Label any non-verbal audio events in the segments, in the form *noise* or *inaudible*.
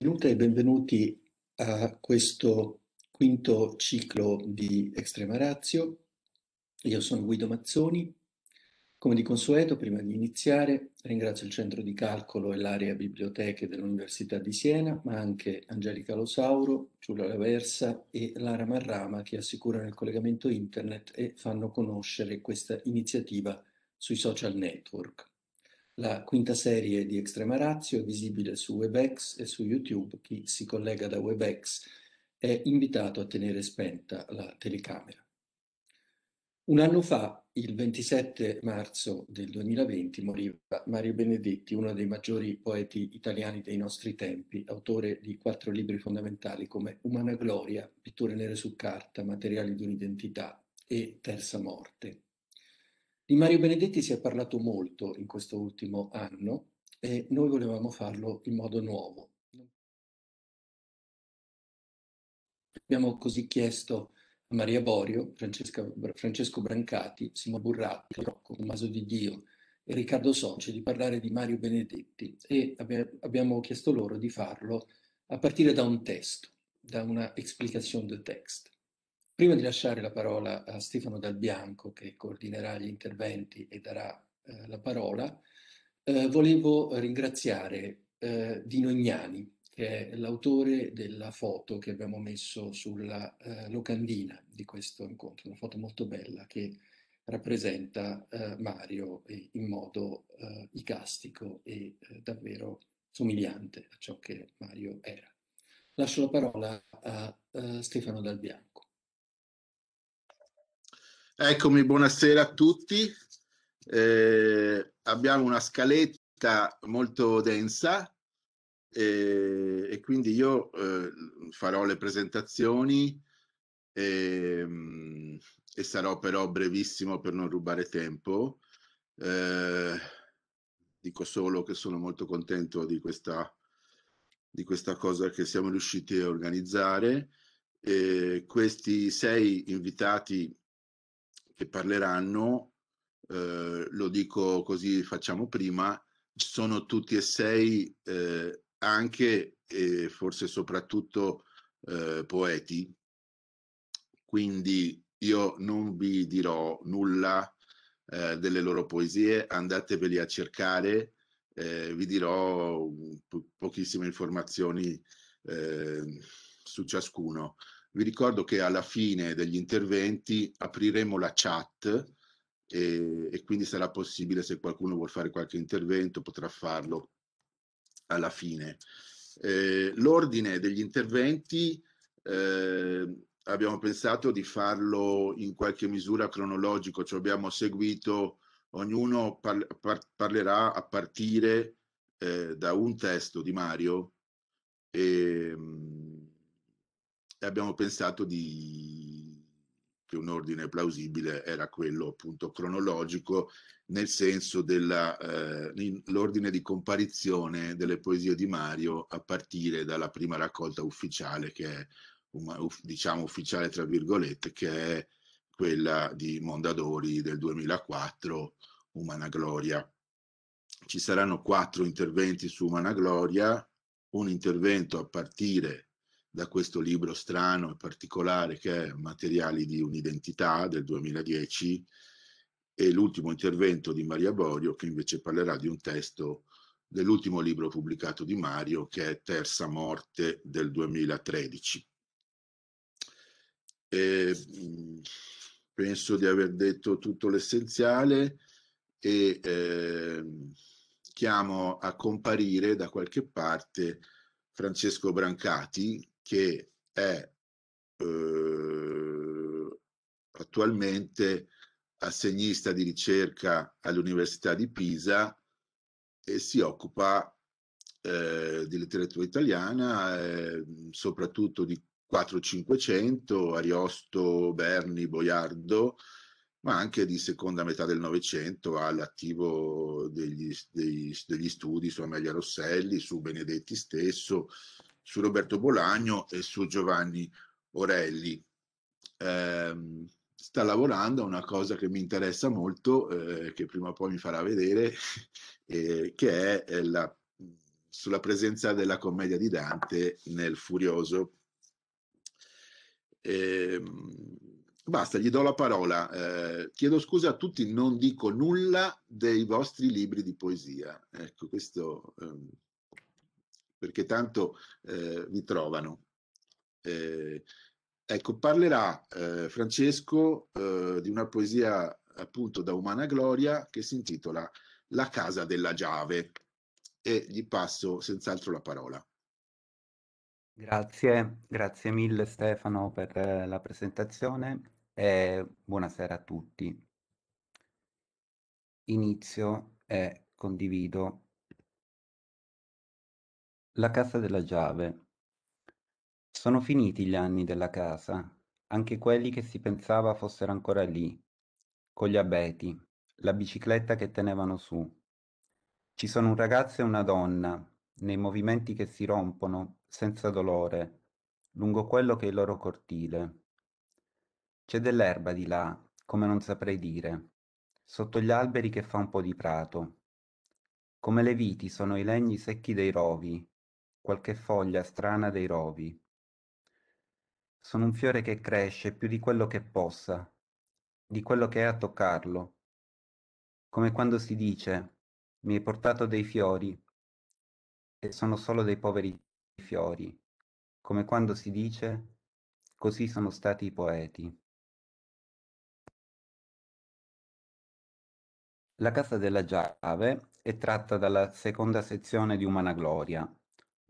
Benvenute e benvenuti a questo quinto ciclo di Extrema Razio. Io sono Guido Mazzoni. Come di consueto, prima di iniziare, ringrazio il Centro di Calcolo e l'area biblioteche dell'Università di Siena, ma anche Angelica Losauro, Giulia Laversa e Lara Marrama che assicurano il collegamento internet e fanno conoscere questa iniziativa sui social network la quinta serie di Extrema Razio, visibile su WebEx e su YouTube. Chi si collega da WebEx è invitato a tenere spenta la telecamera. Un anno fa, il 27 marzo del 2020, moriva Mario Benedetti, uno dei maggiori poeti italiani dei nostri tempi, autore di quattro libri fondamentali come Umana Gloria, Pitture nere su carta, Materiali di un'identità e Terza Morte. Di Mario Benedetti si è parlato molto in questo ultimo anno e noi volevamo farlo in modo nuovo. Abbiamo così chiesto a Maria Borio, Francesca, Francesco Brancati, Simo Burratti, Tommaso Di Dio e Riccardo Soci di parlare di Mario Benedetti e abbiamo chiesto loro di farlo a partire da un testo, da una explication del text. Prima di lasciare la parola a Stefano Dal Bianco, che coordinerà gli interventi e darà eh, la parola, eh, volevo ringraziare eh, Dino Ignani, che è l'autore della foto che abbiamo messo sulla eh, locandina di questo incontro, una foto molto bella che rappresenta eh, Mario in modo eh, icastico e davvero somigliante a ciò che Mario era. Lascio la parola a Stefano Dal Bianco. Eccomi, buonasera a tutti. Eh, abbiamo una scaletta molto densa eh, e quindi io eh, farò le presentazioni e, ehm, e, sarò però brevissimo per non rubare tempo. Eh, dico solo che sono molto contento di questa, di questa cosa che siamo riusciti a organizzare. Eh, questi sei invitati che parleranno, eh, lo dico così facciamo prima, sono tutti e sei eh, anche e forse soprattutto eh, poeti, quindi io non vi dirò nulla eh, delle loro poesie, andateveli a cercare, eh, vi dirò mm, po- pochissime informazioni ehm, su ciascuno. Vi ricordo che alla fine degli interventi apriremo la chat e, e quindi sarà possibile se qualcuno vuole fare qualche intervento potrà farlo alla fine. Eh, l'ordine degli interventi eh, abbiamo pensato di farlo in qualche misura cronologico, cioè abbiamo seguito, ognuno par par parlerà a partire eh, da un testo di Mario. E, ehm, e abbiamo pensato di... che un ordine plausibile era quello appunto cronologico, nel senso dell'ordine eh, di comparizione delle poesie di Mario a partire dalla prima raccolta ufficiale, che è diciamo ufficiale tra virgolette, che è quella di Mondadori del 2004, Umana Gloria. Ci saranno quattro interventi su Umana Gloria, un intervento a partire da questo libro strano e particolare che è Materiali di un'identità del 2010 e l'ultimo intervento di Maria Borio che invece parlerà di un testo dell'ultimo libro pubblicato di Mario che è Terza Morte del 2013. E, mm, penso di aver detto tutto l'essenziale e eh, chiamo a comparire da qualche parte Francesco Brancati che è eh, attualmente assegnista di ricerca all'Università di Pisa e si occupa eh, di letteratura italiana, eh, soprattutto di 4-500, Ariosto, Berni, Boiardo, ma anche di seconda metà del Novecento all'attivo degli, degli, degli, studi su Amelia Rosselli, su Benedetti stesso, su Roberto Bolagno e su Giovanni Orelli. Eh, sta lavorando a una cosa che mi interessa molto, eh, che prima o poi mi farà vedere, *laughs* eh, che è la, sulla presenza della commedia di Dante nel Furioso. Ehm, basta, gli do la parola. Eh, chiedo scusa a tutti, non dico nulla dei vostri libri di poesia. Ecco, questo... Ehm, perché tanto eh, vi trovano. Eh, ecco, parlerà eh, Francesco eh, di una poesia appunto da Umana Gloria che si intitola La casa della Giave e gli passo senz'altro la parola. Grazie, grazie mille Stefano per eh, la presentazione e buonasera a tutti. Inizio e condivido la casa della Giave. Sono finiti gli anni della casa, anche quelli che si pensava fossero ancora lì, con gli abeti, la bicicletta che tenevano su. Ci sono un ragazzo e una donna, nei movimenti che si rompono, senza dolore, lungo quello che è il loro cortile. C'è dell'erba di là, come non saprei dire, sotto gli alberi che fa un po' di prato. Come le viti sono i legni secchi dei rovi, qualche foglia strana dei rovi. Sono un fiore che cresce più di quello che possa, di quello che è a toccarlo. Come quando si dice, mi hai portato dei fiori e sono solo dei poveri fiori, come quando si dice, così sono stati i poeti. La casa della Giave è tratta dalla seconda sezione di Umana Gloria,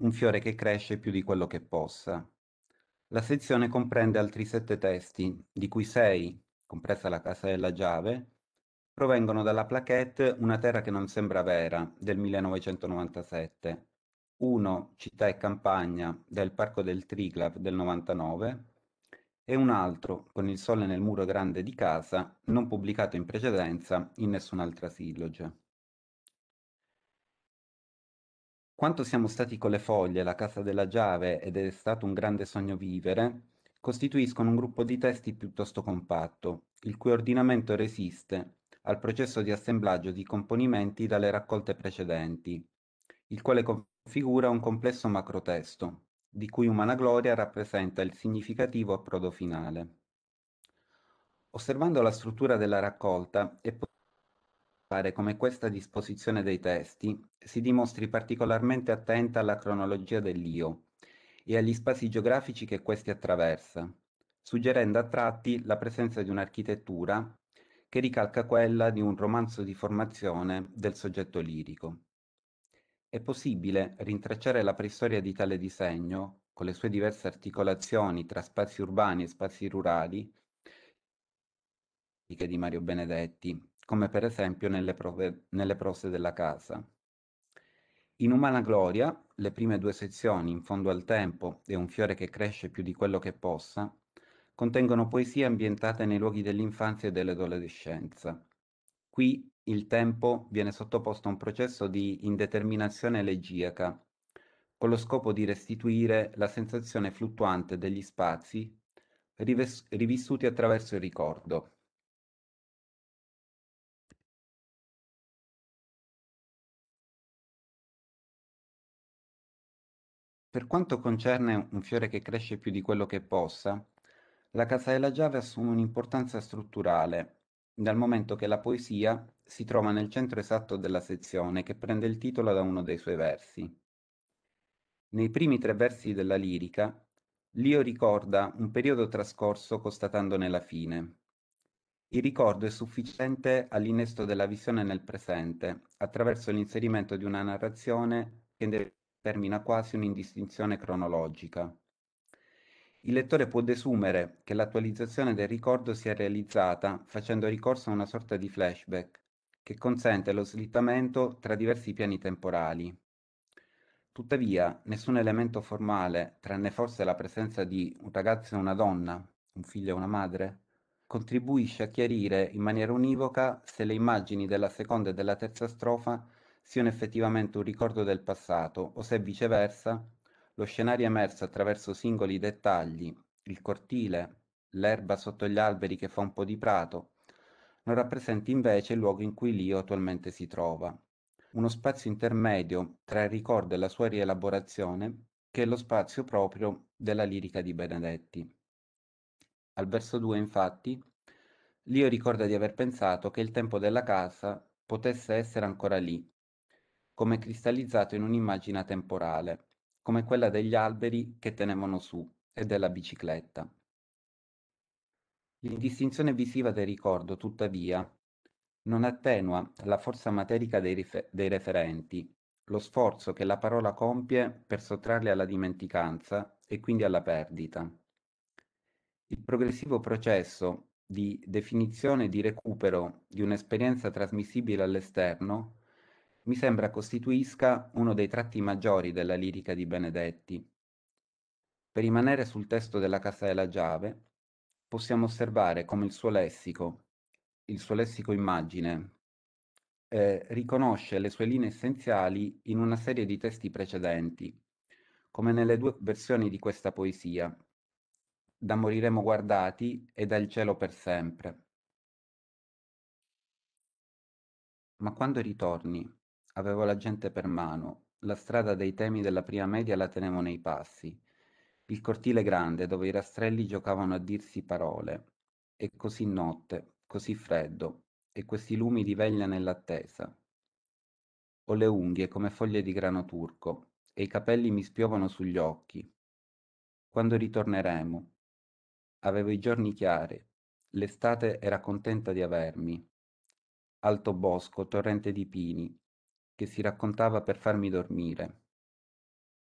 un fiore che cresce più di quello che possa. La sezione comprende altri sette testi, di cui sei, compresa la casa della Giave, provengono dalla plaquette Una terra che non sembra vera del 1997, uno Città e campagna del Parco del Triglav del 99 e un altro con il sole nel muro grande di casa, non pubblicato in precedenza in nessun'altra silloge. Quanto siamo stati con le foglie, la casa della Giave ed è stato un grande sogno vivere, costituiscono un gruppo di testi piuttosto compatto, il cui ordinamento resiste al processo di assemblaggio di componimenti dalle raccolte precedenti, il quale configura un complesso macrotesto, di cui Umana Gloria rappresenta il significativo approdo finale. Osservando la struttura della raccolta è possibile pare come questa disposizione dei testi si dimostri particolarmente attenta alla cronologia dell'io e agli spazi geografici che questi attraversa, suggerendo a tratti la presenza di un'architettura che ricalca quella di un romanzo di formazione del soggetto lirico. È possibile rintracciare la preistoria di tale disegno, con le sue diverse articolazioni tra spazi urbani e spazi rurali, di Mario Benedetti, come per esempio nelle, prove, nelle prose della casa. In Umana Gloria, le prime due sezioni, In fondo al tempo e Un fiore che cresce più di quello che possa, contengono poesie ambientate nei luoghi dell'infanzia e dell'adolescenza. Qui il tempo viene sottoposto a un processo di indeterminazione elegiaca, con lo scopo di restituire la sensazione fluttuante degli spazi rivissuti attraverso il ricordo. Per quanto concerne un fiore che cresce più di quello che possa, la Casa della Giave assume un'importanza strutturale, dal momento che la poesia si trova nel centro esatto della sezione che prende il titolo da uno dei suoi versi. Nei primi tre versi della lirica, Lio ricorda un periodo trascorso constatandone la fine. Il ricordo è sufficiente all'innesto della visione nel presente, attraverso l'inserimento di una narrazione che termina quasi un'indistinzione cronologica. Il lettore può desumere che l'attualizzazione del ricordo sia realizzata facendo ricorso a una sorta di flashback che consente lo slittamento tra diversi piani temporali. Tuttavia, nessun elemento formale, tranne forse la presenza di un ragazzo e una donna, un figlio e una madre, contribuisce a chiarire in maniera univoca se le immagini della seconda e della terza strofa siano effettivamente un ricordo del passato o se viceversa lo scenario emerso attraverso singoli dettagli, il cortile, l'erba sotto gli alberi che fa un po' di prato, non rappresenti invece il luogo in cui Lio attualmente si trova, uno spazio intermedio tra il ricordo e la sua rielaborazione, che è lo spazio proprio della lirica di Benedetti. Al verso 2, infatti, Lio ricorda di aver pensato che il tempo della casa potesse essere ancora lì, come cristallizzato in un'immagine temporale, come quella degli alberi che tenevano su e della bicicletta. L'indistinzione visiva del ricordo, tuttavia, non attenua la forza materica dei, rifer- dei referenti, lo sforzo che la parola compie per sottrarli alla dimenticanza e quindi alla perdita. Il progressivo processo di definizione e di recupero di un'esperienza trasmissibile all'esterno mi sembra costituisca uno dei tratti maggiori della lirica di Benedetti. Per rimanere sul testo della Casa della Giave, possiamo osservare come il suo lessico, il suo lessico immagine, eh, riconosce le sue linee essenziali in una serie di testi precedenti, come nelle due versioni di questa poesia, da Moriremo guardati e dal cielo per sempre. Ma quando ritorni, Avevo la gente per mano, la strada dei temi della prima media la tenevo nei passi, il cortile grande dove i rastrelli giocavano a dirsi parole. E così notte, così freddo, e questi lumi di veglia nell'attesa. Ho le unghie come foglie di grano turco, e i capelli mi spiovano sugli occhi. Quando ritorneremo? Avevo i giorni chiari, l'estate era contenta di avermi. Alto bosco, torrente di pini, che si raccontava per farmi dormire.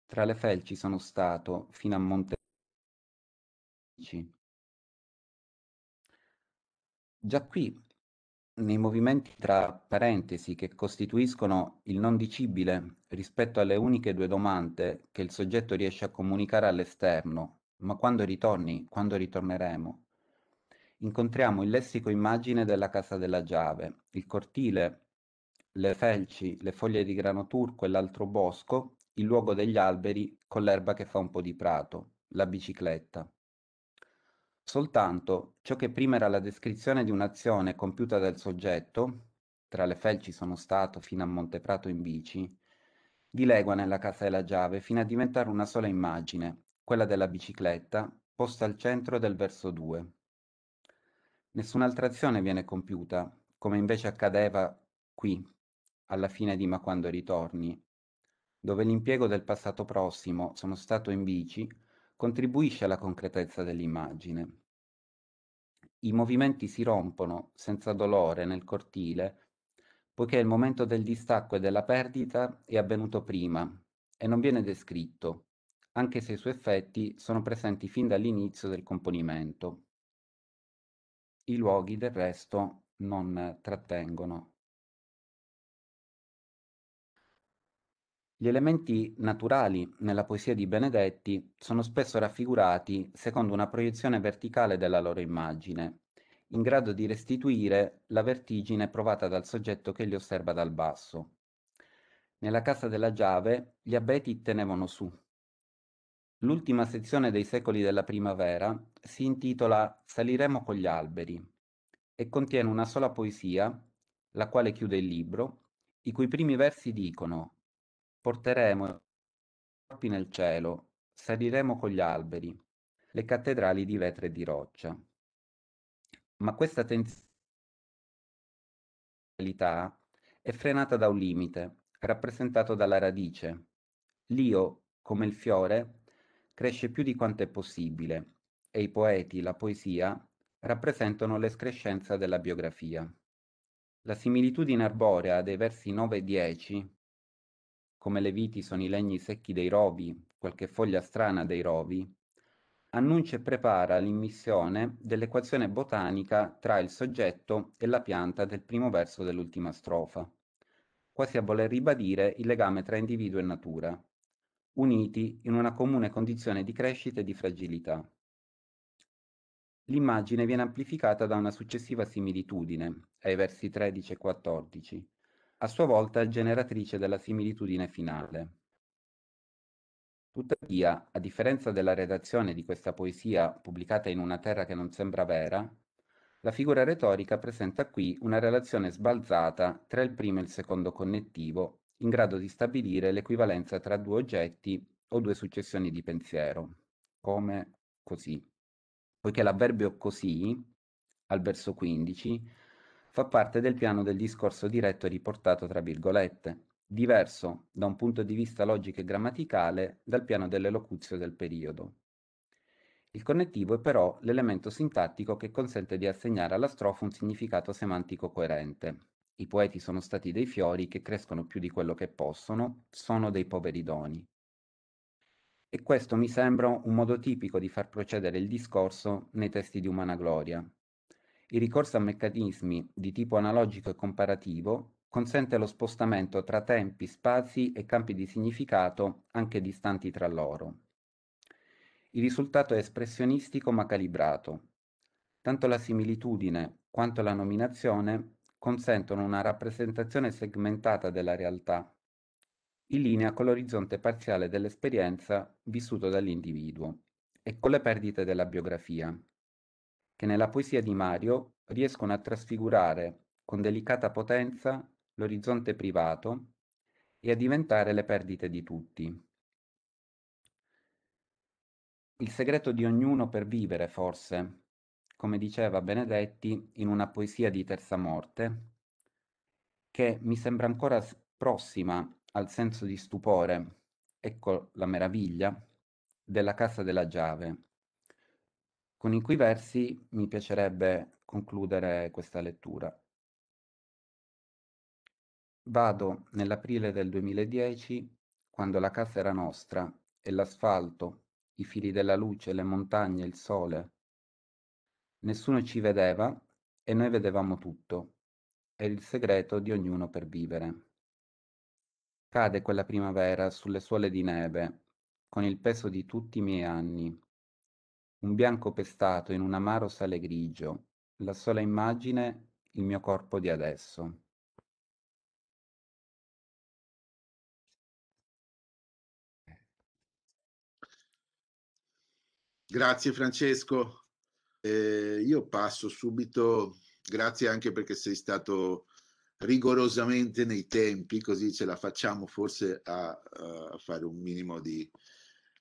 Tra le felci sono stato fino a Monte. Già qui, nei movimenti tra parentesi che costituiscono il non dicibile rispetto alle uniche due domande che il soggetto riesce a comunicare all'esterno, ma quando ritorni, quando ritorneremo, incontriamo il lessico immagine della casa della Giave, il cortile le felci, le foglie di grano turco e l'altro bosco, il luogo degli alberi con l'erba che fa un po' di prato, la bicicletta. Soltanto ciò che prima era la descrizione di un'azione compiuta dal soggetto, tra le felci sono stato fino a Monteprato in bici, dilegua nella casa della Giave fino a diventare una sola immagine, quella della bicicletta, posta al centro del verso 2. Nessun'altra azione viene compiuta, come invece accadeva qui, alla fine di Ma quando ritorni, dove l'impiego del passato prossimo, sono stato in bici, contribuisce alla concretezza dell'immagine. I movimenti si rompono senza dolore nel cortile, poiché il momento del distacco e della perdita è avvenuto prima e non viene descritto, anche se i suoi effetti sono presenti fin dall'inizio del componimento. I luoghi del resto non trattengono Gli elementi naturali nella poesia di Benedetti sono spesso raffigurati secondo una proiezione verticale della loro immagine, in grado di restituire la vertigine provata dal soggetto che li osserva dal basso. Nella casa della Giave gli abeti tenevano su. L'ultima sezione dei secoli della primavera si intitola Saliremo con gli alberi e contiene una sola poesia, la quale chiude il libro, i cui primi versi dicono Porteremo i corpi nel cielo, saliremo con gli alberi, le cattedrali di vetro e di roccia. Ma questa tensibilità è frenata da un limite, rappresentato dalla radice. L'io, come il fiore, cresce più di quanto è possibile e i poeti, la poesia, rappresentano l'escrescenza della biografia. La similitudine arborea dei versi 9 e 10 come le viti sono i legni secchi dei rovi, qualche foglia strana dei rovi, annuncia e prepara l'immissione dell'equazione botanica tra il soggetto e la pianta del primo verso dell'ultima strofa, quasi a voler ribadire il legame tra individuo e natura, uniti in una comune condizione di crescita e di fragilità. L'immagine viene amplificata da una successiva similitudine ai versi 13 e 14, a sua volta generatrice della similitudine finale. Tuttavia, a differenza della redazione di questa poesia pubblicata in una terra che non sembra vera, la figura retorica presenta qui una relazione sbalzata tra il primo e il secondo connettivo, in grado di stabilire l'equivalenza tra due oggetti o due successioni di pensiero, come così, poiché l'avverbio così, al verso 15, fa parte del piano del discorso diretto e riportato tra virgolette, diverso da un punto di vista logico e grammaticale dal piano dell'elocuzio del periodo. Il connettivo è però l'elemento sintattico che consente di assegnare alla strofa un significato semantico coerente. I poeti sono stati dei fiori che crescono più di quello che possono, sono dei poveri doni. E questo mi sembra un modo tipico di far procedere il discorso nei testi di Umana Gloria, il ricorso a meccanismi di tipo analogico e comparativo consente lo spostamento tra tempi, spazi e campi di significato anche distanti tra loro. Il risultato è espressionistico ma calibrato. Tanto la similitudine quanto la nominazione consentono una rappresentazione segmentata della realtà, in linea con l'orizzonte parziale dell'esperienza vissuto dall'individuo e con le perdite della biografia che nella poesia di Mario riescono a trasfigurare con delicata potenza l'orizzonte privato e a diventare le perdite di tutti. Il segreto di ognuno per vivere, forse, come diceva Benedetti in una poesia di terza morte, che mi sembra ancora prossima al senso di stupore, ecco la meraviglia, della casa della Giave. Con i cui versi mi piacerebbe concludere questa lettura. Vado nell'aprile del 2010, quando la casa era nostra e l'asfalto, i fili della luce, le montagne, il sole. Nessuno ci vedeva e noi vedevamo tutto. È il segreto di ognuno per vivere. Cade quella primavera sulle suole di neve, con il peso di tutti i miei anni. Un bianco pestato in un amaro sale grigio, la sola immagine, il mio corpo di adesso. Grazie Francesco. Eh, io passo subito, grazie anche perché sei stato rigorosamente nei tempi, così ce la facciamo forse a, a fare un minimo di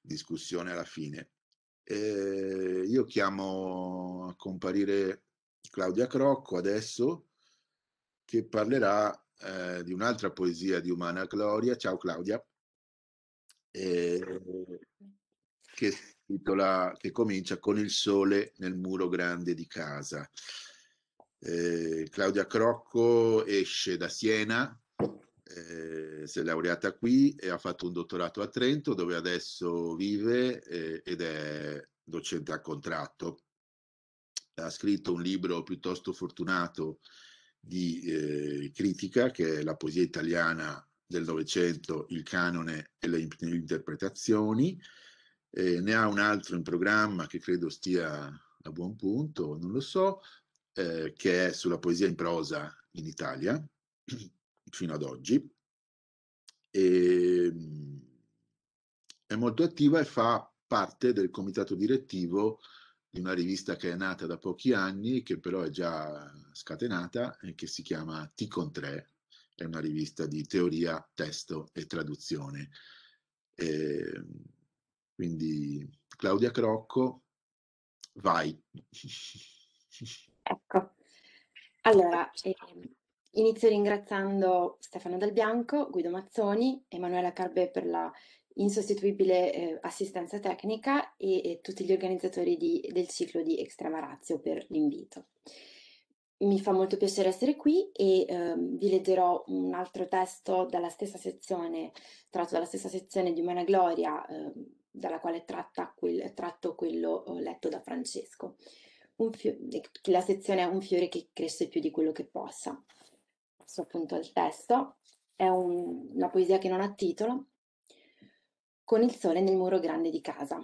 discussione alla fine. Eh, io chiamo a comparire Claudia Crocco adesso che parlerà eh, di un'altra poesia di Umana Gloria. Ciao Claudia. Eh, che, titola, che comincia con il sole nel muro grande di casa. Ehm, Claudia Crocco esce da Siena eh, si è laureata qui e ha fatto un dottorato a Trento dove adesso vive eh, ed è docente a contratto. Ha scritto un libro piuttosto fortunato di eh, critica che è La poesia italiana del Novecento, il canone e le interpretazioni. ne ha un altro in programma che credo stia a buon punto, non lo so, eh, che è sulla poesia in prosa in Italia fino ad oggi. E, ehm, è molto attiva e fa parte del comitato direttivo di una rivista che è nata da pochi anni, che però è già scatenata e che si chiama Ticon con 3 è una rivista di teoria, testo e traduzione. E, ehm, quindi Claudia Crocco, vai. *laughs* Ecco, allora, ehm, Inizio ringraziando Stefano Del Bianco, Guido Mazzoni, Emanuela Carbè per la insostituibile eh, assistenza tecnica e, e, tutti gli organizzatori di, del ciclo di Extrema Razio per l'invito. Mi fa molto piacere essere qui e eh, vi leggerò un altro testo dalla stessa sezione, tratto dalla stessa sezione di Umana Gloria, eh, dalla quale quel, tratto quello eh, letto da Francesco. Fiore, eh, la sezione è un fiore che cresce più di quello che possa questo appunto è il testo, è un, una poesia che non ha titolo, con il sole nel muro grande di casa,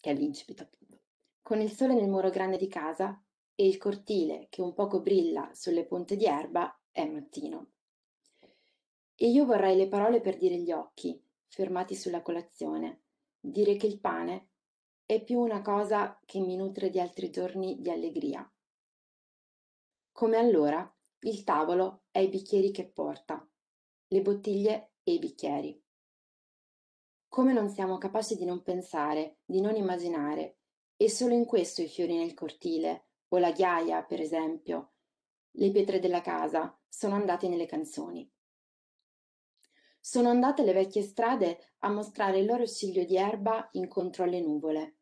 che è l'incipit appunto. Con il sole nel muro grande di casa e il cortile che un poco brilla sulle punte di erba è mattino. E io vorrei le parole per dire gli occhi, fermati sulla colazione, dire che il pane è più una cosa che mi nutre di altri giorni di allegria. Come allora il tavolo e i bicchieri che porta, le bottiglie e i bicchieri. Come non siamo capaci di non pensare, di non immaginare, e solo in questo i fiori nel cortile, o la ghiaia, per esempio, le pietre della casa, sono andate nelle canzoni. Sono andate le vecchie strade a mostrare il loro ciglio di erba incontro alle nuvole,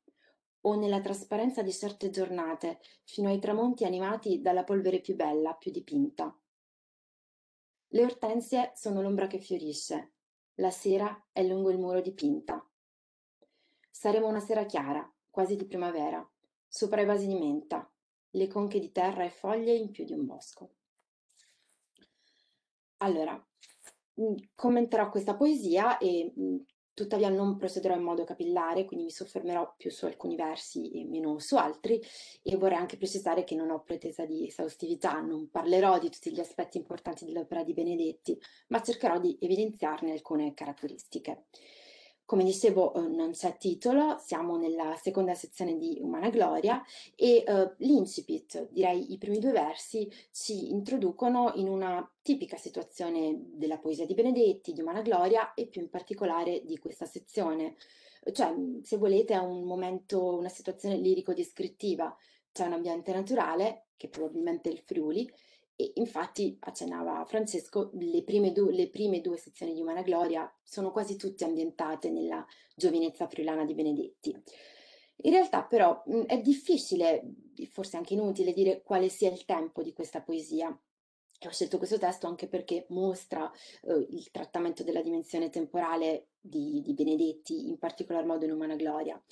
o nella trasparenza di certe giornate, fino ai tramonti animati dalla polvere più bella, più dipinta. Le ortensie sono l'ombra che fiorisce, la sera è lungo il muro dipinta. Saremo una sera chiara, quasi di primavera, sopra i vasi di menta, le conche di terra e foglie in più di un bosco. Allora, mm, commenterò questa poesia e mm, Tuttavia non procederò in modo capillare, quindi mi soffermerò più su alcuni versi e meno su altri e vorrei anche precisare che non ho pretesa di esaustività, non parlerò di tutti gli aspetti importanti dell'opera di Benedetti, ma cercherò di evidenziarne alcune caratteristiche. Come dicevo, eh, non c'è titolo, siamo nella seconda sezione di Umana Gloria e eh, l'incipit, direi i primi due versi, ci introducono in una tipica situazione della poesia di Benedetti, di Umana Gloria e più in particolare di questa sezione. Cioè, se volete, è un momento, una situazione lirico-descrittiva. C'è un ambiente naturale, che è probabilmente il Friuli, e infatti, accennava Francesco, le prime, do, le prime due sezioni di Umana Gloria sono quasi tutte ambientate nella giovinezza friulana di Benedetti. In realtà però è difficile, forse anche inutile, dire quale sia il tempo di questa poesia. E ho scelto questo testo anche perché mostra eh, il trattamento della dimensione temporale di, di Benedetti, in particolar modo in Umana Gloria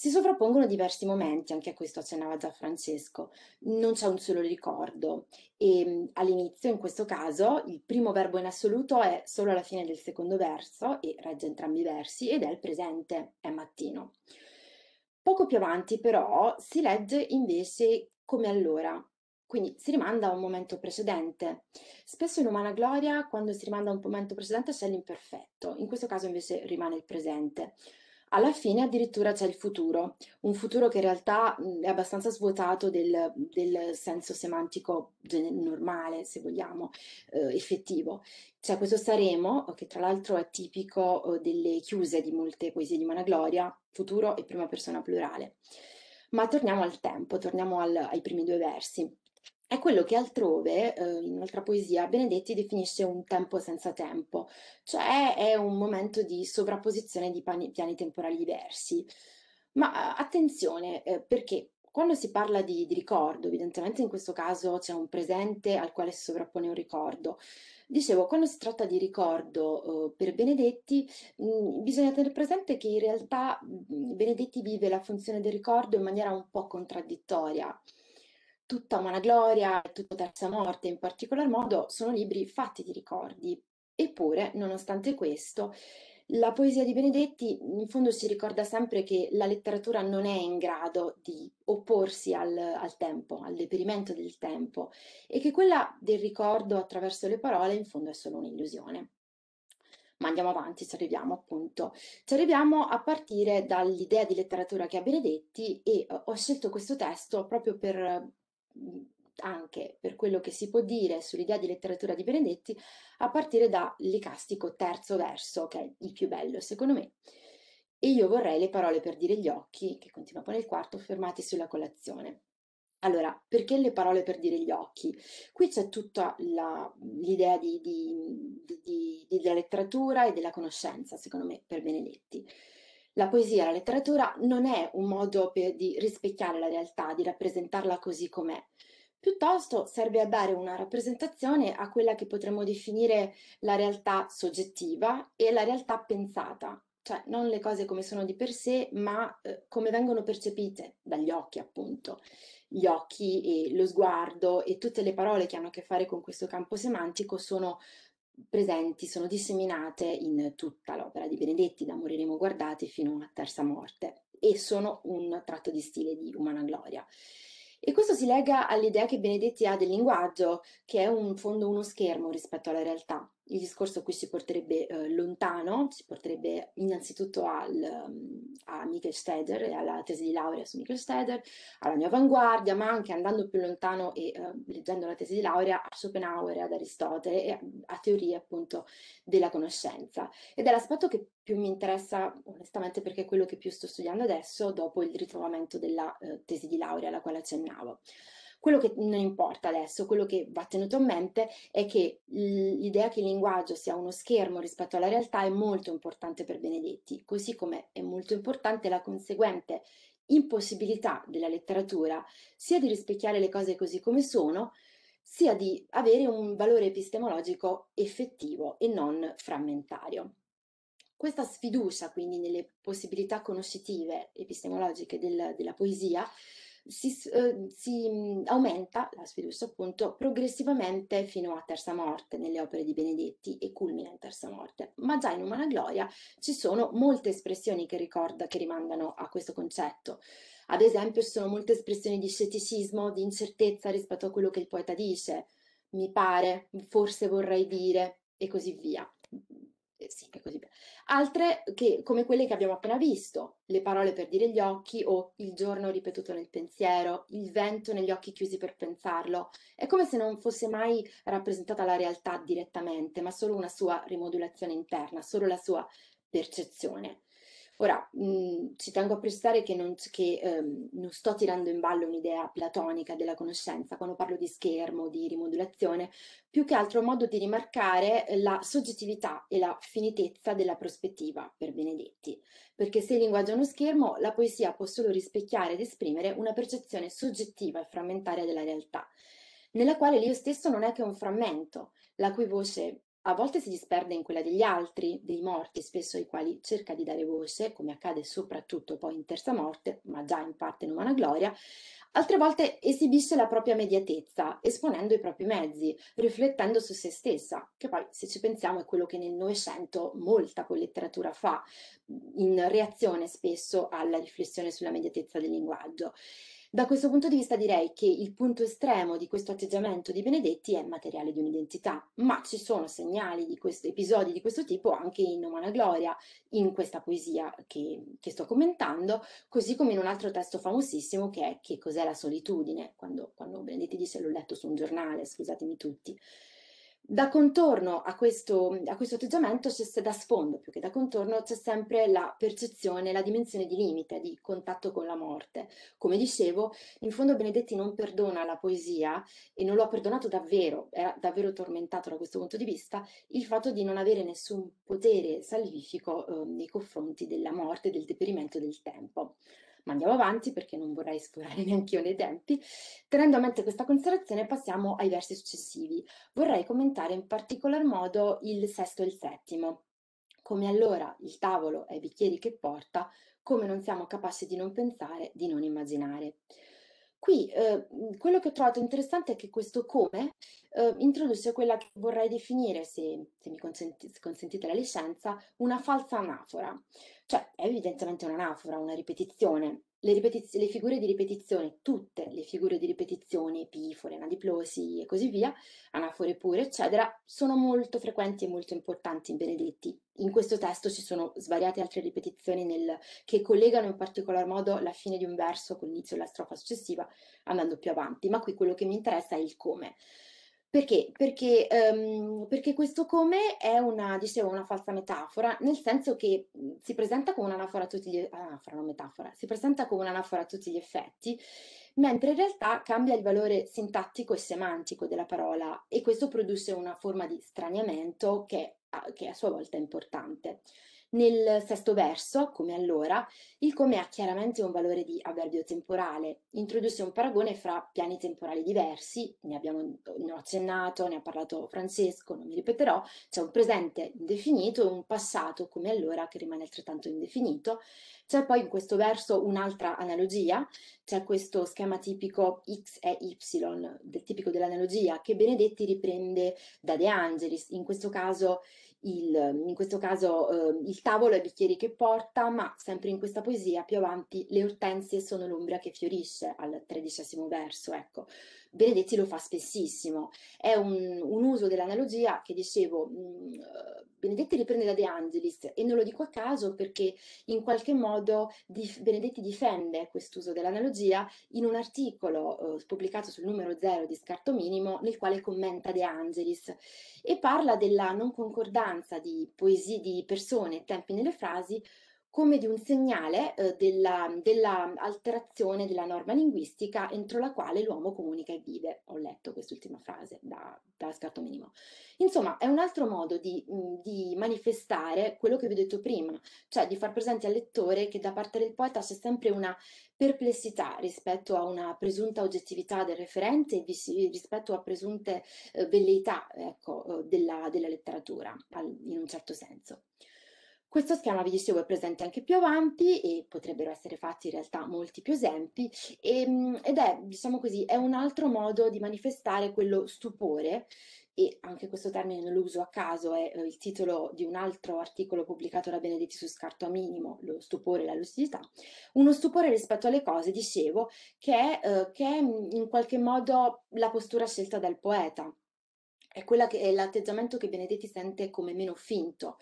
si sovrappongono diversi momenti, anche a questo accennava già Francesco, non c'è un solo ricordo e ehm, all'inizio in questo caso il primo verbo in assoluto è solo alla fine del secondo verso e regge entrambi i versi ed è il presente, è mattino. Poco più avanti però si legge invece come allora, quindi si rimanda a un momento precedente. Spesso in umana gloria, quando si rimanda a un momento precedente, c'è l'imperfetto, in questo caso invece rimane il presente. Alla fine addirittura c'è il futuro, un futuro che in realtà mhmm, è abbastanza svuotato del, del senso semantico normale, se vogliamo, eh, effettivo. C'è questo saremo, che tra l'altro è tipico eh, delle chiuse di molte poesie di Managloria, futuro e prima persona plurale. Ma torniamo al tempo, torniamo al, ai primi due versi. È quello che altrove, eh, in un'altra poesia, Benedetti definisce un tempo senza tempo, cioè è un momento di sovrapposizione di pani, piani temporali diversi. Ma eh, attenzione, eh, perché quando si parla di, di, ricordo, evidentemente in questo caso c'è un presente al quale si sovrappone un ricordo. Dicevo, quando si tratta di ricordo eh, per Benedetti, mh, mm, bisogna tenere presente che in realtà mh, mm, Benedetti vive la funzione del ricordo in maniera un po' contraddittoria tutta Umana Gloria, tutta Terza Morte in particolar modo, sono libri fatti di ricordi. Eppure, nonostante questo, la poesia di Benedetti in fondo si ricorda sempre che la letteratura non è in grado di opporsi al, al tempo, al deperimento del tempo e che quella del ricordo attraverso le parole in fondo è solo un'illusione ma andiamo avanti, ci arriviamo appunto. Ci arriviamo a partire dall'idea di letteratura che ha Benedetti e eh, ho scelto questo testo proprio per anche per quello che si può dire sull'idea di letteratura di Benedetti a partire da Licastico terzo verso, che è il più bello secondo me. E io vorrei le parole per dire gli occhi, che continua poi nel quarto, fermati sulla colazione. Allora, perché le parole per dire gli occhi? Qui c'è tutta la, l'idea di, di, di, della letteratura e della conoscenza, secondo me, per Benedetti. La poesia, la letteratura non è un modo per, di rispecchiare la realtà, di rappresentarla così com'è. Piuttosto serve a dare una rappresentazione a quella che potremmo definire la realtà soggettiva e la realtà pensata, cioè non le cose come sono di per sé, ma eh, come vengono percepite dagli occhi, appunto. Gli occhi e lo sguardo e tutte le parole che hanno a che fare con questo campo semantico sono presenti sono disseminate in tutta l'opera di Benedetti, da Moriremo guardati fino a Terza Morte, e sono un tratto di stile di Umana Gloria. E questo si lega all'idea che Benedetti ha del linguaggio, che è un fondo uno schermo rispetto alla realtà il discorso qui si porterebbe eh, lontano, si porterebbe innanzitutto al, ehm, a Michael Steder e alla tesi di laurea su Michael Steder, alla mia Avanguardia, ma anche andando più lontano e eh, leggendo la tesi di laurea a Schopenhauer, e ad Aristotele e a, a teorie appunto della conoscenza. Ed è l'aspetto che più mi interessa onestamente perché è quello che più sto studiando adesso dopo il ritrovamento della eh, tesi di laurea alla quale accennavo. Quello che non importa adesso, quello che va tenuto a mente è che l'idea che il linguaggio sia uno schermo rispetto alla realtà è molto importante per Benedetti, così come è molto importante la conseguente impossibilità della letteratura sia di rispecchiare le cose così come sono, sia di avere un valore epistemologico effettivo e non frammentario. Questa sfiducia quindi nelle possibilità conoscitive epistemologiche del, della poesia si, eh, si mm, aumenta la sfiducia appunto progressivamente fino a Terza Morte nelle opere di Benedetti e culmina in Terza Morte. Ma già in Umana Gloria ci sono molte espressioni che ricorda, che rimandano a questo concetto. Ad esempio ci sono molte espressioni di scetticismo, di incertezza rispetto a quello che il poeta dice, mi pare, forse vorrei dire e così via eh, sì, così Altre che, come quelle che abbiamo appena visto, le parole per dire gli occhi o il giorno ripetuto nel pensiero, il vento negli occhi chiusi per pensarlo. È come se non fosse mai rappresentata la realtà direttamente, ma solo una sua rimodulazione interna, solo la sua percezione. Ora, mh, mm, ci tengo a prestare che, non, che ehm, non sto tirando in ballo un'idea platonica della conoscenza quando parlo di schermo, di rimodulazione, più che altro modo di rimarcare la soggettività e la finitezza della prospettiva per Benedetti, perché se il linguaggio è uno schermo, la poesia può solo rispecchiare ed esprimere una percezione soggettiva e frammentaria della realtà nella quale l'io stesso non è che un frammento, la cui voce a volte si disperde in quella degli altri, dei morti, spesso ai quali cerca di dare voce, come accade soprattutto poi in Terza Morte, ma già in parte in Umana Gloria, altre volte esibisce la propria mediatezza, esponendo i propri mezzi, riflettendo su se stessa, che poi, se ci pensiamo, è quello che nel Novecento molta letteratura fa, in reazione spesso alla riflessione sulla mediatezza del linguaggio. Da questo punto di vista direi che il punto estremo di questo atteggiamento di Benedetti è materiale di un'identità, ma ci sono segnali di questo, episodi di questo tipo anche in Umana Gloria, in questa poesia che, che sto commentando, così come in un altro testo famosissimo che è Che cos'è la solitudine, quando, quando Benedetti dice l'ho letto su un giornale, scusatemi tutti. Da contorno a questo, a questo atteggiamento, da sfondo più che da contorno, c'è sempre la percezione, la dimensione di limite, di contatto con la morte. Come dicevo, in fondo Benedetti non perdona la poesia e non lo ha perdonato davvero, era davvero tormentato da questo punto di vista, il fatto di non avere nessun potere salvifico eh, nei confronti della morte, del deperimento del tempo ma andiamo avanti perché non vorrei sforare *laughs* neanche io nei tempi. Tenendo a mente questa considerazione passiamo ai versi successivi. Vorrei commentare in particolar modo il sesto e il settimo. Come allora il tavolo è i bicchieri che porta, come non siamo capaci di non pensare, di non immaginare. Qui eh, quello che ho trovato interessante è che questo come eh, introduce quella che vorrei definire, se, se mi consenti, se consentite la licenza, una falsa anafora. Cioè è evidentemente un'anafora, una ripetizione, le, ripetiz- le figure di ripetizione, tutte le figure di ripetizione, epifore, anadiplosi e così via, anafore pure, eccetera, sono molto frequenti e molto importanti in Benedetti. In questo testo ci sono svariate altre ripetizioni nel, che collegano in particolar modo la fine di un verso con l'inizio della strofa successiva, andando più avanti, ma qui quello che mi interessa è il come. Perché? Perché, ehm, perché questo come è una, dicevo, una falsa metafora, nel senso che mhmm, si presenta come un'anafora a tutti gli anafora, non metafora, si presenta come un'anafora a tutti gli effetti, mentre in realtà cambia il valore sintattico e semantico della parola e questo produce una forma di straniamento che, a, che a sua volta è importante. Nel sesto verso, come allora, il come ha chiaramente un valore di avverbio temporale, introduce un paragone fra piani temporali diversi, ne abbiamo ne ho accennato, ne ha parlato Francesco, non mi ripeterò, c'è un presente indefinito e un passato come allora che rimane altrettanto indefinito. C'è poi in questo verso un'altra analogia, c'è questo schema tipico X e Y, del, tipico dell'analogia, che Benedetti riprende da De Angelis, in questo caso il, in questo caso eh, il tavolo e i bicchieri che porta, ma sempre in questa poesia più avanti le ortensie sono l'ombra che fiorisce al tredicesimo verso, ecco. Benedetti lo fa spessissimo. È un, un uso dell'analogia che dicevo, mh, mm, eh, Benedetti riprende da De Angelis e non lo dico a caso perché in qualche modo dif- Benedetti difende quest'uso dell'analogia in un articolo eh, pubblicato sul numero zero di Scarto Minimo nel quale commenta De Angelis e parla della non concordanza di poesie di persone tempi nelle frasi come di un segnale eh, della, della alterazione della norma linguistica entro la quale l'uomo comunica e vive. Ho letto quest'ultima frase da, da scatto minimo. Insomma, è un altro modo di, mm, di manifestare quello che vi ho detto prima, cioè di far presente al lettore che da parte del poeta c'è sempre una perplessità rispetto a una presunta oggettività del referente e rispetto a presunte eh, velleità ecco, eh, della, della letteratura, in un certo senso. Questo schema, vi dicevo, è presente anche più avanti e potrebbero essere fatti in realtà molti più esempi e, ehm, ed è, diciamo così, è un altro modo di manifestare quello stupore e anche questo termine non lo uso a caso, è eh, il titolo di un altro articolo pubblicato da Benedetti su Scarto a Minimo, lo stupore e la lucidità, uno stupore rispetto alle cose, dicevo, che è, eh, che è mm, in qualche modo la postura scelta dal poeta, è, che, è l'atteggiamento che Benedetti sente come meno finto,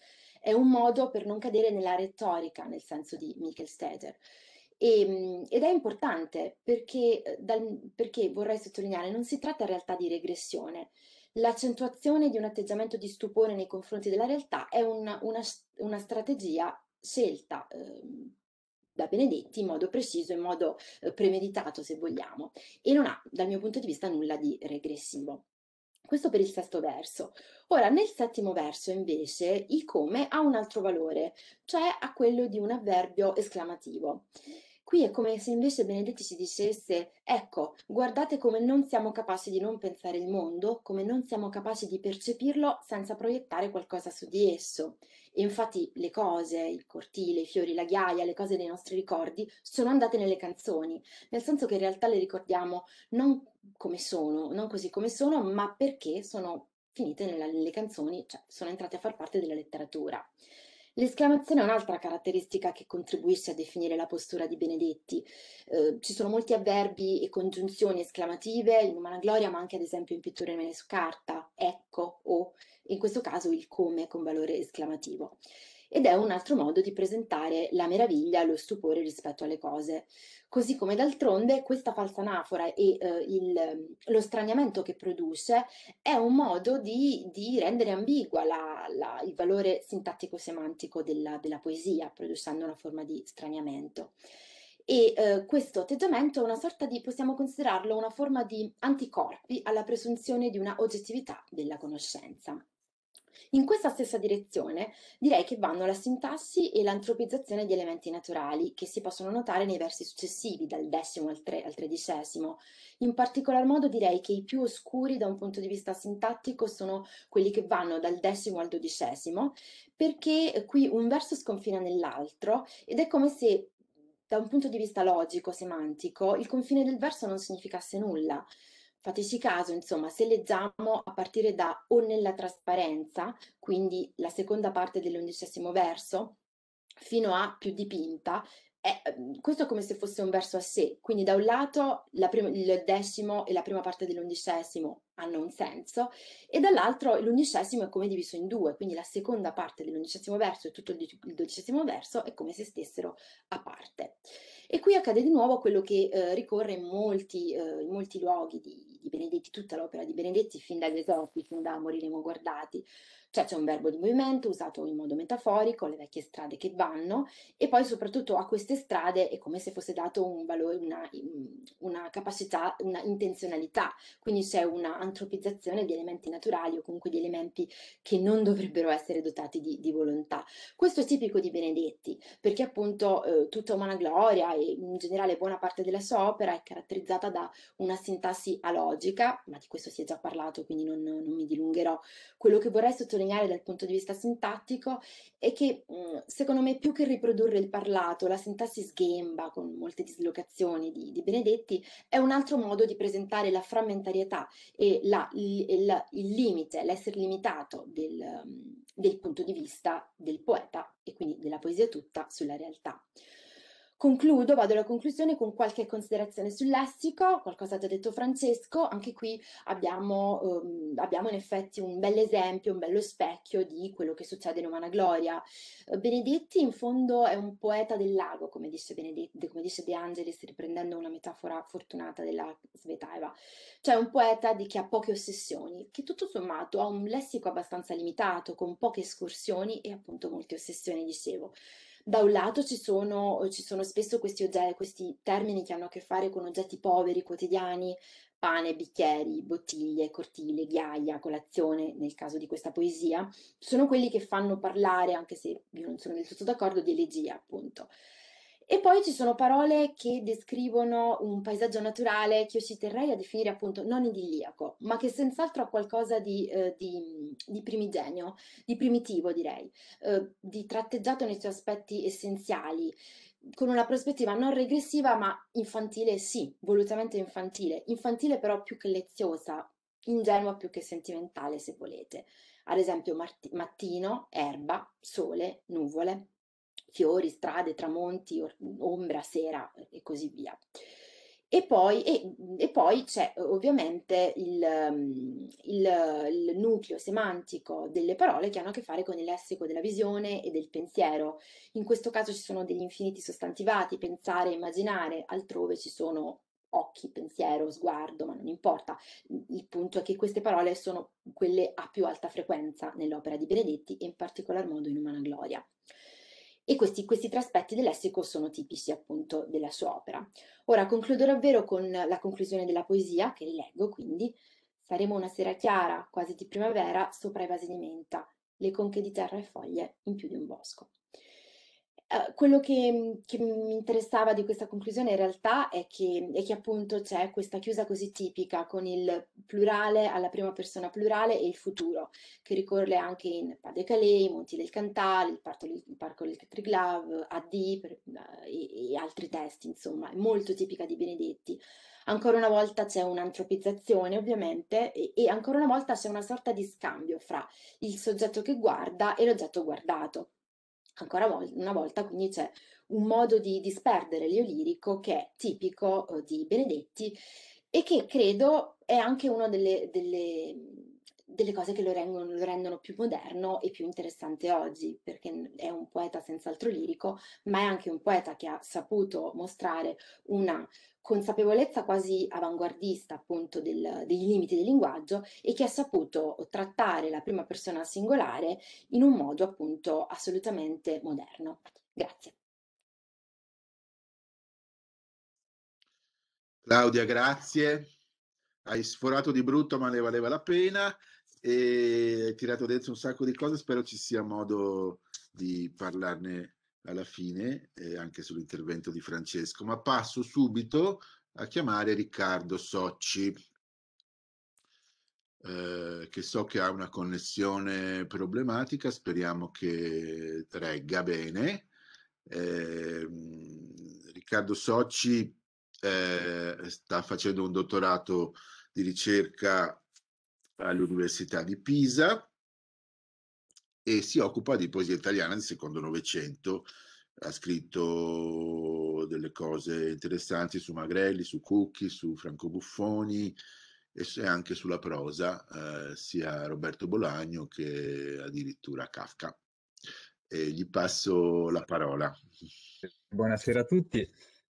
è un modo per non cadere nella retorica, nel senso di Mikkelstetter. E, ehm, ed è importante perché, eh, dal, perché, vorrei sottolineare, non si tratta in realtà di regressione. L'accentuazione di un atteggiamento di stupore nei confronti della realtà è una, una, una strategia scelta eh, da Benedetti in modo preciso, in modo eh, premeditato se vogliamo, e non ha dal mio punto di vista nulla di regressivo. Questo per il sesto verso. Ora, nel settimo verso, invece, il come ha un altro valore, cioè ha quello di un avverbio esclamativo. Qui è come se invece Benedetti ci dicesse, ecco, guardate come non siamo capaci di non pensare il mondo, come non siamo capaci di percepirlo senza proiettare qualcosa su di esso. E infatti le cose, il cortile, i fiori, la ghiaia, le cose dei nostri ricordi sono andate nelle canzoni, nel senso che in realtà le ricordiamo non come sono, non così come sono, ma perché sono finite nella, nelle canzoni, cioè sono entrate a far parte della letteratura. L'esclamazione è un'altra caratteristica che contribuisce a definire la postura di Benedetti. Eh, ci sono molti avverbi e congiunzioni esclamative in Umana Gloria, ma anche ad esempio in Pitture Mele su Carta, ecco o in questo caso il come con valore esclamativo ed è un altro modo di presentare la meraviglia, lo stupore rispetto alle cose. Così come d'altronde questa falsa anafora e eh, il, ehm, lo straniamento che produce è un modo di, di rendere ambigua la, la, il valore sintattico-semantico della, della poesia, producendo una forma di straniamento e eh, questo atteggiamento è una sorta di, possiamo considerarlo, una forma di anticorpi alla presunzione di una oggettività della conoscenza. In questa stessa direzione direi che vanno la sintassi e l'antropizzazione di elementi naturali che si possono notare nei versi successivi, dal decimo al, tre, al tredicesimo. In particolar modo direi che i più oscuri da un punto di vista sintattico sono quelli che vanno dal decimo al dodicesimo, perché qui un verso sconfina nell'altro ed è come se da un punto di vista logico, semantico, il confine del verso non significasse nulla. Fateci caso, insomma, se leggiamo a partire da o nella trasparenza, quindi la seconda parte dell'undicesimo verso, fino a più dipinta, è, ehm, questo è come se fosse un verso a sé, quindi da un lato prima, il decimo e la prima parte dell'undicesimo hanno un senso e dall'altro l'undicesimo è come diviso in due, quindi la seconda parte dell'undicesimo verso e tutto il, il dodicesimo verso è come se stessero a parte. E qui accade di nuovo quello che eh, ricorre in molti, eh, in molti luoghi di, di, Benedetti, tutta l'opera di Benedetti, fin dagli esopi, fin da Moriremo guardati, cioè c'è un verbo di movimento usato in modo metaforico, le vecchie strade che vanno e poi soprattutto a queste strade è come se fosse dato un valore, una, una capacità, una intenzionalità, quindi c'è una antropizzazione di elementi naturali o comunque di elementi che non dovrebbero essere dotati di, di volontà. Questo è tipico di Benedetti perché appunto eh, tutta umana gloria e in generale buona parte della sua opera è caratterizzata da una sintassi alogica, ma di questo si è già parlato quindi non, non mi dilungherò. Quello che vorrei sottolineare sottolineare dal punto di vista sintattico è che mm, secondo me più che riprodurre il parlato, la sintassi sghemba con molte dislocazioni di, di Benedetti, è un altro modo di presentare la frammentarietà e la, il, il, limite, l'essere limitato del, mm, del punto di vista del poeta e quindi della poesia tutta sulla realtà. Concludo, vado alla conclusione con qualche considerazione sul lessico, qualcosa ha già detto Francesco, anche qui abbiamo, ehm, abbiamo in effetti un bel esempio, un bello specchio di quello che succede in Umana Gloria. Benedetti in fondo è un poeta del lago, come dice, Benedetti, come dice De Angelis, riprendendo una metafora fortunata della Svetaeva, cioè un poeta di chi ha poche ossessioni, che tutto sommato ha un lessico abbastanza limitato, con poche escursioni e appunto molte ossessioni, dicevo. Da un lato ci sono, eh, ci sono spesso questi, oggetti, questi termini che hanno a che fare con oggetti poveri, quotidiani, pane, bicchieri, bottiglie, cortile, ghiaia, colazione, nel caso di questa poesia, sono quelli che fanno parlare, anche se io non sono del tutto d'accordo, di elegia, appunto. E poi ci sono parole che descrivono un paesaggio naturale che io ci terrei a definire appunto non idilliaco, ma che senz'altro ha qualcosa di, eh, di, di primigenio, di primitivo direi, eh, di tratteggiato nei suoi aspetti essenziali, con una prospettiva non regressiva ma infantile sì, volutamente infantile, infantile però più che leziosa, ingenua più che sentimentale se volete. Ad esempio Mart- mattino, erba, sole, nuvole fiori, strade, tramonti, ombra, sera e così via. E poi, e, e poi c'è ovviamente il, mm, il, il, nucleo semantico delle parole che hanno a che fare con il lessico della visione e del pensiero. In questo caso ci sono degli infiniti sostantivati, pensare, immaginare, altrove ci sono occhi, pensiero, sguardo, ma non importa. Il punto è che queste parole sono quelle a più alta frequenza nell'opera di Benedetti e in particolar modo in Umana Gloria e questi, questi tre aspetti del lessico sono tipici appunto della sua opera. Ora concludo davvero con la conclusione della poesia, che rileggo quindi. Saremo una sera chiara, quasi di primavera, sopra i vasi di menta, le conche di terra e foglie in più di un bosco. Ehm, quello che mhmm, che mi interessava di questa conclusione in realtà è che è che appunto c'è questa chiusa così tipica con il plurale alla prima persona plurale e il futuro, che ricorre anche in Pas Calais, i Monti del Cantal, il Parco del Triglav, AD per uhm, e e altri testi insomma, è molto tipica di Benedetti. Ancora una volta c'è un'antropizzazione ovviamente e e ancora una volta c'è una sorta di scambio fra il soggetto che guarda e l'oggetto guardato. Ancora una volta quindi c'è un modo di disperdere l'eolirico che è tipico eh, di Benedetti e che credo è anche una delle, delle, delle cose che lo rendono, lo rendono, più moderno e più interessante oggi, perché è un poeta senz'altro lirico, ma è anche un poeta che ha saputo mostrare una consapevolezza quasi avanguardista appunto del, dei limiti del linguaggio e che ha saputo trattare la prima persona singolare in un modo appunto assolutamente moderno. Grazie. Claudia, grazie. Hai sforato di brutto ma ne valeva la pena e hai tirato dentro un sacco di cose, spero ci sia modo di parlarne alla fine, eh, anche sull'intervento di Francesco, ma passo subito a chiamare Riccardo Socci, eh, che so che ha una connessione problematica, speriamo che regga bene. Eh, Riccardo Socci eh, sta facendo un dottorato di ricerca all'Università di Pisa e si occupa di poesia italiana del secondo novecento. Ha scritto delle cose interessanti su Magrelli, su Cucchi, su Franco Buffoni e anche sulla prosa, eh, sia Roberto Bolagno che addirittura Kafka. E gli passo la parola. Buonasera a tutti.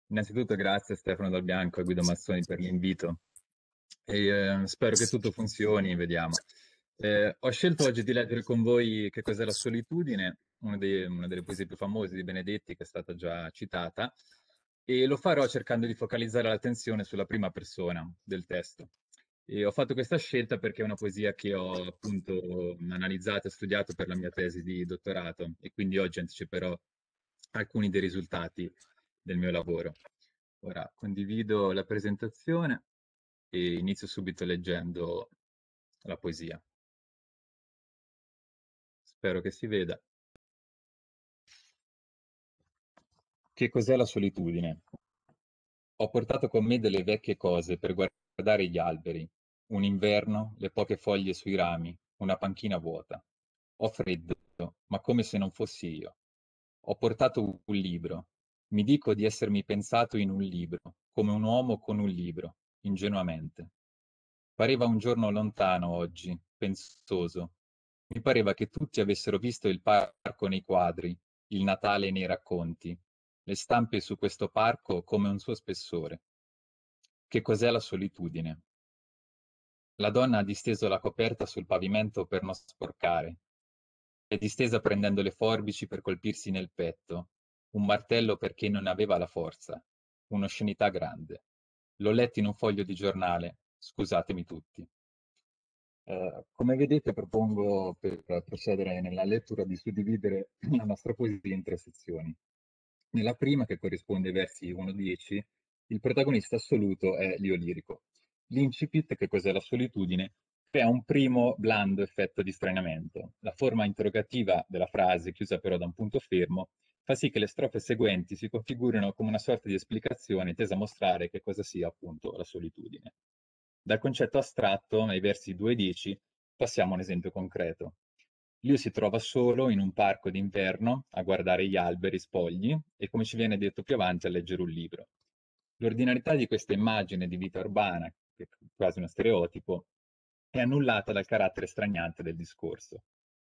Innanzitutto grazie Stefano Dal Bianco e Guido Mazzoni per l'invito. E, eh, spero che tutto funzioni, vediamo. Eh, ho scelto oggi di leggere con voi Che cos'è la solitudine, una, dei, una, delle poesie più famose di Benedetti che è stata già citata, e lo farò cercando di focalizzare l'attenzione sulla prima persona del testo. E ho fatto questa scelta perché è una poesia che ho appunto analizzato e studiato per la mia tesi di dottorato e quindi oggi anticiperò alcuni dei risultati del mio lavoro. Ora condivido la presentazione e inizio subito leggendo la poesia spero che si veda. Che cos'è la solitudine? Ho portato con me delle vecchie cose per guardare gli alberi, un inverno, le poche foglie sui rami, una panchina vuota. Ho freddo, ma come se non fossi io. Ho portato un libro. Mi dico di essermi pensato in un libro, come un uomo con un libro, ingenuamente. Pareva un giorno lontano oggi, pensoso, mi pareva che tutti avessero visto il parco nei quadri, il Natale nei racconti, le stampe su questo parco come un suo spessore. Che cos'è la solitudine? La donna ha disteso la coperta sul pavimento per non sporcare. È distesa prendendo le forbici per colpirsi nel petto, un martello perché non aveva la forza, un'oscenità grande. L'ho letto in un foglio di giornale, scusatemi tutti. Eh, come vedete propongo per procedere nella lettura di suddividere *clears throat* la nostra poesia in tre sezioni. Nella prima, che corrisponde ai versi 1-10, il protagonista assoluto è l'io lirico. L'incipit, che cos'è la solitudine, crea un primo blando effetto di stranamento. La forma interrogativa della frase, chiusa però da un punto fermo, fa sì che le strofe seguenti si configurino come una sorta di esplicazione tesa a mostrare che cosa sia appunto la solitudine. Dal concetto astratto, nei versi 2 e 10, passiamo a un esempio concreto. Liu si trova solo in un parco d'inverno a guardare gli alberi spogli e, come ci viene detto più avanti, a leggere un libro. L'ordinarietà di questa immagine di vita urbana, che è quasi uno stereotipo, è annullata dal carattere straniante del discorso.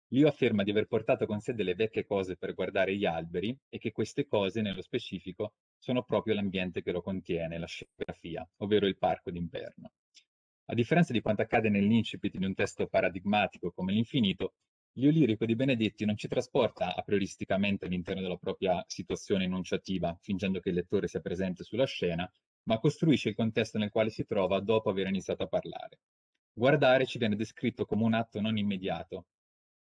Liu afferma di aver portato con sé delle vecchie cose per guardare gli alberi e che queste cose, nello specifico, sono proprio l'ambiente che lo contiene, la scenografia, ovvero il parco d'inverno. A differenza di quanto accade nell'incipit di un testo paradigmatico come l'infinito, l'io lirico di Benedetti non ci trasporta aprioristicamente all'interno della propria situazione enunciativa, fingendo che il lettore sia presente sulla scena, ma costruisce il contesto nel quale si trova dopo aver iniziato a parlare. Guardare ci viene descritto come un atto non immediato,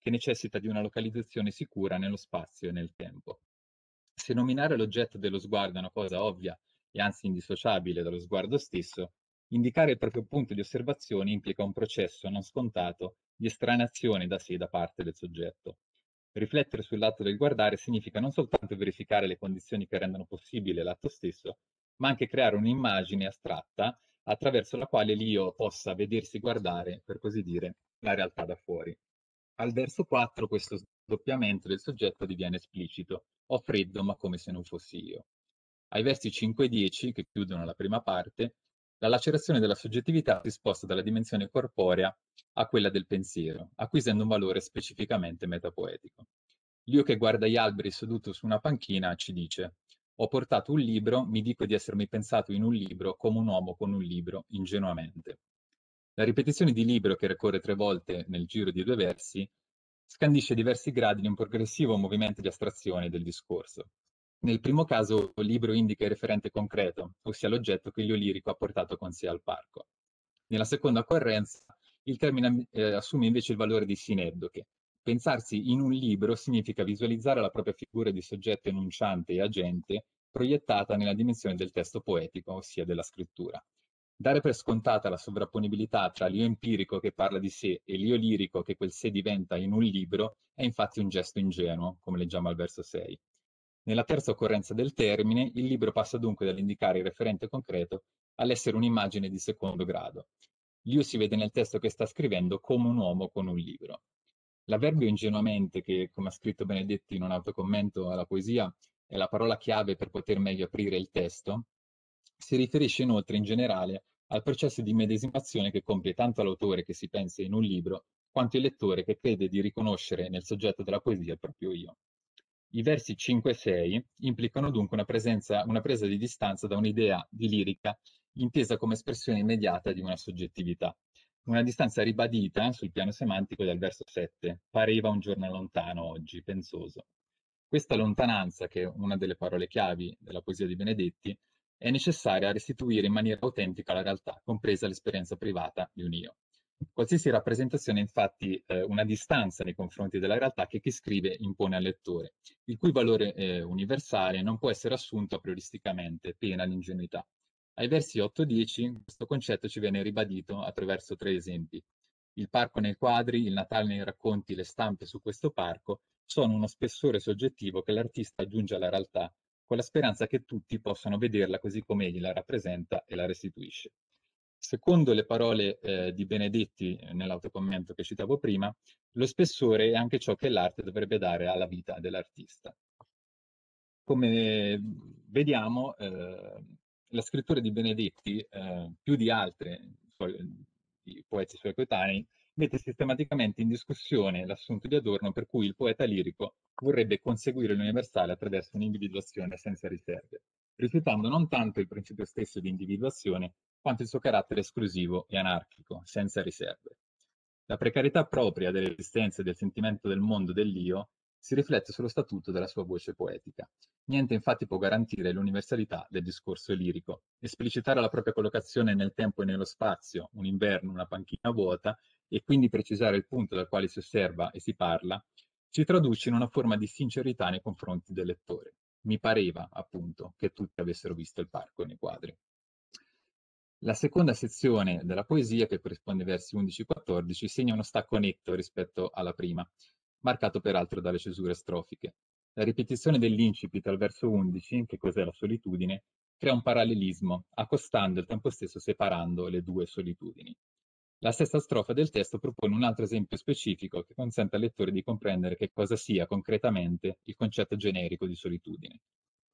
che necessita di una localizzazione sicura nello spazio e nel tempo. Se nominare l'oggetto dello sguardo è una cosa ovvia e anzi indissociabile dallo sguardo stesso, Indicare il proprio punto di osservazione implica un processo non scontato di estraneazione da sé da parte del soggetto. Riflettere sull'atto del guardare significa non soltanto verificare le condizioni che rendono possibile l'atto stesso, ma anche creare un'immagine astratta attraverso la quale l'io possa vedersi guardare, per così dire, la realtà da fuori. Al verso 4 questo sdoppiamento del soggetto diviene esplicito, ho freddo ma come se non fossi io. Ai versi 5 e 10, che chiudono la prima parte, la lacerazione della soggettività si sposta dalla dimensione corporea a quella del pensiero, acquisendo un valore specificamente metapoetico. Lio che guarda gli alberi seduto su una panchina ci dice ho portato un libro, mi dico di essermi pensato in un libro come un uomo con un libro, ingenuamente. La ripetizione di libro che ricorre tre volte nel giro di due versi scandisce diversi gradi di un progressivo movimento di astrazione del discorso. Nel primo caso il libro indica il referente concreto, ossia l'oggetto che il lirico ha portato con sé al parco. Nella seconda occorrenza il termine eh, assume invece il valore di sineddoche. Pensarsi in un libro significa visualizzare la propria figura di soggetto enunciante e agente proiettata nella dimensione del testo poetico, ossia della scrittura. Dare per scontata la sovrapponibilità tra l'io empirico che parla di sé e l'io lirico che quel sé diventa in un libro è infatti un gesto ingenuo, come leggiamo al verso 6. Nella terza occorrenza del termine, il libro passa dunque dall'indicare il referente concreto all'essere un'immagine di secondo grado. Liu si vede nel testo che sta scrivendo come un uomo con un libro. L'avverbio ingenuamente, che come ha scritto Benedetti in un autocommento alla poesia, è la parola chiave per poter meglio aprire il testo, si riferisce inoltre in generale al processo di medesimazione che compie tanto l'autore che si pensa in un libro, quanto il lettore che crede di riconoscere nel soggetto della poesia il proprio io. I versi 5 e 6 implicano dunque una, presenza, una presa di distanza da un'idea di lirica intesa come espressione immediata di una soggettività. Una distanza ribadita sul piano semantico dal verso 7. Pareva un giorno lontano oggi, pensoso. Questa lontananza, che è una delle parole chiavi della poesia di Benedetti, è necessaria a restituire in maniera autentica la realtà, compresa l'esperienza privata di un io. Qualsiasi rappresentazione è infatti eh, una distanza nei confronti della realtà che chi scrive impone al lettore, il cui valore eh, universale non può essere assunto prioristicamente, pena l'ingenuità. Ai versi 8-10 questo concetto ci viene ribadito attraverso tre esempi. Il parco nei quadri, il Natale nei racconti, le stampe su questo parco sono uno spessore soggettivo che l'artista aggiunge alla realtà con la speranza che tutti possano vederla così come egli la rappresenta e la restituisce. Secondo le parole eh, di Benedetti eh, nell'autocommento che citavo prima, lo spessore è anche ciò che l'arte dovrebbe dare alla vita dell'artista. Come vediamo, eh, la scrittura di Benedetti, eh, più di altri poeti suoi coetanei, mette sistematicamente in discussione l'assunto di Adorno per cui il poeta lirico vorrebbe conseguire l'universale attraverso un'individuazione senza riserve, rifiutando non tanto il principio stesso di individuazione, quanto il suo carattere esclusivo e anarchico, senza riserve. La precarietà propria dell'esistenza e del sentimento del mondo dell'io si riflette sullo statuto della sua voce poetica. Niente infatti può garantire l'universalità del discorso lirico. Esplicitare la propria collocazione nel tempo e nello spazio, un inverno, una panchina vuota, e quindi precisare il punto dal quale si osserva e si parla, ci traduce in una forma di sincerità nei confronti del lettore. Mi pareva, appunto, che tutti avessero visto il parco nei quadri. La seconda sezione della poesia, che corrisponde ai versi 11-14, segna uno stacco netto rispetto alla prima, marcato peraltro dalle cesure strofiche. La ripetizione dell'incipit al verso 11, che cos'è la solitudine, crea un parallelismo, accostando e al tempo stesso separando le due solitudini. La stessa strofa del testo propone un altro esempio specifico che consente al lettore di comprendere che cosa sia concretamente il concetto generico di solitudine.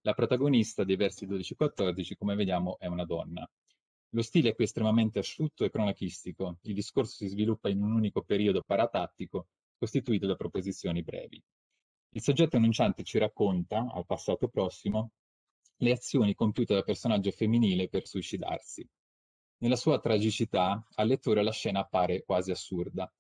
La protagonista dei versi 12-14, come vediamo, è una donna, lo stile è qui estremamente asciutto e cronachistico, il discorso si sviluppa in un unico periodo paratattico, costituito da proposizioni brevi. Il soggetto annunciante ci racconta, al passato prossimo, le azioni compiute dal personaggio femminile per suicidarsi. Nella sua tragicità, al lettore la scena appare quasi assurda.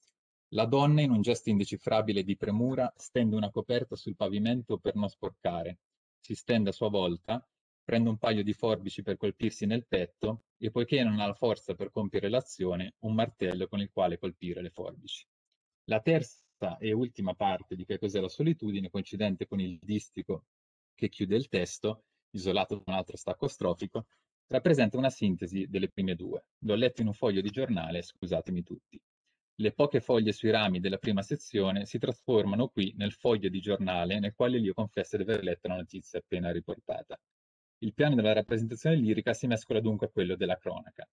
La donna, in un gesto indecifrabile di premura, stende una coperta sul pavimento per non sporcare, si stende a sua volta prende un paio di forbici per colpirsi nel petto e poiché non ha la forza per compiere l'azione, un martello con il quale colpire le forbici. La terza e ultima parte di che cos'è la solitudine, coincidente con il distico che chiude il testo, isolato da un altro stacco strofico, rappresenta una sintesi delle prime due. L'ho letto in un foglio di giornale, scusatemi tutti. Le poche foglie sui rami della prima sezione si trasformano qui nel foglio di giornale nel quale Lio confesso di aver letto la notizia appena riportata. Il piano della rappresentazione lirica si mescola dunque a quello della cronaca.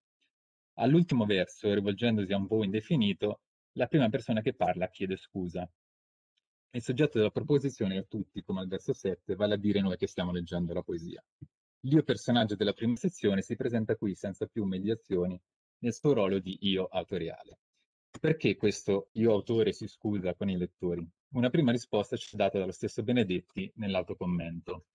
All'ultimo verso, rivolgendosi a un voi indefinito, la prima persona che parla chiede scusa. Il soggetto della proposizione a tutti, come al verso 7, vale a dire noi che stiamo leggendo la poesia. L'io personaggio della prima sezione si presenta qui senza più mediazioni nel suo ruolo di io autoriale. Perché questo io autore si scusa con i lettori? Una prima risposta ci è data dallo stesso Benedetti nell'autocommento.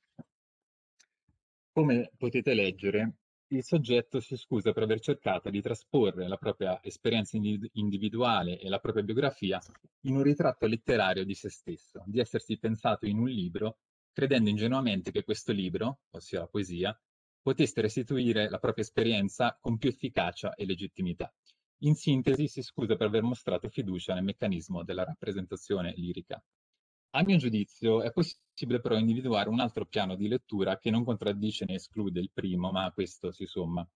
Come potete leggere, il soggetto si scusa per aver cercato di trasporre la propria esperienza individuale e la propria biografia in un ritratto letterario di se stesso, di essersi pensato in un libro, credendo ingenuamente che questo libro, ossia la poesia, potesse restituire la propria esperienza con più efficacia e legittimità. In sintesi, si scusa per aver mostrato fiducia nel meccanismo della rappresentazione lirica. A mio giudizio è possibile però individuare un altro piano di lettura che non contraddice né esclude il primo, ma a questo si somma.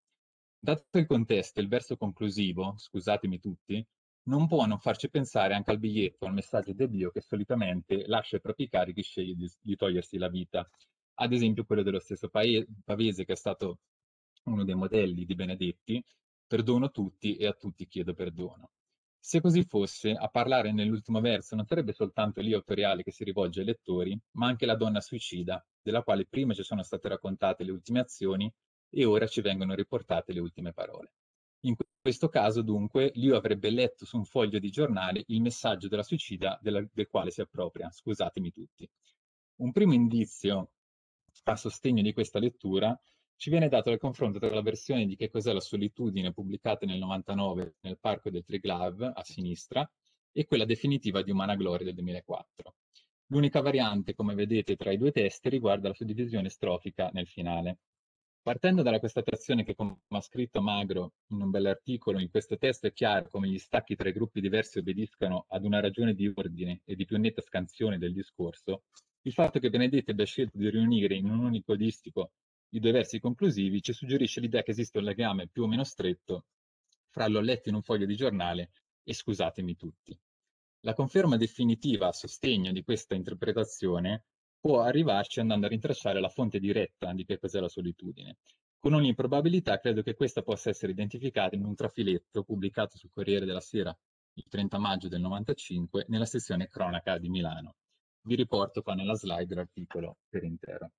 Dato il contesto, il verso conclusivo, scusatemi tutti, non può non farci pensare anche al biglietto, al messaggio di Dio che solitamente lascia i propri cari chi sceglie di, di togliersi la vita. Ad esempio quello dello stesso paese, Pavese che è stato uno dei modelli di Benedetti, perdono tutti e a tutti chiedo perdono. Se così fosse, a parlare nell'ultimo verso non sarebbe soltanto l'io Autoriale che si rivolge ai lettori, ma anche la donna suicida, della quale prima ci sono state raccontate le ultime azioni e ora ci vengono riportate le ultime parole. In questo caso, dunque, Lio avrebbe letto su un foglio di giornale il messaggio della suicida della, del quale si appropria, scusatemi tutti. Un primo indizio a sostegno di questa lettura è ci viene dato il confronto tra la versione di Che cos'è la solitudine pubblicata nel 99 nel Parco del Triglav a sinistra e quella definitiva di Umana Gloria del 2004. L'unica variante, come vedete, tra i due testi riguarda la suddivisione strofica nel finale. Partendo dalla constatazione che, come ha scritto Magro in un bell'articolo, in questo testo è chiaro come gli stacchi tra i gruppi diversi obbediscano ad una ragione di ordine e di più netta scansione del discorso, il fatto che Benedetti abbia scelto di riunire in un unico distico i due versi conclusivi, ci suggerisce l'idea che esiste un legame più o meno stretto fra l'ho letto in un foglio di giornale e scusatemi tutti. La conferma definitiva a sostegno di questa interpretazione può arrivarci andando a rintracciare la fonte diretta di che cos'è la solitudine. Con ogni probabilità credo che questa possa essere identificata in un trafiletto pubblicato sul Corriere della Sera il 30 maggio del 95 nella sessione Cronaca di Milano. Vi riporto qua nella slide l'articolo per intero.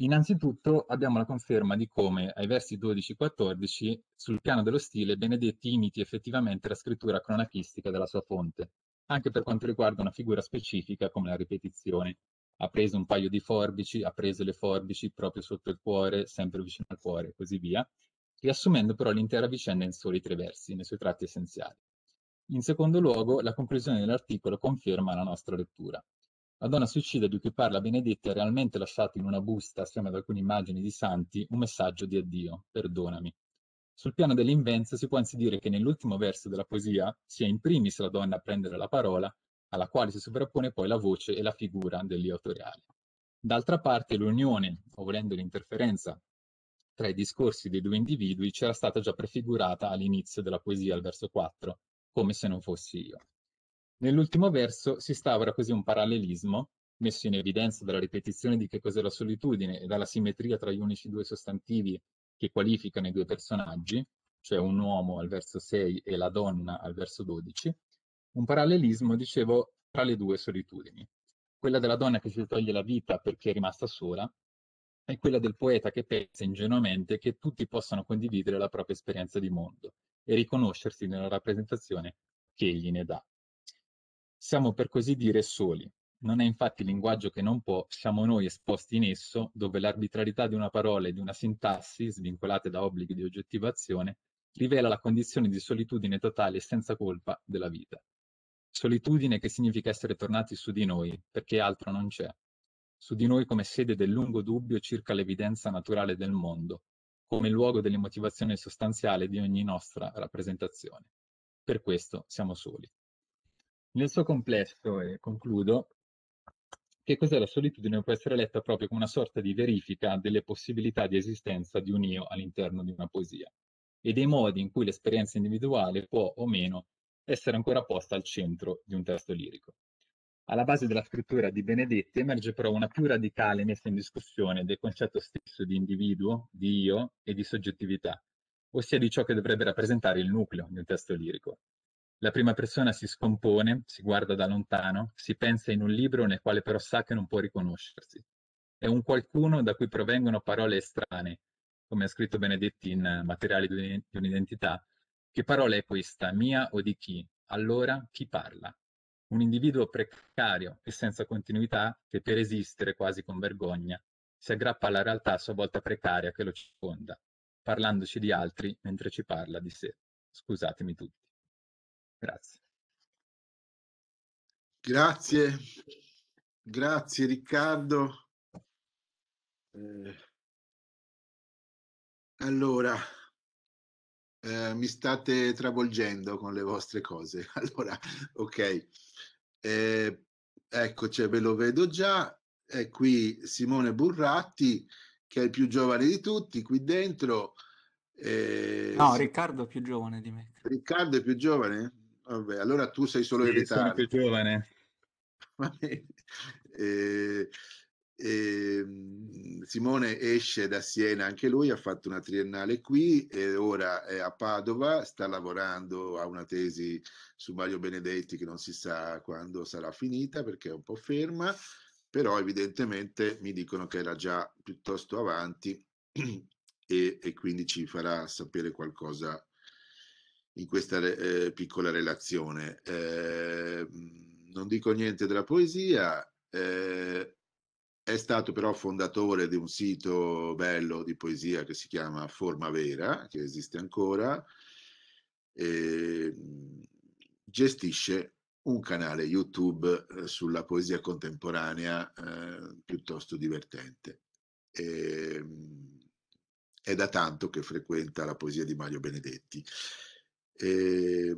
Innanzitutto abbiamo la conferma di come ai versi 12-14 sul piano dello stile Benedetti imiti effettivamente la scrittura cronachistica della sua fonte, anche per quanto riguarda una figura specifica come la ripetizione. Ha preso un paio di forbici, ha preso le forbici proprio sotto il cuore, sempre vicino al cuore e così via, riassumendo però l'intera vicenda in soli tre versi, nei suoi tratti essenziali. In secondo luogo, la conclusione dell'articolo conferma la nostra lettura. La donna suicida di cui parla Benedetta ha realmente lasciato in una busta, assieme ad alcune immagini di santi, un messaggio di addio, perdonami. Sul piano dell'invenza si può anzi dire che nell'ultimo verso della poesia sia in primis la donna a prendere la parola, alla quale si sovrappone poi la voce e la figura dell'io autoriale. D'altra parte l'unione, o volendo l'interferenza, tra i discorsi dei due individui c'era stata già prefigurata all'inizio della poesia, al verso 4, come se non fossi io. Nell'ultimo verso si instaura così un parallelismo, messo in evidenza dalla ripetizione di che cos'è la solitudine e dalla simmetria tra gli unici due sostantivi che qualificano i due personaggi, cioè un uomo al verso 6 e la donna al verso 12, un parallelismo, dicevo, tra le due solitudini. Quella della donna che si toglie la vita perché è rimasta sola e quella del poeta che pensa ingenuamente che tutti possano condividere la propria esperienza di mondo e riconoscersi nella rappresentazione che egli ne dà. Siamo per così dire soli. Non è infatti linguaggio che non può, siamo noi esposti in esso, dove l'arbitrarietà di una parola e di una sintassi, svincolate da obblighi di oggettivazione, rivela la condizione di solitudine totale e senza colpa della vita. Solitudine che significa essere tornati su di noi, perché altro non c'è. Su di noi come sede del lungo dubbio circa l'evidenza naturale del mondo, come luogo dell'emotivazione sostanziale di ogni nostra rappresentazione. Per questo siamo soli. Nel suo complesso, e concludo, che cos'è la solitudine può essere letta proprio come una sorta di verifica delle possibilità di esistenza di un io all'interno di una poesia e dei modi in cui l'esperienza individuale può o meno essere ancora posta al centro di un testo lirico. Alla base della scrittura di Benedetti emerge però una più radicale messa in discussione del concetto stesso di individuo, di io e di soggettività, ossia di ciò che dovrebbe rappresentare il nucleo di un testo lirico, la prima persona si scompone, si guarda da lontano, si pensa in un libro nel quale però sa che non può riconoscersi. È un qualcuno da cui provengono parole estranee, come ha scritto Benedetti in Materiali di un'identità. Che parola è questa, mia o di chi? Allora chi parla? Un individuo precario e senza continuità che per esistere quasi con vergogna si aggrappa alla realtà a sua volta precaria che lo circonda, parlandoci di altri mentre ci parla di sé. Scusatemi tutti. Grazie. Grazie, grazie Riccardo. Eh, allora, eh, mi state travolgendo con le vostre cose. *laughs* Allora, ok. Eh, ecco, cioè, ve lo vedo già. È qui Simone Burratti, che è il più giovane di tutti, qui dentro. Eh, no, Riccardo è più giovane di me. Riccardo è più giovane? Vabbè, allora tu sei solo sì, in ritardo. Sono più giovane. *laughs* e, e, eh, ehm, Simone esce da Siena, anche lui ha fatto una triennale qui e ora è a Padova, sta lavorando a una tesi su Mario Benedetti che non si sa quando sarà finita perché è un po' ferma, però evidentemente mi dicono che era già piuttosto avanti *clears throat* e, e quindi ci farà sapere qualcosa in questa eh, piccola relazione. Eh, non dico niente della poesia, eh, è stato però fondatore di un sito bello di poesia che si chiama Forma Vera, che esiste ancora, e ehm, gestisce un canale YouTube eh, sulla poesia contemporanea eh, piuttosto divertente. E, ehm, è da tanto che frequenta la poesia di Mario Benedetti. Eh,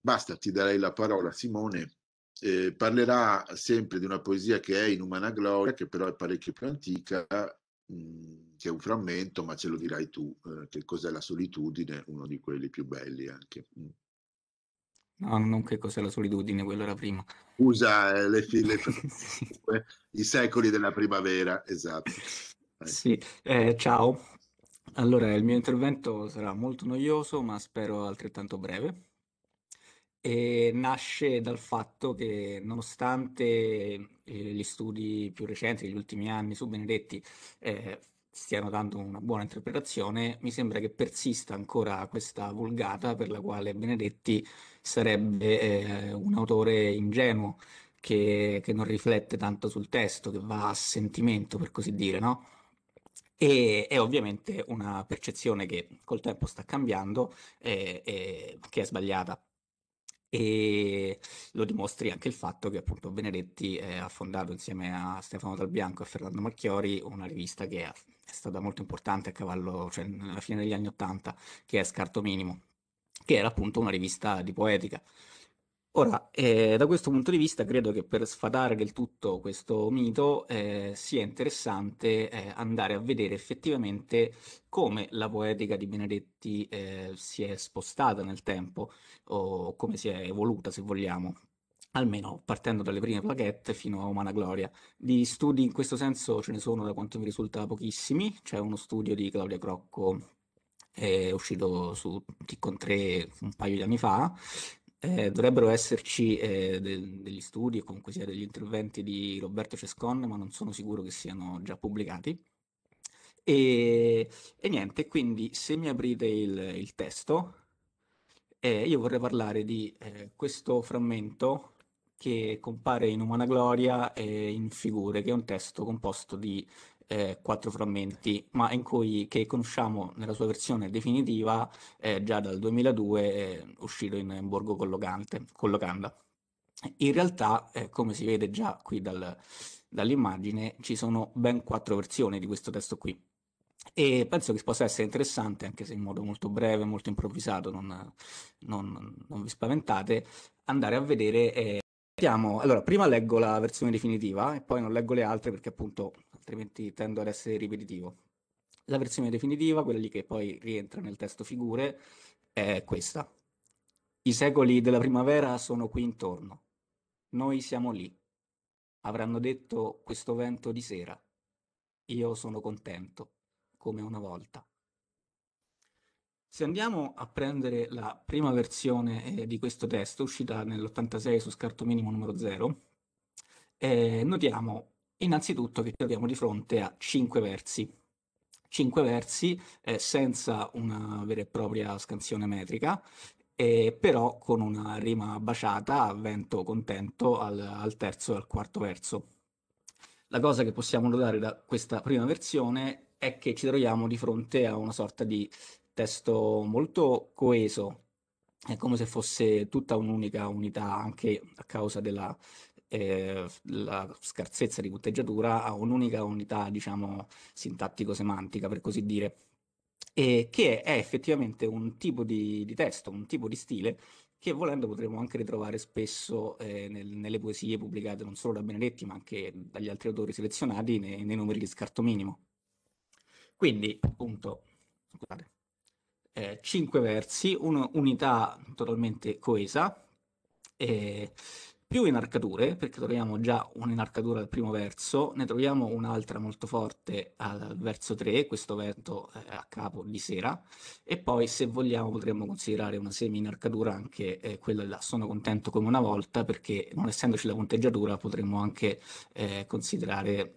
basta, ti darei la parola, Simone. Eh, parlerà sempre di una poesia che è in Umana Gloria, che però è parecchio più antica, mh, mhmm, che è un frammento, ma ce lo dirai tu, eh, che cos'è la solitudine, uno di quelli più belli anche. Mm. No, non che cos'è la solitudine, quello era prima. Usa eh, le file, *laughs* *laughs* i secoli della primavera, esatto. Ecco. Sì, eh, ciao. Allora, il mio intervento sarà molto noioso, ma spero altrettanto breve. E nasce dal fatto che, nonostante eh, gli studi più recenti degli ultimi anni su Benedetti eh, stiano dando una buona interpretazione, mi sembra che persista ancora questa vulgata per la quale Benedetti sarebbe eh, un autore ingenuo che, che non riflette tanto sul testo, che va a sentimento, per così dire, no? e è ovviamente una percezione che col tempo sta cambiando, e, eh, eh, che è sbagliata. E lo dimostri anche il fatto che appunto Benedetti eh, ha fondato insieme a Stefano Dalbianco e Fernando Marchiori una rivista che è stata molto importante a cavallo, cioè alla fine degli anni Ottanta, che è Scarto Minimo, che era appunto una rivista di poetica. Ora, eh, da questo punto di vista, credo che per sfatare del tutto questo mito eh, sia interessante eh, andare a vedere effettivamente come la poetica di Benedetti eh, si è spostata nel tempo o come si è evoluta, se vogliamo, almeno partendo dalle prime plaquette fino a Umana Gloria. Di studi in questo senso ce ne sono, da quanto mi risulta, pochissimi. C'è uno studio di Claudia Crocco è eh, uscito su Ticcon 3 un paio di anni fa, eh, dovrebbero esserci eh, de- degli studi o comunque sia degli interventi di Roberto Cescon, ma non sono sicuro che siano già pubblicati. E, e niente, quindi se mi aprite il, il testo, eh, io vorrei parlare di eh, questo frammento che compare in Umana Gloria e eh, in Figure, che è un testo composto di eh, quattro frammenti, ma in cui, che conosciamo nella sua versione definitiva eh, già dal 2002, eh, uscito in, in Borgo Collocanda. In realtà, eh, come si vede già qui dal, dall'immagine, ci sono ben quattro versioni di questo testo qui. E penso che possa essere interessante, anche se in modo molto breve, molto improvvisato, non, non, non vi spaventate, andare a vedere. Eh, allora, prima leggo la versione definitiva e poi non leggo le altre perché appunto altrimenti tendo ad essere ripetitivo. La versione definitiva, quella lì che poi rientra nel testo figure, è questa. I secoli della primavera sono qui intorno. Noi siamo lì. Avranno detto questo vento di sera. Io sono contento, come una volta. Se andiamo a prendere la prima versione eh, di questo testo, uscita nell'86 su scarto minimo numero 0, eh, notiamo Innanzitutto che ci troviamo di fronte a cinque versi, cinque versi eh, senza una vera e propria scansione metrica, eh, però con una rima baciata a vento contento al, al terzo e al quarto verso. La cosa che possiamo notare da questa prima versione è che ci troviamo di fronte a una sorta di testo molto coeso, è come se fosse tutta un'unica unità anche a causa della eh, la scarsezza di punteggiatura a un'unica unità, diciamo, sintattico-semantica, per così dire, e che è effettivamente un tipo di, di testo, un tipo di stile che volendo potremo anche ritrovare spesso eh, nel, nelle poesie pubblicate non solo da Benedetti, ma anche dagli altri autori selezionati nei, nei numeri di scarto minimo. Quindi, appunto, scusate, eh, cinque versi, un'unità totalmente coesa, eh, più inarcature, perché troviamo già un'inarcatura al primo verso, ne troviamo un'altra molto forte al verso 3, questo vento eh, a capo di sera, e poi se vogliamo potremmo considerare una semi-inarcatura anche eh, quella della sono contento come una volta, perché non essendoci la punteggiatura potremmo anche eh, considerare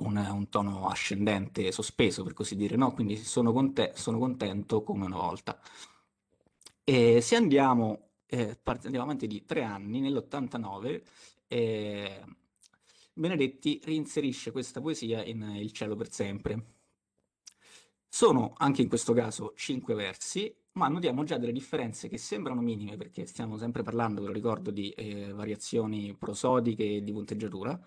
un, un, tono ascendente sospeso, per così dire, no? Quindi sono, conte- sono contento come una volta. E se andiamo eh, andiamo avanti di tre anni, nell'89, eh, Benedetti reinserisce questa poesia in Il cielo per sempre. Sono anche in questo caso cinque versi, ma notiamo già delle differenze che sembrano minime, perché stiamo sempre parlando, ve lo ricordo, di eh, variazioni prosodiche e di punteggiatura,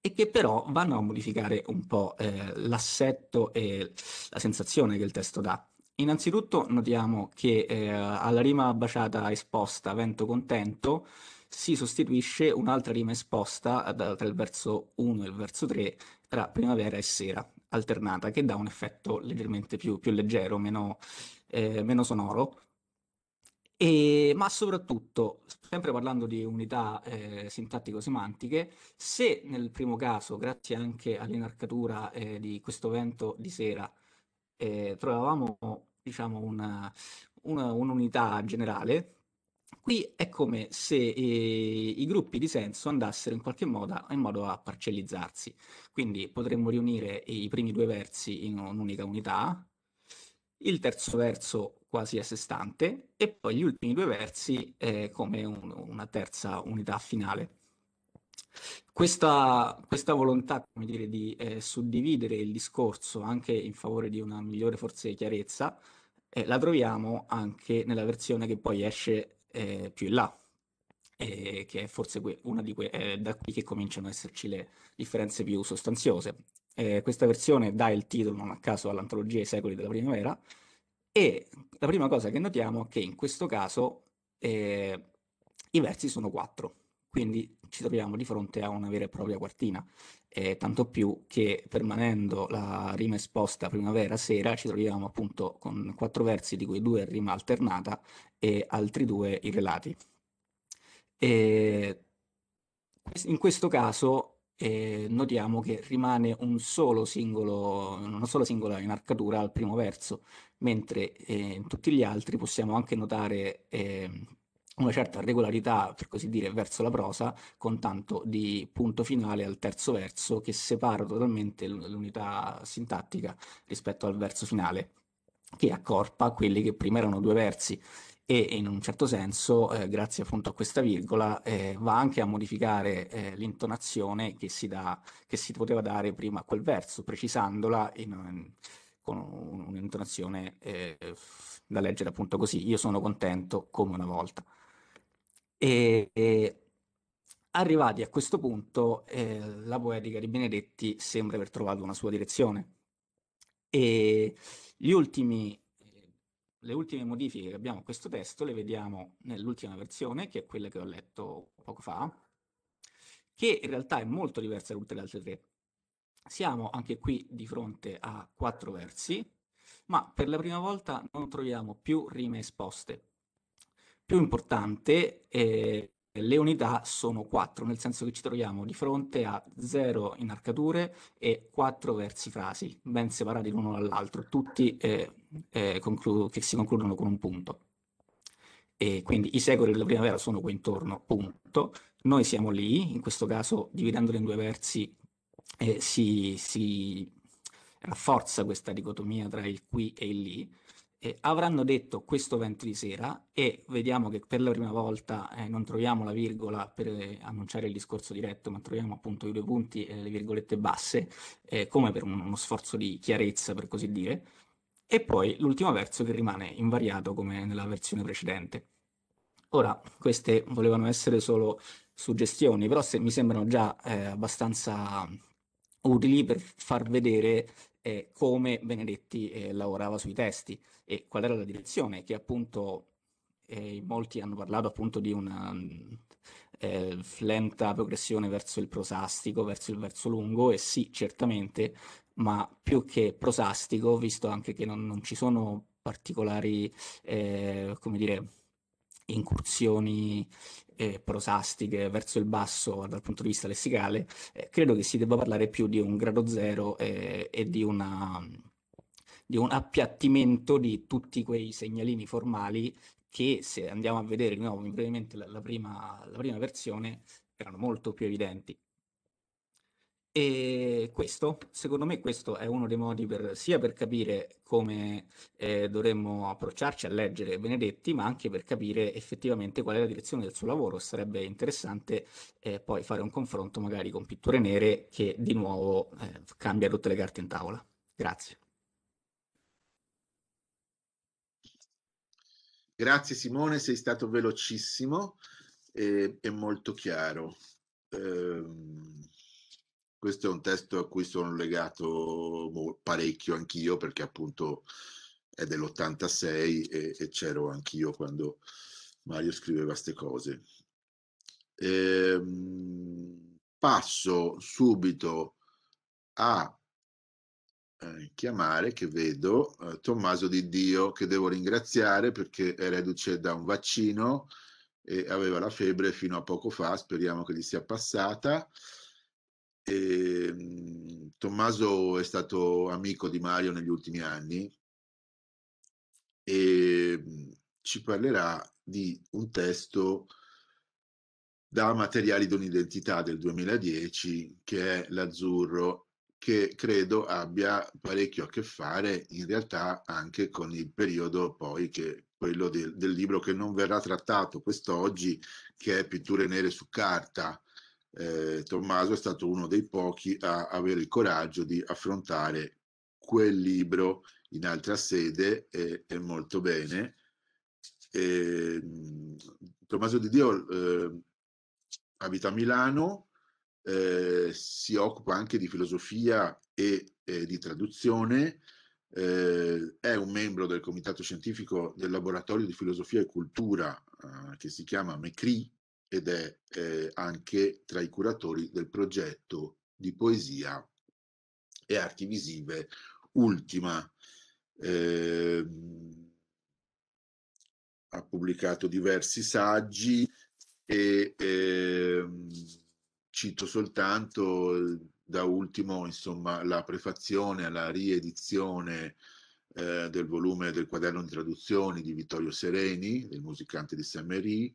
e che però vanno a modificare un po' eh, l'assetto e la sensazione che il testo dà. Innanzitutto notiamo che eh, alla rima baciata esposta vento contento si sostituisce un'altra rima esposta tra il verso 1 e il verso 3 tra primavera e sera alternata che dà un effetto leggermente più, più leggero, meno, eh, meno sonoro. E, ma soprattutto, sempre parlando di unità eh, sintattico-semantiche, se nel primo caso, grazie anche all'inarcatura eh, di questo vento di sera, eh, trovavamo diciamo una, una, un'unità generale, qui è come se eh, i gruppi di senso andassero in qualche modo, in modo a parcellizzarsi, quindi potremmo riunire i primi due versi in un'unica unità, il terzo verso quasi a sé stante e poi gli ultimi due versi eh, come un, una terza unità finale. Questa, questa volontà dire, di eh, suddividere il discorso anche in favore di una migliore forse chiarezza eh, la troviamo anche nella versione che poi esce eh, più in là, eh, che è forse que- una di que- eh, da qui che cominciano ad esserci le differenze più sostanziose. Eh, questa versione dà il titolo non a caso all'antologia I secoli della primavera e la prima cosa che notiamo è che in questo caso eh, i versi sono quattro, quindi ci troviamo di fronte a una vera e propria quartina eh, tanto più che permanendo la rima esposta primavera-sera ci troviamo appunto con quattro versi di cui due in rima alternata e altri due irrelati. E in questo caso eh, notiamo che rimane un solo singolo, una sola singola inarcatura al primo verso, mentre eh, in tutti gli altri possiamo anche notare eh, una certa regolarità, per così dire, verso la prosa, con tanto di punto finale al terzo verso che separa totalmente l'unità sintattica rispetto al verso finale, che accorpa quelli che prima erano due versi e in un certo senso, eh, grazie appunto a questa virgola, eh, va anche a modificare eh, l'intonazione che si, dà, che si poteva dare prima a quel verso, precisandola in, in, con un'intonazione eh, da leggere appunto così, io sono contento come una volta. E, e arrivati a questo punto, eh, la poetica di Benedetti sembra aver trovato una sua direzione. E ultimi, le ultime modifiche che abbiamo a questo testo le vediamo nell'ultima versione, che è quella che ho letto poco fa, che in realtà è molto diversa da tutte le altre tre. Siamo anche qui di fronte a quattro versi, ma per la prima volta non troviamo più rime esposte, più importante, eh, le unità sono 4, nel senso che ci troviamo di fronte a 0 inarcature e 4 versi frasi, ben separati l'uno dall'altro, tutti eh, eh, conclu- che si concludono con un punto. E quindi i secoli della primavera sono qui intorno, punto. Noi siamo lì, in questo caso dividendoli in due versi eh, si, si rafforza questa dicotomia tra il qui e il lì, eh, avranno detto questo ventri sera e vediamo che per la prima volta eh, non troviamo la virgola per eh, annunciare il discorso diretto, ma troviamo appunto i due punti e le virgolette basse, eh, come per un, uno sforzo di chiarezza, per così dire, e poi l'ultimo verso che rimane invariato come nella versione precedente. Ora, queste volevano essere solo suggestioni, però se, mi sembrano già eh, abbastanza utili per far vedere eh, come Benedetti lavorava sui testi e qual era la direzione, che appunto eh, molti hanno parlato appunto di una mm, eh, lenta progressione verso il prosastico, verso il verso lungo, e sì, certamente, ma più che prosastico, visto anche che non, non ci sono particolari, eh, come dire, incursioni eh, prosastiche verso il basso dal punto di vista lessicale, eh, credo che si debba parlare più di un grado zero eh, e di una di un appiattimento di tutti quei segnalini formali che se andiamo a vedere di nuovo brevemente la, la, prima, la prima versione erano molto più evidenti. E questo, secondo me, questo è uno dei modi per, sia per capire come eh, dovremmo approcciarci a leggere Benedetti, ma anche per capire effettivamente qual è la direzione del suo lavoro. Sarebbe interessante eh, poi fare un confronto magari con Pitture Nere che di nuovo eh, cambia tutte le carte in tavola. Grazie. Grazie Simone, sei stato velocissimo e, e molto chiaro. Ehm, questo è un testo a cui sono legato parecchio anch'io perché appunto è dell'86 e, e c'ero anch'io quando Mario scriveva queste cose. Ehm, passo subito a eh, chiamare che vedo eh, Tommaso Di Dio che devo ringraziare perché è reduce da un vaccino e aveva la febbre fino a poco fa, speriamo che gli sia passata. E, ehm, mh, Tommaso è stato amico di Mario negli ultimi anni e mh, mm, ci parlerà di un testo da Materiali di un'identità del 2010 che è L'azzurro che credo abbia parecchio a che fare in realtà anche con il periodo poi che quello del, del libro che non verrà trattato quest'oggi, che è Pitture nere su carta. Eh, Tommaso è stato uno dei pochi a avere il coraggio di affrontare quel libro in altra sede e, e molto bene. E, ehm, Tommaso Di Dio eh, abita a Milano, eh, si occupa anche di filosofia e eh, di traduzione, eh, è un membro del comitato scientifico del laboratorio di filosofia e cultura eh, che si chiama MECRI ed è anche tra i curatori del progetto di poesia e arti visive ultima. Ehm, ha pubblicato diversi saggi e ehm, Cito soltanto da ultimo insomma, la prefazione alla riedizione eh, del volume del quaderno di traduzioni di Vittorio Sereni, del musicante di Saint-Méry,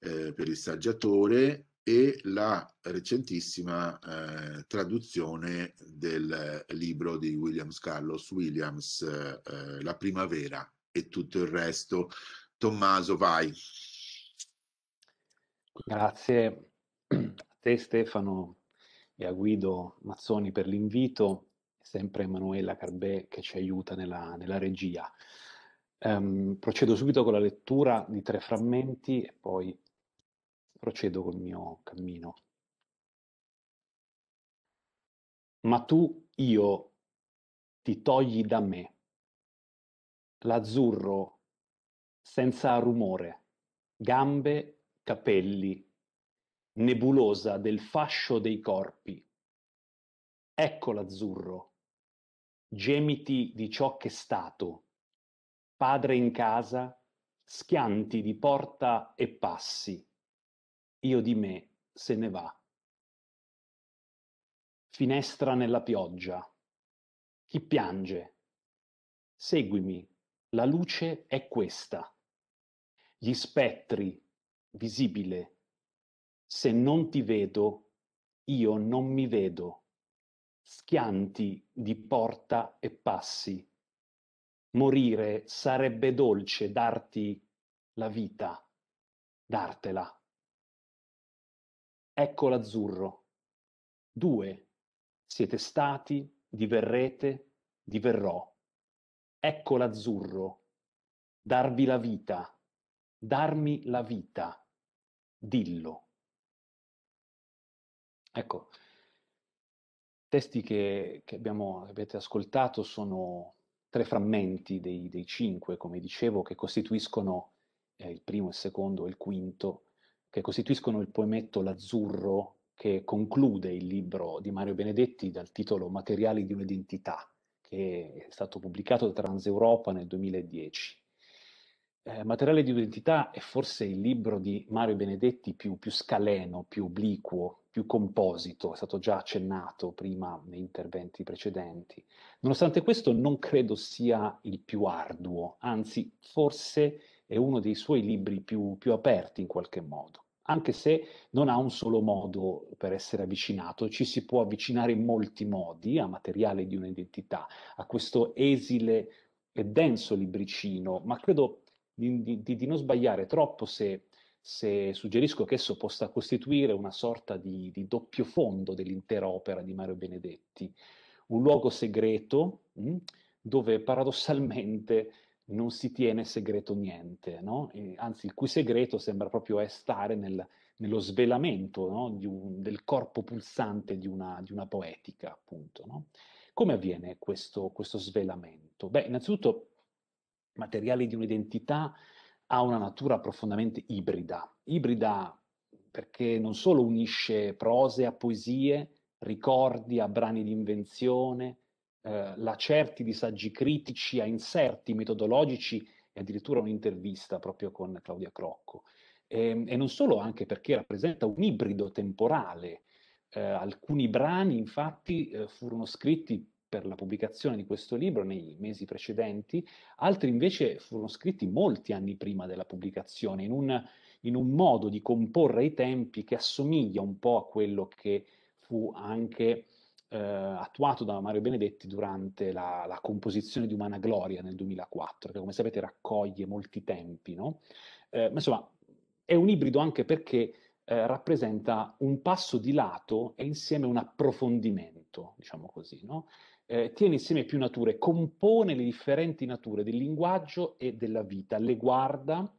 eh, per il saggiatore, e la recentissima eh, traduzione del eh, libro di Williams Carlos Williams, eh, La primavera e tutto il resto. Tommaso, vai. Grazie *clears throat* te Stefano e a Guido Mazzoni per l'invito, sempre Emanuela Carbè che ci aiuta nella, nella regia. Um, procedo subito con la lettura di tre frammenti e poi procedo col mio cammino. Ma tu, io, ti togli da me l'azzurro senza rumore, gambe, capelli, Nebulosa del fascio dei corpi. Ecco l'azzurro, gemiti di ciò ch'è stato, padre in casa, schianti di porta e passi, io di me se ne va. Finestra nella pioggia. Chi piange? Seguimi, la luce è questa. Gli spettri, visibile, se non ti vedo, io non mi vedo. Schianti di porta e passi. Morire sarebbe dolce darti la vita, dartela. Ecco l'azzurro. Due. Siete stati, diverrete, diverrò. Ecco l'azzurro. Darvi la vita. Darmi la vita. Dillo. Ecco, i testi che, che abbiamo, avete ascoltato sono tre frammenti dei, dei cinque, come dicevo, che costituiscono eh, il primo, il secondo e il quinto, che costituiscono il poemetto L'azzurro che conclude il libro di Mario Benedetti dal titolo Materiali di un'identità, che è stato pubblicato da Transeuropa nel 2010 eh, materiale di identità è forse il libro di Mario Benedetti più, più, scaleno, più obliquo, più composito, è stato già accennato prima nei interventi precedenti. Nonostante questo non credo sia il più arduo, anzi forse è uno dei suoi libri più, più aperti in qualche modo, anche se non ha un solo modo per essere avvicinato, ci si può avvicinare in molti modi a materiale di un'identità, a questo esile e denso libricino, ma credo di, di, di non sbagliare troppo se, se, suggerisco che esso possa costituire una sorta di, di doppio fondo dell'intera opera di Mario Benedetti, un luogo segreto mh, mm, dove paradossalmente non si tiene segreto niente, no? e, anzi il cui segreto sembra proprio stare nel, nello svelamento no? un, del corpo pulsante di una, di una poetica, appunto. No? Come avviene questo, questo svelamento? Beh, innanzitutto materiale di un'identità ha una natura profondamente ibrida. Ibrida perché non solo unisce prose a poesie, ricordi a brani di invenzione, eh, lacerti di saggi critici a inserti metodologici e addirittura un'intervista proprio con Claudia Crocco. E, ehm, e non solo anche perché rappresenta un ibrido temporale. Eh, alcuni brani infatti eh, furono scritti per la pubblicazione di questo libro nei mesi precedenti, altri invece furono scritti molti anni prima della pubblicazione, in un, in un modo di comporre i tempi che assomiglia un po' a quello che fu anche eh, attuato da Mario Benedetti durante la, la, composizione di Umana Gloria nel 2004, che come sapete raccoglie molti tempi, no? eh, ma insomma, è un ibrido anche perché eh, rappresenta un passo di lato e insieme un approfondimento, diciamo così, no? eh, tiene insieme più nature, compone le differenti nature del linguaggio e della vita, le guarda,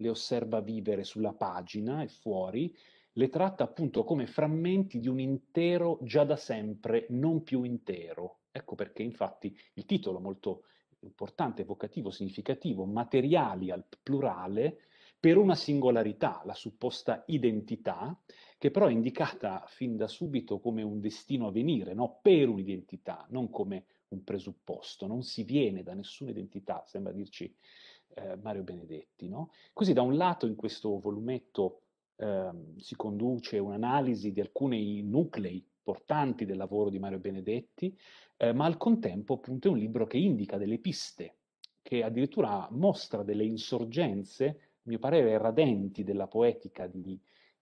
le osserva vivere sulla pagina e fuori, le tratta appunto come frammenti di un intero già da sempre non più intero. Ecco perché infatti il titolo molto importante, evocativo, significativo, materiali al plurale, per una singolarità, la supposta identità, che però è indicata fin da subito come un destino a venire, no? per un'identità, non come un presupposto, non si viene da nessuna identità, sembra dirci eh, Mario Benedetti. No? Così da un lato in questo volumetto eh, si conduce un'analisi di alcuni nuclei importanti del lavoro di Mario Benedetti, eh, ma al contempo appunto è un libro che indica delle piste, che addirittura mostra delle insorgenze, a mio parere, radenti della poetica di,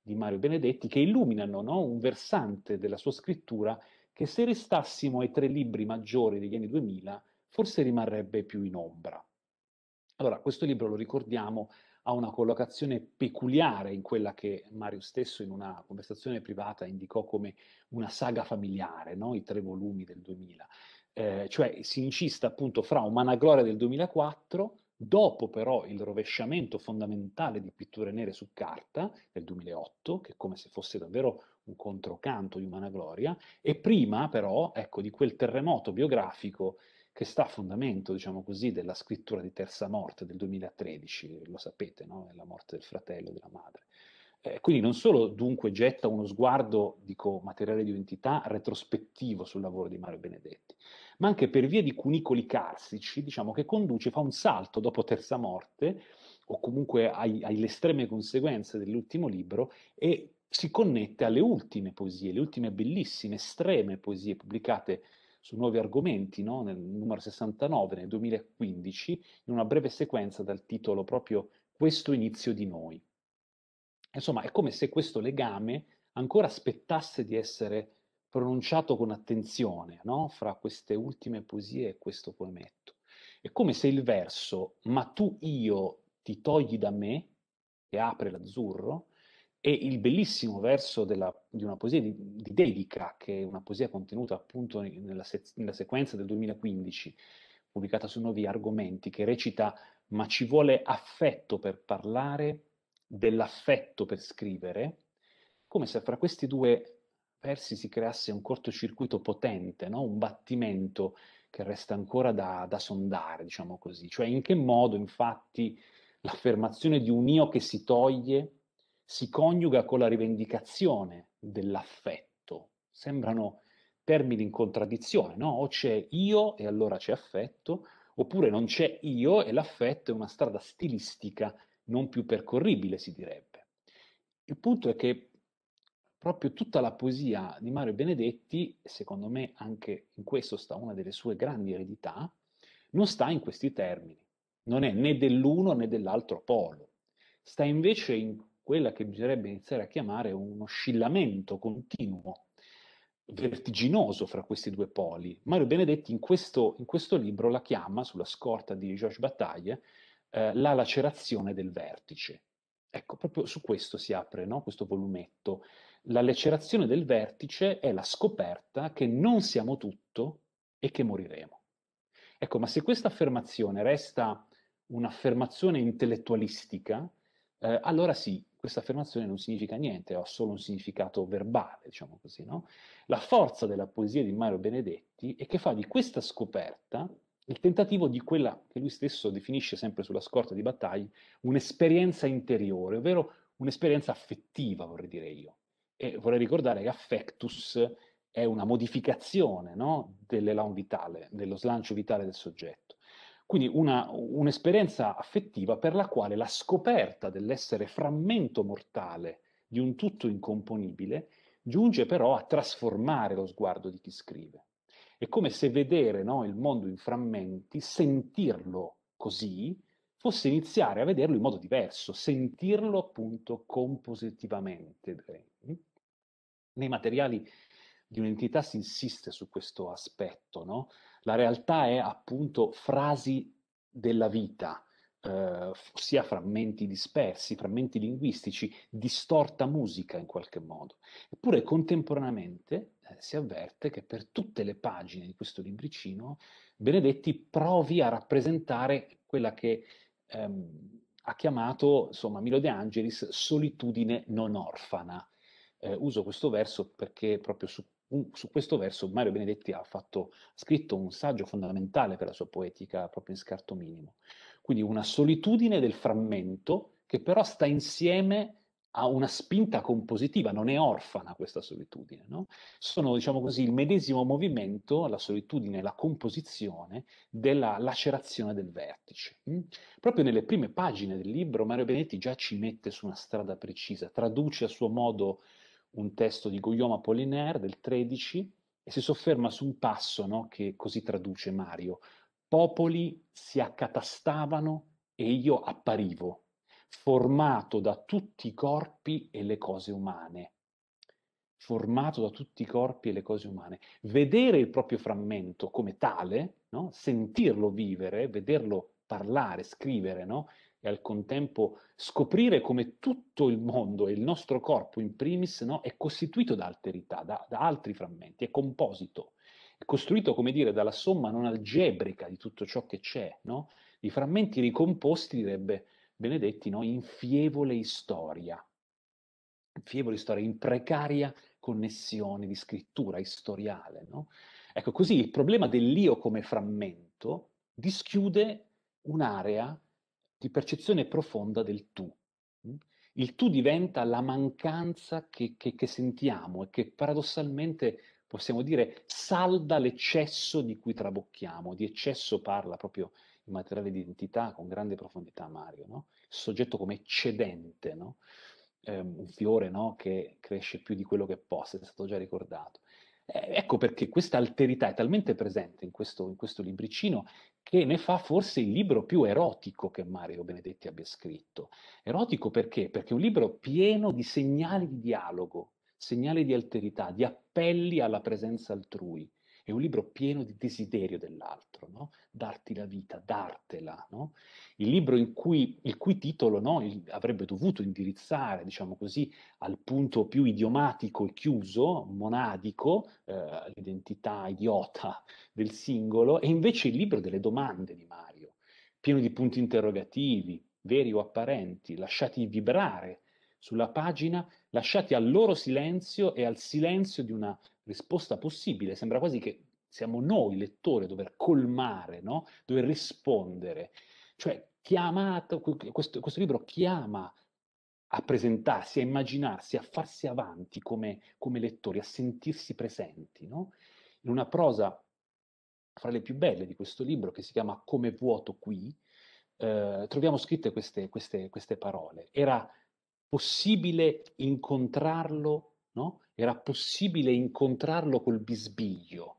di Mario Benedetti che illuminano no, un versante della sua scrittura che se restassimo ai tre libri maggiori degli anni 2000 forse rimarrebbe più in ombra. Allora, questo libro, lo ricordiamo, ha una collocazione peculiare in quella che Mario stesso in una conversazione privata indicò come una saga familiare, no? i tre volumi del 2000. Eh, cioè si incista appunto fra Umana Gloria del 2004, Dopo però il rovesciamento fondamentale di Pitture Nere su carta nel 2008, che è come se fosse davvero un controcanto di Umana Gloria, e prima però ecco, di quel terremoto biografico che sta a fondamento, diciamo così, della scrittura di Terza Morte del 2013, lo sapete, no? È la morte del fratello e della madre. Eh, quindi non solo dunque getta uno sguardo, dico, materiale di identità retrospettivo sul lavoro di Mario Benedetti, ma anche per via di cunicoli carsici, diciamo, che conduce, fa un salto dopo Terza Morte, o comunque ai, alle estreme conseguenze dell'ultimo libro, e si connette alle ultime poesie, le ultime bellissime, estreme poesie pubblicate su nuovi argomenti, no? nel numero 69, nel 2015, in una breve sequenza dal titolo proprio Questo inizio di noi. Insomma, è come se questo legame ancora aspettasse di essere pronunciato con attenzione no? fra queste ultime poesie e questo poemetto. È come se il verso ma tu io ti togli da me, che apre l'azzurro, e il bellissimo verso della, di una poesia di, di, Dedica, che è una poesia contenuta appunto nella, se, nella sequenza del 2015, pubblicata su Nuovi Argomenti, che recita ma ci vuole affetto per parlare, dell'affetto per scrivere, come se fra questi due persi si creasse un cortocircuito potente, no? un battimento che resta ancora da, da, sondare, diciamo così. Cioè in che modo infatti l'affermazione di un io che si toglie si coniuga con la rivendicazione dell'affetto. Sembrano termini in contraddizione, no? O c'è io e allora c'è affetto, oppure non c'è io e l'affetto è una strada stilistica non più percorribile, si direbbe. Il punto è che proprio tutta la poesia di Mario Benedetti, secondo me anche in questo sta una delle sue grandi eredità, non sta in questi termini, non è né dell'uno né dell'altro polo, sta invece in quella che bisognerebbe iniziare a chiamare un oscillamento continuo, vertiginoso fra questi due poli. Mario Benedetti in questo, in questo libro la chiama, sulla scorta di Georges Bataille, eh, la lacerazione del vertice. Ecco, proprio su questo si apre no? questo volumetto, la lecerazione del vertice è la scoperta che non siamo tutto e che moriremo. Ecco, ma se questa affermazione resta un'affermazione intellettualistica, eh, allora sì, questa affermazione non significa niente, ha solo un significato verbale, diciamo così. No? La forza della poesia di Mario Benedetti è che fa di questa scoperta il tentativo di quella che lui stesso definisce sempre sulla scorta di battaglia un'esperienza interiore, ovvero un'esperienza affettiva, vorrei dire io. E vorrei ricordare che affectus è una modificazione no, dell'elan vitale, dello slancio vitale del soggetto. Quindi una, un'esperienza affettiva per la quale la scoperta dell'essere frammento mortale di un tutto incomponibile giunge però a trasformare lo sguardo di chi scrive. È come se vedere no, il mondo in frammenti, sentirlo così, fosse iniziare a vederlo in modo diverso, sentirlo appunto compositivamente. Mm? Nei materiali di un'entità si insiste su questo aspetto, no? La realtà è appunto frasi della vita, eh, sia frammenti dispersi, frammenti linguistici, distorta musica in qualche modo. Eppure contemporaneamente eh, si avverte che per tutte le pagine di questo libricino Benedetti provi a rappresentare quella che ehm, ha chiamato insomma, Milo De Angelis solitudine non orfana. Eh, uso questo verso perché proprio su, un, su questo verso Mario Benedetti ha, fatto, ha scritto un saggio fondamentale per la sua poetica proprio in scarto minimo. Quindi una solitudine del frammento che però sta insieme ha una spinta compositiva, non è orfana questa solitudine. No? Sono, diciamo così, il medesimo movimento, la solitudine, la composizione della lacerazione del vertice. Mm? Proprio nelle prime pagine del libro Mario Benetti già ci mette su una strada precisa, traduce a suo modo un testo di Guillaume Apollinaire del 13 e si sofferma su un passo no, che così traduce Mario. Popoli si accatastavano e io apparivo formato da tutti i corpi e le cose umane. Formato da tutti i corpi e le cose umane. Vedere il proprio frammento come tale, no? sentirlo vivere, vederlo parlare, scrivere, no? e al contempo scoprire come tutto il mondo e il nostro corpo in primis no? è costituito da alterità, da, da altri frammenti, è composito costruito, come dire, dalla somma non algebrica di tutto ciò che c'è, no? I frammenti ricomposti, direbbe Benedetti, no? in fievole storia, in fievole storia, in precaria connessione di scrittura istoriale. No? Ecco, così il problema dell'io come frammento dischiude un'area di percezione profonda del tu. Mm? Il tu diventa la mancanza che, che, che sentiamo e che paradossalmente possiamo dire salda l'eccesso di cui trabocchiamo. Di eccesso parla proprio il materiale di identità con grande profondità Mario, no? il soggetto come eccedente, no? eh, un fiore no? che cresce più di quello che possa, è stato già ricordato. Eh, ecco perché questa alterità è talmente presente in questo, in questo libricino che ne fa forse il libro più erotico che Mario Benedetti abbia scritto. Erotico perché? Perché è un libro pieno di segnali di dialogo, segnali di alterità, di appelli alla presenza altrui, è un libro pieno di desiderio dell'altro, no? darti la vita, dartela. No? Il libro in cui, il cui titolo no, il, avrebbe dovuto indirizzare, diciamo così, al punto più idiomatico e chiuso, monadico, eh, l'identità idiota del singolo, è invece il libro delle domande di Mario, pieno di punti interrogativi, veri o apparenti, lasciati vibrare sulla pagina, lasciati al loro silenzio e al silenzio di una risposta possibile, sembra quasi che siamo noi, lettore, dover colmare, no? dover rispondere. Cioè, chiamato, questo, questo libro chiama a presentarsi, a immaginarsi, a farsi avanti come, come lettori, a sentirsi presenti, no? in una prosa fra le più belle di questo libro che si chiama Come vuoto qui, eh, troviamo scritte queste, queste, queste, parole. Era possibile incontrarlo no? era possibile incontrarlo col bisbiglio,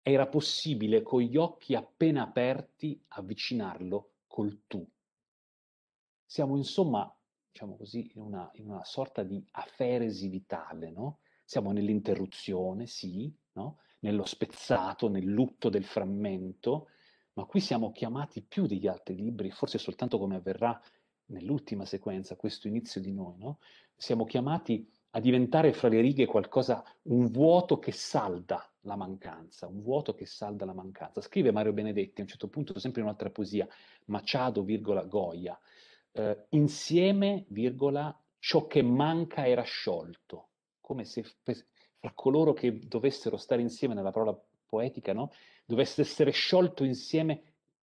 era possibile con gli occhi appena aperti avvicinarlo col tu. Siamo insomma, diciamo così, in una, in una sorta di aferesi vitale, no? Siamo nell'interruzione, sì, no? nello spezzato, nel lutto del frammento, ma qui siamo chiamati più degli altri libri, forse soltanto come avverrà nell'ultima sequenza, questo inizio di noi, no? siamo chiamati a diventare fra le righe qualcosa, un vuoto che salda la mancanza, un vuoto che salda la mancanza. Scrive Mario Benedetti a un certo punto, sempre in un'altra poesia, Maciado, virgola, Goya, eh, insieme, virgola, ciò che manca era sciolto, come se fra coloro che dovessero stare insieme nella parola poetica, no? dovesse essere sciolto insieme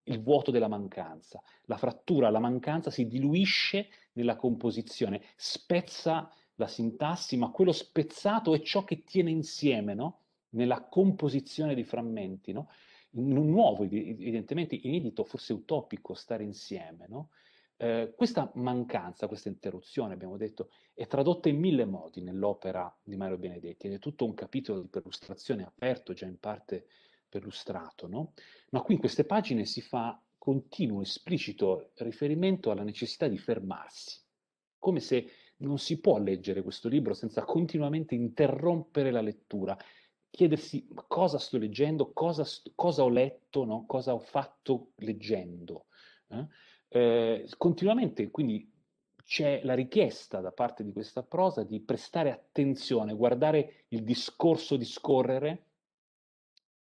il vuoto della mancanza. La frattura, la mancanza si diluisce nella composizione, spezza la sintassi, ma quello spezzato è ciò che tiene insieme, no? nella composizione di frammenti, no? in un nuovo, evidentemente inedito, forse utopico, stare insieme. No? Eh, questa mancanza, questa interruzione, abbiamo detto, è tradotta in mille modi nell'opera di Mario Benedetti ed è tutto un capitolo di perlustrazione aperto, già in parte perlustrato, no? ma qui in queste pagine si fa continuo, esplicito riferimento alla necessità di fermarsi, come se non si può leggere questo libro senza continuamente interrompere la lettura, chiedersi cosa sto leggendo, cosa, cosa ho letto, no? cosa ho fatto leggendo. Eh? Eh, continuamente quindi c'è la richiesta da parte di questa prosa di prestare attenzione, guardare il discorso discorrere,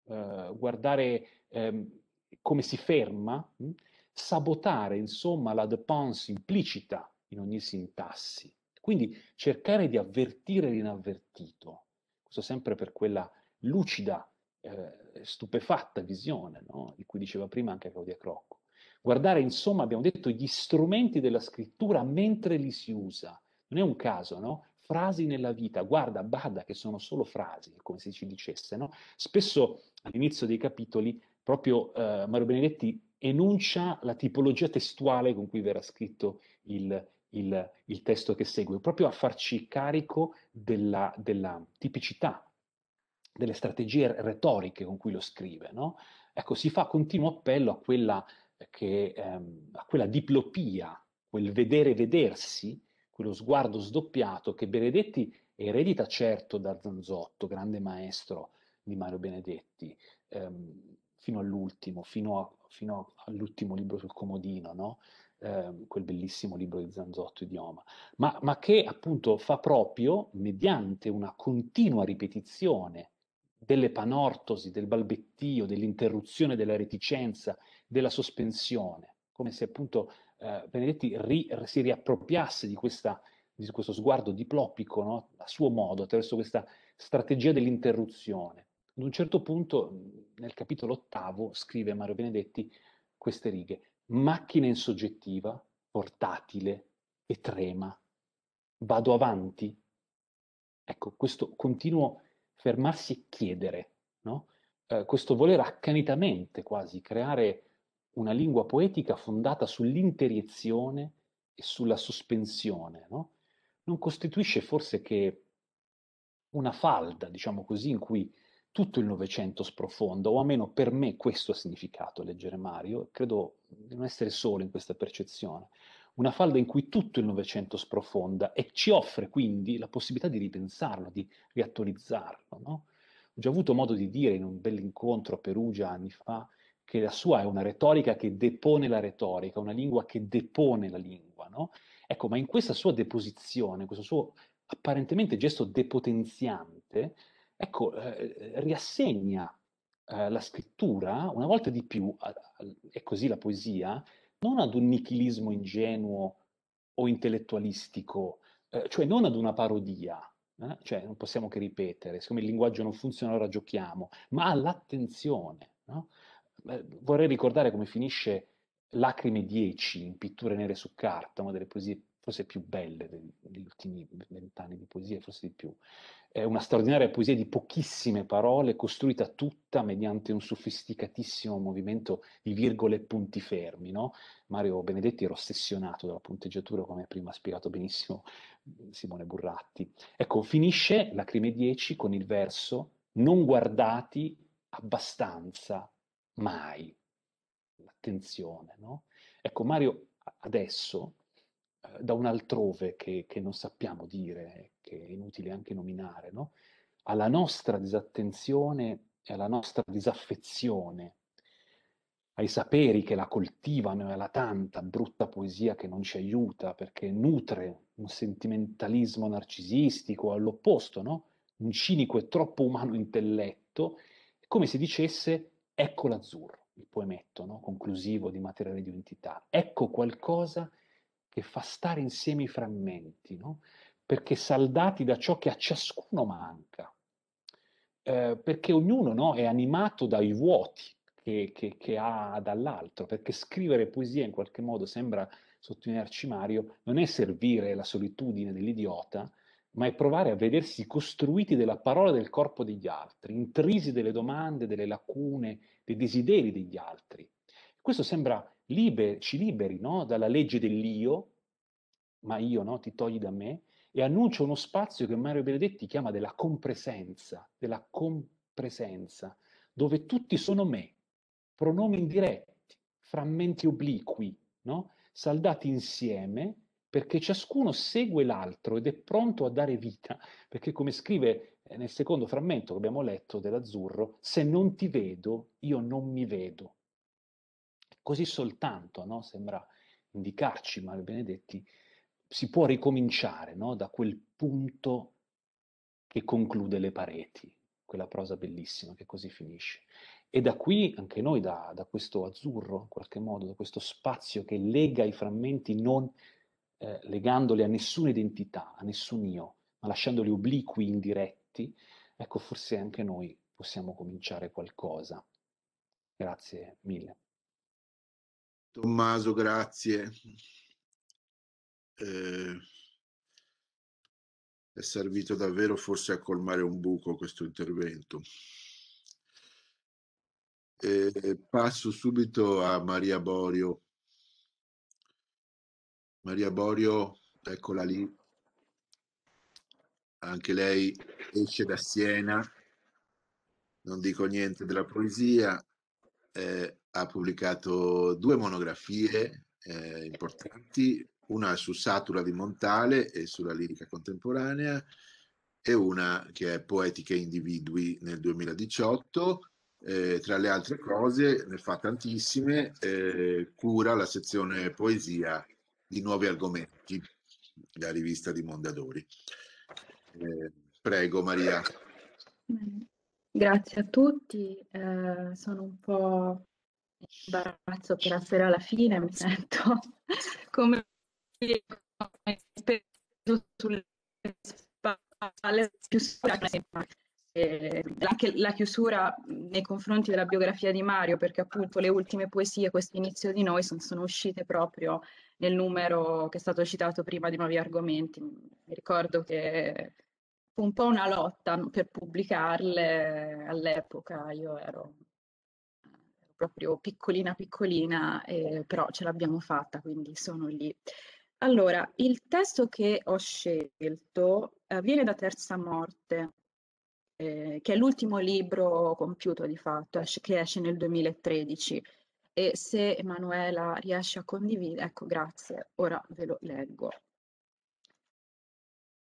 eh, guardare ehm, come si ferma, mh? Hm? sabotare insomma la dépense implicita in ogni sintassi. Quindi cercare di avvertire l'inavvertito, questo sempre per quella lucida, eh, stupefatta visione no? di cui diceva prima anche Claudia Crocco. Guardare, insomma, abbiamo detto, gli strumenti della scrittura mentre li si usa. Non è un caso, no? Frasi nella vita, guarda, bada che sono solo frasi, come se ci dicesse, no? Spesso all'inizio dei capitoli proprio eh, Mario Benedetti enuncia la tipologia testuale con cui verrà scritto il, il, il testo che segue, proprio a farci carico della, della tipicità, delle strategie retoriche con cui lo scrive. No? Ecco, si fa continuo appello a quella, che, ehm, a quella diplopia, quel vedere vedersi, quello sguardo sdoppiato che Benedetti eredita certo da Zanzotto, grande maestro di Mario Benedetti, ehm, fino all'ultimo, fino, fino all'ultimo libro sul comodino, no? Ehm, quel bellissimo libro di Zanzotto Idioma, ma, ma che appunto fa proprio mediante una continua ripetizione delle panortosi, del balbettio, dell'interruzione, della reticenza, della sospensione, come se appunto eh, Benedetti ri, si riappropriasse di, questa, di questo sguardo diplopico no? a suo modo, attraverso questa strategia dell'interruzione. Ad un certo punto, nel capitolo ottavo, scrive Mario Benedetti queste righe. Macchina in soggettiva, portatile, e trema. Vado avanti? Ecco, questo continuo fermarsi e chiedere, no? eh, questo voler accanitamente quasi creare una lingua poetica fondata sull'interiezione e sulla sospensione, no? non costituisce forse che una falda, diciamo così, in cui tutto il Novecento sprofonda, o almeno per me questo ha significato leggere Mario, credo di non essere solo in questa percezione, una falda in cui tutto il Novecento sprofonda e ci offre quindi la possibilità di ripensarlo, di riattualizzarlo. No? Ho già avuto modo di dire in un bell'incontro a Perugia anni fa che la sua è una retorica che depone la retorica, una lingua che depone la lingua. No? Ecco, ma in questa sua deposizione, questo suo apparentemente gesto depotenziante, ecco, eh, riassegna eh, la scrittura, una volta di più, e così la poesia, non ad un nichilismo ingenuo o intellettualistico, eh, cioè non ad una parodia, eh, cioè non possiamo che ripetere, siccome il linguaggio non funziona allora giochiamo, ma all'attenzione. No? Eh, vorrei ricordare come finisce Lacrime 10 in pitture nere su carta, una delle poesie più forse più belle degli ultimi vent'anni di poesia, forse di più. È una straordinaria poesia di pochissime parole, costruita tutta mediante un sofisticatissimo movimento di virgole e punti fermi. No? Mario Benedetti era ossessionato dalla punteggiatura, come prima ha spiegato benissimo Simone Burratti. Ecco, finisce Lacrime 10 con il verso non guardati abbastanza mai. Attenzione, no? Ecco, Mario adesso eh, da un altrove che, che, non sappiamo dire, eh, che è inutile anche nominare, no? alla nostra disattenzione e alla nostra disaffezione, ai saperi che la coltivano e alla tanta brutta poesia che non ci aiuta perché nutre un sentimentalismo narcisistico all'opposto, no? un cinico e troppo umano intelletto, come se dicesse ecco l'azzurro, il poemetto no? conclusivo di Materiale di Identità, ecco qualcosa che che fa stare insieme i frammenti, no? perché saldati da ciò che a ciascuno manca, eh, perché ognuno no, è animato dai vuoti che, che, che ha dall'altro, perché scrivere poesia in qualche modo sembra sottolinearci Mario, non è servire la solitudine dell'idiota, ma è provare a vedersi costruiti della parola del corpo degli altri, intrisi delle domande, delle lacune, dei desideri degli altri. Questo sembra liber- ci liberi no? dalla legge dell'io, ma io no? ti togli da me, e annuncia uno spazio che Mario Benedetti chiama della compresenza, della compresenza, dove tutti sono me, pronomi indiretti, frammenti obliqui, no? saldati insieme perché ciascuno segue l'altro ed è pronto a dare vita, perché come scrive eh, nel secondo frammento che abbiamo letto dell'azzurro, se non ti vedo, io non mi vedo così soltanto, no? sembra indicarci Mario Benedetti, si può ricominciare no? da quel punto che conclude le pareti, quella prosa bellissima che così finisce. E da qui, anche noi, da, da questo azzurro, in qualche modo, da questo spazio che lega i frammenti non eh, legandoli a nessuna identità, a nessun io, ma lasciandoli obliqui, indiretti, ecco, forse anche noi possiamo cominciare qualcosa. Grazie mille. Tommaso, grazie. Eh, è servito davvero forse a colmare un buco questo intervento. Eh, passo subito a Maria Borio. Maria Borio, eccola lì. Anche lei esce da Siena, non dico niente della poesia, è eh, ha pubblicato due monografie eh, importanti, una su Satura di Montale e sulla lirica contemporanea e una che è Poetiche individui nel 2018. Eh, tra le altre cose, ne fa tantissime, eh, cura la sezione poesia di Nuovi Argomenti, la rivista di Mondadori. Eh, prego Maria. Grazie a tutti, eh, sono un po' imbarazzo per sera alla fine, mi sento *laughs* come sulle spalle più eh, anche la chiusura nei confronti della biografia di Mario, perché appunto le ultime poesie, questo inizio di noi, sono, sono, uscite proprio nel numero che è stato citato prima di Nuovi Argomenti. Mi ricordo che fu un po' una lotta per pubblicarle all'epoca, io ero proprio piccolina piccolina, eh, però ce l'abbiamo fatta, quindi sono lì. Allora, il testo che ho scelto eh, viene da Terza Morte, eh, che è l'ultimo libro compiuto di fatto, esce, che esce nel 2013. E se Emanuela riesce a condividere, ecco, grazie, ora ve lo leggo.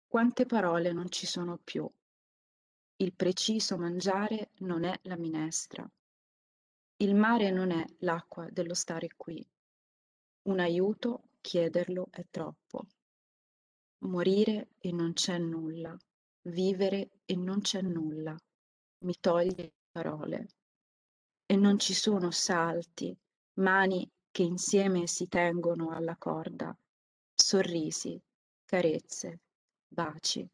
Quante parole non ci sono più. Il preciso mangiare non è la minestra. Il mare non è l'acqua dello stare qui. Un aiuto, chiederlo è troppo. Morire e non c'è nulla. Vivere e non c'è nulla. Mi toglie parole. E non ci sono salti, mani che insieme si tengono alla corda, sorrisi, carezze, baci.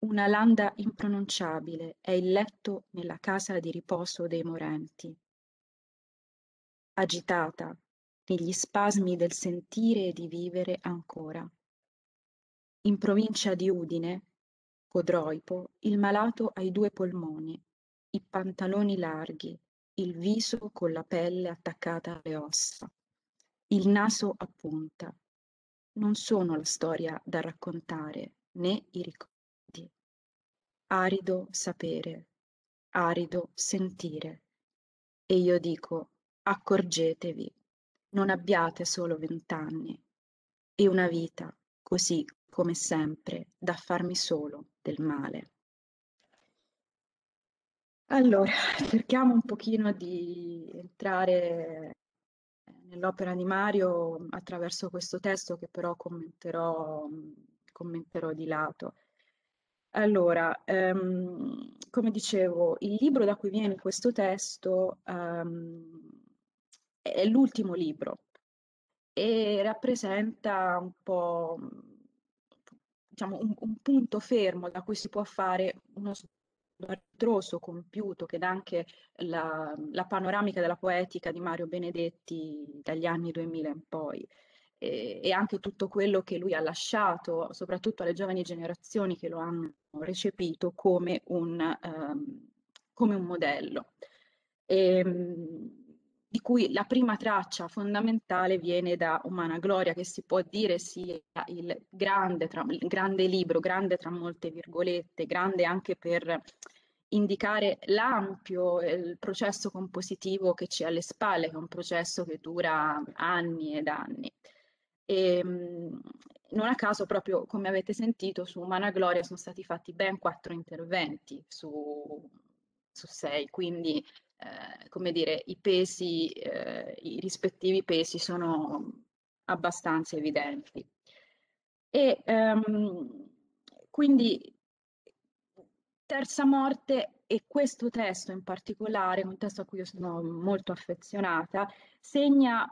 Una landa impronunciabile è il letto nella casa di riposo dei morenti. Agitata, negli spasmi del sentire e di vivere ancora. In provincia di Udine, Codroipo, il malato ha i due polmoni, i pantaloni larghi, il viso con la pelle attaccata alle ossa, il naso a punta. Non sono la storia da raccontare, né i ricordi arido sapere, arido sentire. E io dico, accorgetevi, non abbiate solo vent'anni e una vita, così come sempre, da farmi solo del male. Allora, *laughs* cerchiamo un pochino di entrare nell'opera di Mario attraverso questo testo che però commenterò, mm, commenterò di lato. Allora, ehm, come dicevo, il libro da cui viene questo testo, ehm, è l'ultimo libro e rappresenta un po', diciamo, un un punto fermo da cui si può fare uno studio compiuto, che dà anche la la panoramica della poetica di Mario Benedetti dagli anni 2000 in poi e, e anche tutto quello che lui ha lasciato, soprattutto alle giovani generazioni che lo hanno recepito come un, um, come un modello. E, ehm, di cui la prima traccia fondamentale viene da Umana Gloria, che si può dire sia il grande, tra, il grande libro, grande tra molte virgolette, grande anche per indicare l'ampio eh, processo compositivo che c'è alle spalle, che è un processo che dura anni ed anni. E, ehm, non a caso, proprio come avete sentito, su Umana Gloria sono stati fatti ben quattro interventi su, su sei, quindi eh, come dire, i pesi, eh, i rispettivi pesi sono abbastanza evidenti. E ehm, quindi Terza Morte e questo testo in particolare, un testo a cui io sono molto affezionata, segna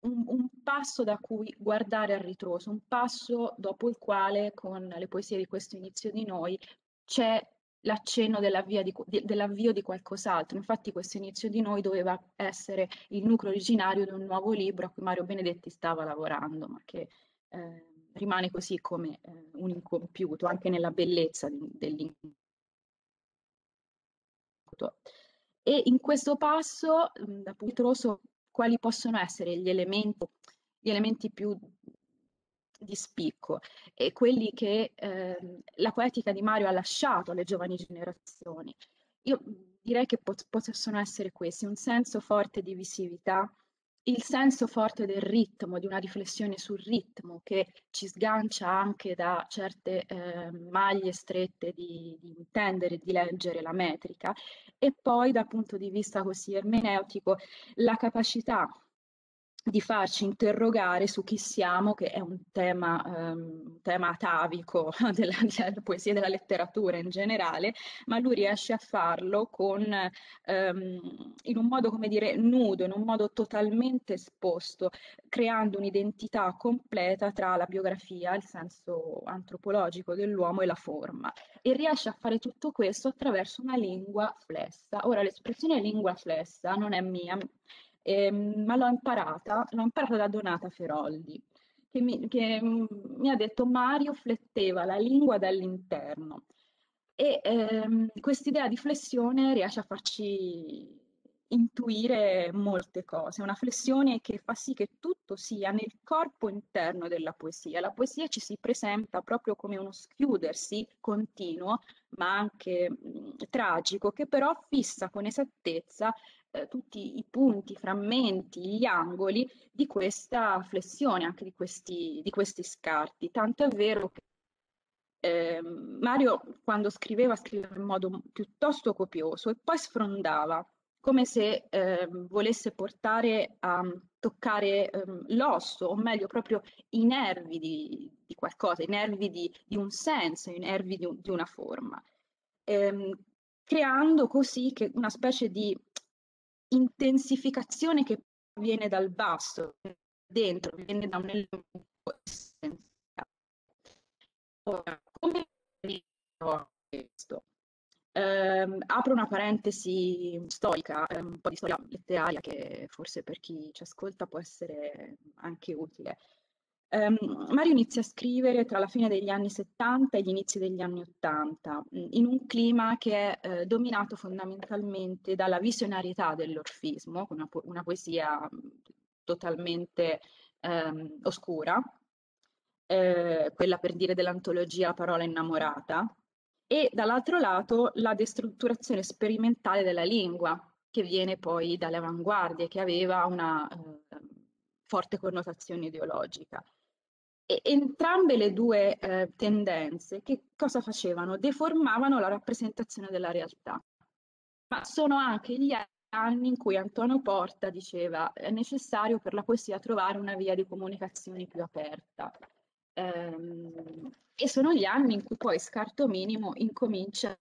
un, un, passo da cui guardare al ritroso, un passo dopo il quale, con le poesie di questo inizio di noi, c'è l'accenno dell'avvio di, de, dell'avvio di qualcos'altro. Infatti questo inizio di noi doveva essere il nucleo originario di un nuovo libro a cui Mario Benedetti stava lavorando, ma che eh, rimane così come eh, un incompiuto, anche nella bellezza dell'incompiuto. E in questo passo, da Putroso quali possono essere gli elementi, gli elementi più di spicco e quelli che eh, la poetica di Mario ha lasciato alle giovani generazioni. Io direi che pot- possono essere questi, un senso forte di visività, il senso forte del ritmo, di una riflessione sul ritmo che ci sgancia anche da certe eh, maglie strette di, di intendere e di leggere la metrica e poi dal punto di vista così ermeneutico la capacità di farci interrogare su chi siamo, che è un tema, um, tema atavico *laughs* della, della, poesia e della letteratura in generale, ma lui riesce a farlo con, um, in un modo, come dire, nudo, in un modo totalmente esposto, creando un'identità completa tra la biografia, il senso antropologico dell'uomo e la forma. E riesce a fare tutto questo attraverso una lingua flessa. Ora, l'espressione lingua flessa non è mia, ehm, ma l'ho imparata, l'ho imparata da Donata Feroldi, che mi, che mm, mi ha detto Mario fletteva la lingua dall'interno e ehm, quest'idea di flessione riesce a farci intuire molte cose, una flessione che fa sì che tutto sia nel corpo interno della poesia. La poesia ci si presenta proprio come uno schiudersi continuo, ma anche mh, mm, tragico, che però fissa con esattezza eh, tutti i punti, i frammenti, gli angoli di questa flessione, anche di questi, di questi scarti. Tanto è vero che eh, Mario quando scriveva scriveva in modo piuttosto copioso e poi sfrondava come se eh, volesse portare a toccare eh, l'osso, o meglio proprio i nervi di, di qualcosa, i nervi di, di, un senso, i nervi di, un, di una forma, ehm, creando così una specie di intensificazione che viene dal basso, dentro, viene da un elemento essenziale. Ora, come a questo? Um, apro una parentesi storica, ehm, un po' di storia letteraria che forse per chi ci ascolta può essere anche utile. Um, Mario inizia a scrivere tra la fine degli anni 70 e gli inizi degli anni 80, mm, in un clima che è eh, dominato fondamentalmente dalla visionarietà dell'orfismo, una, po- una poesia mm, totalmente ehm, oscura, eh, quella per dire dell'antologia Parola innamorata, e dall'altro lato la destrutturazione sperimentale della lingua, che viene poi dalle avanguardie, che aveva una eh, forte connotazione ideologica. E entrambe le due eh, tendenze che cosa facevano? Deformavano la rappresentazione della realtà. Ma sono anche gli anni in cui Antonio Porta diceva è necessario per la poesia trovare una via di comunicazione più aperta. Ehm, e sono gli anni in cui poi Scarto Minimo incomincia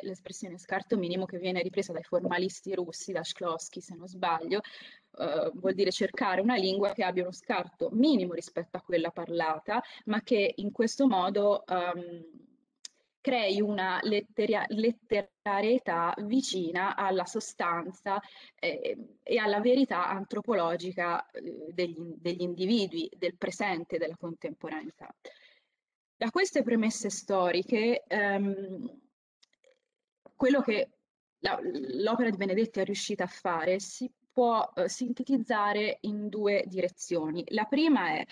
l'espressione scarto minimo che viene ripresa dai formalisti russi, da Shklovsky se non sbaglio, eh, vuol dire cercare una lingua che abbia uno scarto minimo rispetto a quella parlata, ma che in questo modo ehm, crei una letteria- letterarietà vicina alla sostanza eh, e alla verità antropologica eh, degli, degli, individui, del presente, della contemporaneità. Da queste premesse storiche, ehm, quello che la, l'opera di Benedetti è riuscita a fare si può eh, sintetizzare in due direzioni. La prima è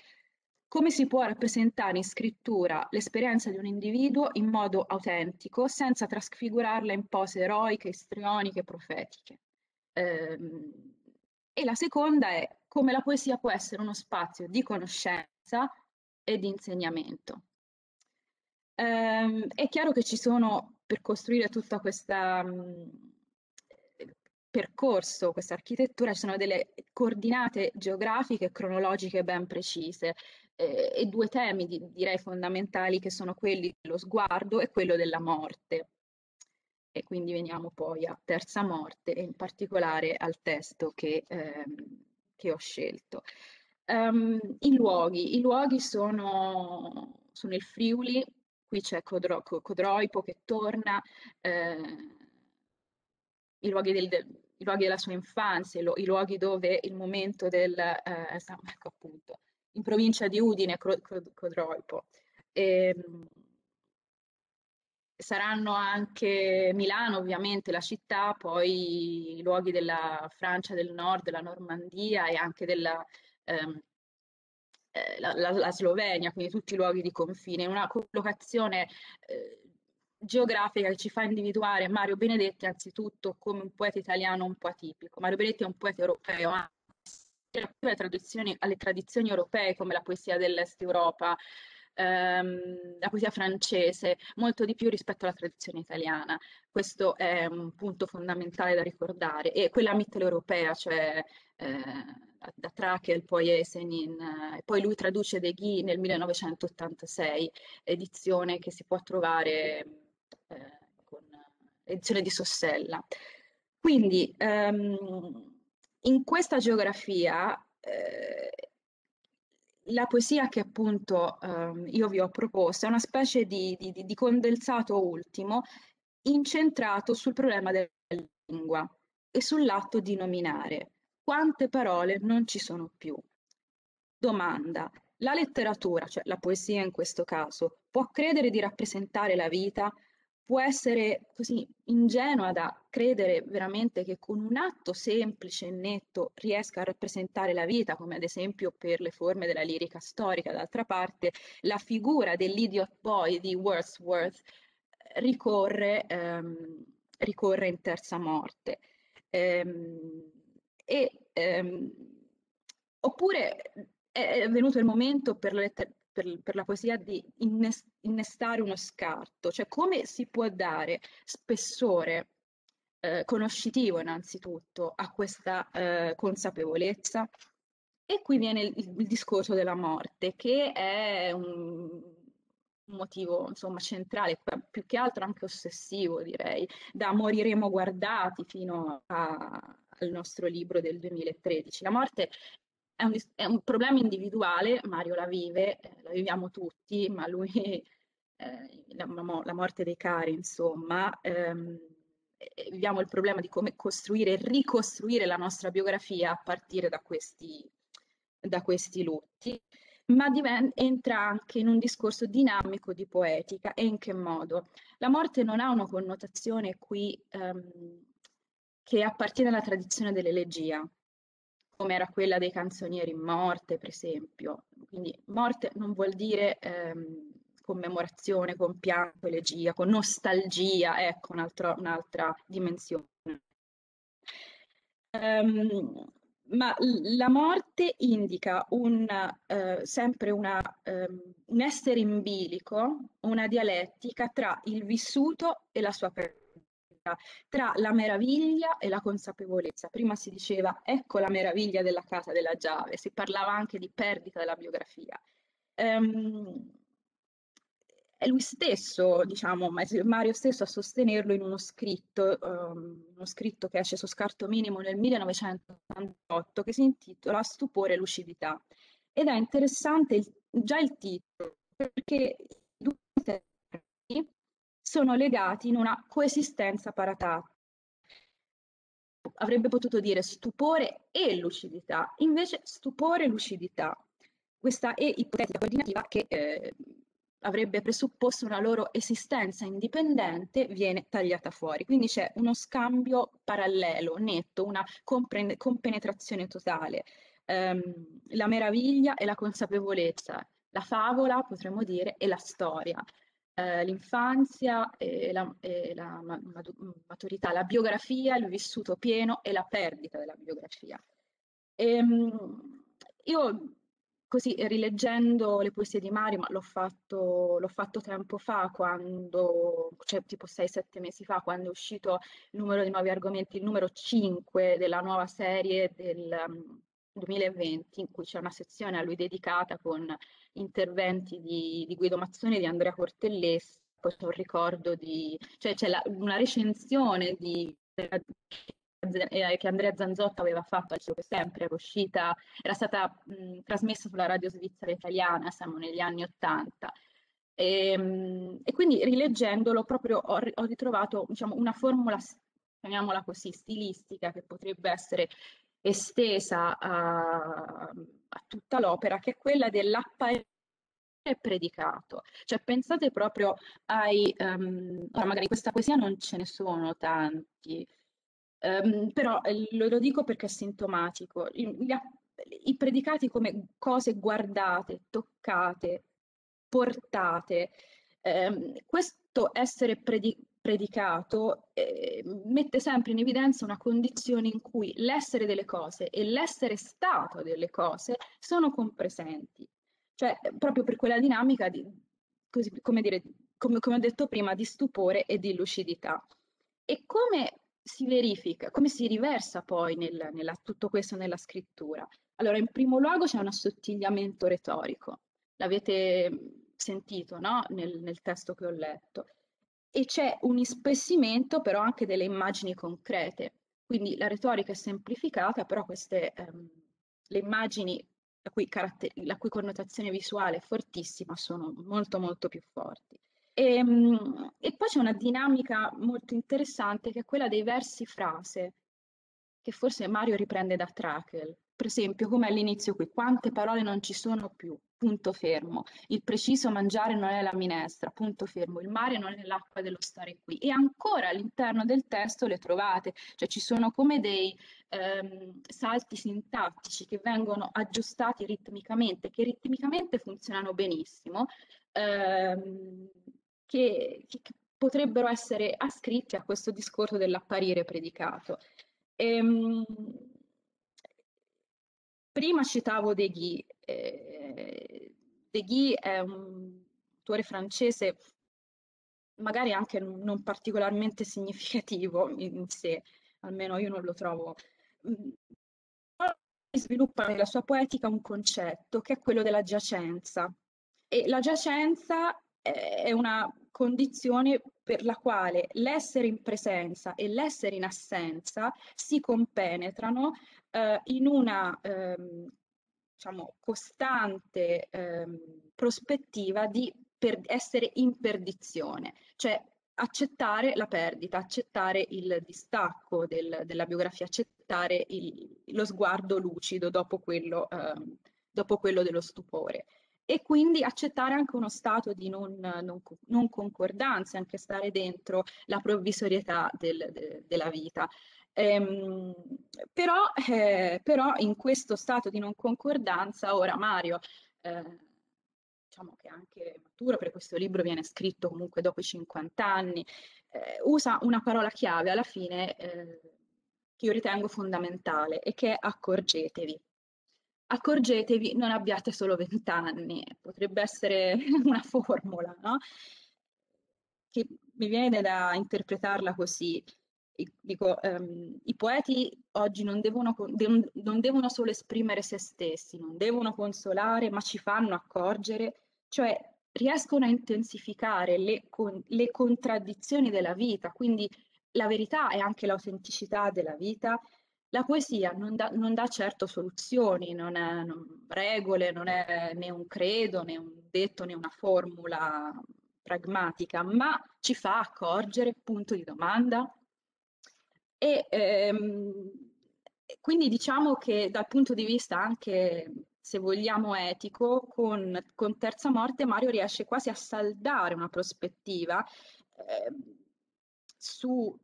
come si può rappresentare in scrittura l'esperienza di un individuo in modo autentico, senza trasfigurarla in pose eroiche, istrioniche, profetiche. Ehm, e la seconda è come la poesia può essere uno spazio di conoscenza e di insegnamento. Ehm, è chiaro che ci sono, per costruire tutta questa percorso questa architettura ci sono delle coordinate geografiche e cronologiche ben precise eh, e due temi di, direi fondamentali che sono quelli dello sguardo e quello della morte. E quindi veniamo poi a terza morte e in particolare al testo che, ehm, che ho scelto. Um, I luoghi, i luoghi sono, sono il Friuli, qui c'è Codro, Codroipo che torna. Eh, i luoghi del, del, i luoghi della sua infanzia, i, i luoghi dove il momento del... Eh, *laughs* ecco appunto, in provincia di Udine, Codroipo. E, ehm, saranno anche Milano, ovviamente, la città, poi i luoghi della Francia del Nord, della Normandia e anche della... Ehm, eh, la, la, la, Slovenia, quindi tutti i luoghi di confine, una collocazione eh, geografica che ci fa individuare Mario Benedetti anzitutto come un poeta italiano un po' atipico. Mario Benedetti è un poeta europeo, anche alle, alle tradizioni europee come la poesia dell'Est Europa, ehm, la poesia francese, molto di più rispetto alla tradizione italiana. Questo è un punto fondamentale da ricordare. E quella mitteleuropea, cioè eh, da Trachel, poi Esenin, eh, poi lui traduce De Guy nel 1986, edizione che si può trovare eh, con edizione eh, di Sossella. Quindi ehm, in questa geografia eh, la poesia che appunto ehm, io vi ho proposto è una specie di, di, di, condensato ultimo incentrato sul problema della lingua e sull'atto di nominare. Quante parole non ci sono più? Domanda. La letteratura, cioè la poesia in questo caso, può credere di rappresentare la vita può essere così ingenua da credere veramente che con un atto semplice e netto riesca a rappresentare la vita, come ad esempio per le forme della lirica storica. D'altra parte, la figura dell'idiot boy di Wordsworth ricorre, ehm, ricorre in terza morte. Ehm, e, ehm, oppure è venuto il momento per, letter- per, per, la poesia di innestare uno scarto, cioè come si può dare spessore eh, conoscitivo innanzitutto a questa eh, consapevolezza. E qui viene il, il, discorso della morte, che è un motivo insomma centrale, più che altro anche ossessivo direi, da Moriremo guardati fino a, al nostro libro del 2013. La morte è un, è un, problema individuale, Mario la vive, eh, la viviamo tutti, ma lui, *laughs* eh, la, la, morte dei cari, insomma, ehm, viviamo il problema di come costruire e ricostruire la nostra biografia a partire da questi, da questi lutti, ma diven- entra anche in un discorso dinamico di poetica e in che modo. La morte non ha una connotazione qui ehm, che appartiene alla tradizione dell'elegia, come era quella dei canzonieri morte, per esempio. Quindi morte non vuol dire ehm, commemorazione, compianto, elegia, con nostalgia, ecco un'altra, un'altra dimensione. Um, ma la morte indica un, uh, sempre una, um, un essere in bilico, una dialettica tra il vissuto e la sua presenza tra la meraviglia e la consapevolezza. Prima si diceva ecco la meraviglia della casa della Giave, si parlava anche di perdita della biografia. Um, è lui stesso, diciamo, Mario stesso a sostenerlo in uno scritto, um, uno scritto che esce su scarto minimo nel 1988 che si intitola Stupore e lucidità. Ed è interessante il, già il titolo, perché sono legati in una coesistenza paratata. Avrebbe potuto dire stupore e lucidità, invece stupore e lucidità. Questa è ipotetica coordinativa che eh, avrebbe presupposto una loro esistenza indipendente viene tagliata fuori. Quindi c'è uno scambio parallelo, netto, una compren- compenetrazione totale. Um, la meraviglia e la consapevolezza, la favola potremmo dire e la storia. Eh, l'infanzia e la, e la maturità, la biografia, il vissuto pieno e la perdita della biografia. E, ehm, io così rileggendo le poesie di Mario, ma l'ho fatto, l'ho fatto tempo fa, quando, cioè tipo 6-7 mesi fa, quando è uscito il numero di nuovi argomenti, il numero 5 della nuova serie del 2020, mm, in cui c'è una sezione a lui dedicata con interventi di, di Guido Mazzoni e di Andrea Cortellesi, poi c'è un ricordo di, cioè c'è la, una recensione di, eh, che Andrea Zanzotto aveva fatto al Circo Sempre, era uscita, era stata mh, trasmessa sulla radio svizzera italiana, siamo negli anni Ottanta. E, ehm, e, quindi rileggendolo proprio ho, ho ritrovato diciamo, una formula, chiamiamola così, stilistica che potrebbe essere estesa a, tutta l'opera, che è quella dell'apparire predicato. Cioè pensate proprio ai... Um, ora magari in questa poesia non ce ne sono tanti, um, però eh, lo, lo, dico perché è sintomatico. I, I predicati come cose guardate, toccate, portate. Um, questo essere predicato predicato eh, mette sempre in evidenza una condizione in cui l'essere delle cose e l'essere stato delle cose sono compresenti, cioè eh, proprio per quella dinamica di, così, come, dire, come, come ho detto prima, di stupore e di lucidità. E come si verifica, come si riversa poi nel, nella, tutto questo nella scrittura? Allora, in primo luogo c'è un assottigliamento retorico, l'avete mm, sentito no? nel, nel testo che ho letto e c'è un ispessimento però anche delle immagini concrete. Quindi la retorica è semplificata, però queste ehm, le immagini la cui, la cui, connotazione visuale è fortissima sono molto molto più forti. E, ehm, e poi c'è una dinamica molto interessante che è quella dei versi frase, che forse Mario riprende da Trakel, per esempio, come all'inizio qui, quante parole non ci sono più? Punto fermo. Il preciso mangiare non è la minestra, punto fermo. Il mare non è l'acqua dello stare qui. E ancora all'interno del testo le trovate, cioè ci sono come dei ehm, salti sintattici che vengono aggiustati ritmicamente, che ritmicamente funzionano benissimo, ehm, che, che potrebbero essere ascritti a questo discorso dell'apparire predicato. Ehm, Prima citavo De Guy. Eh, De Guy è un autore francese magari anche non particolarmente significativo in sé, almeno io non lo trovo. Mm, sviluppa nella sua poetica un concetto che è quello della giacenza. E la giacenza eh, è una condizione per la quale l'essere in presenza e l'essere in assenza si compenetrano eh, in una ehm, diciamo, costante ehm, prospettiva di per- essere in perdizione, cioè accettare la perdita, accettare il distacco del, della biografia, accettare il, lo sguardo lucido dopo quello, ehm, dopo quello, dello stupore e quindi accettare anche uno stato di non, non, non concordanza, anche stare dentro la provvisorietà del, de, della vita. Ehm, però, eh, però, in questo stato di non concordanza, ora Mario, eh, diciamo che è anche maturo, perché questo libro viene scritto comunque dopo i 50 anni, eh, usa una parola chiave alla fine eh, che io ritengo fondamentale e che è accorgetevi accorgetevi, non abbiate solo 20 anni, potrebbe essere *laughs* una formula, no? Che mi viene da interpretarla così dico, ehm, i poeti oggi non devono, de- non devono solo esprimere se stessi, non devono consolare, ma ci fanno accorgere, cioè riescono a intensificare le, con- le contraddizioni della vita, quindi la verità e anche l'autenticità della vita. La poesia non dà, non dà certo soluzioni, non è non, regole, non è né un credo, né un detto, né una formula pragmatica, ma ci fa accorgere punto di domanda, e ehm, quindi diciamo che dal punto di vista anche, se vogliamo, etico, con, con Terza Morte Mario riesce quasi a saldare una prospettiva ehm, su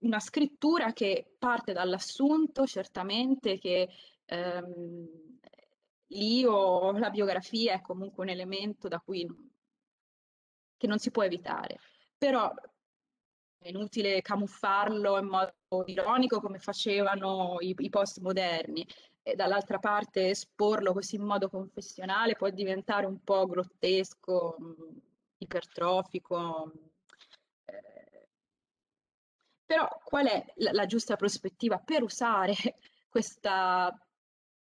una scrittura che parte dall'assunto, certamente, che ehm, l'io, la biografia è comunque un elemento da cui che non si può evitare. Però è inutile camuffarlo in modo ironico come facevano i, i postmoderni. E dall'altra parte esporlo così in modo confessionale può diventare un po' grottesco, mh, mm, ipertrofico. Mm, eh, però qual è la, la, giusta prospettiva per usare questa,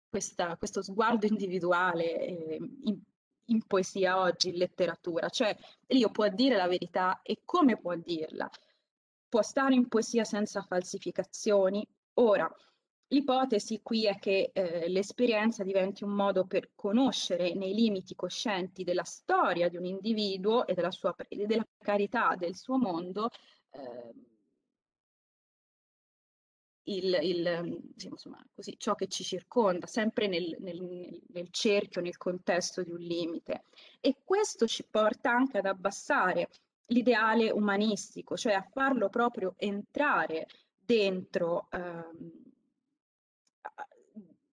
questa, questo sguardo individuale eh, in, in poesia oggi, in letteratura, cioè Elio può dire la verità e come può dirla può stare in poesia senza falsificazioni. Ora, l'ipotesi qui è che eh, l'esperienza diventi un modo per conoscere nei limiti coscienti della storia di un individuo e della, sua, della carità del suo mondo. Eh, il, il, insomma, così, ciò che ci circonda, sempre nel, nel, nel, cerchio, nel contesto di un limite. E questo ci porta anche ad abbassare l'ideale umanistico, cioè a farlo proprio entrare dentro, ehm,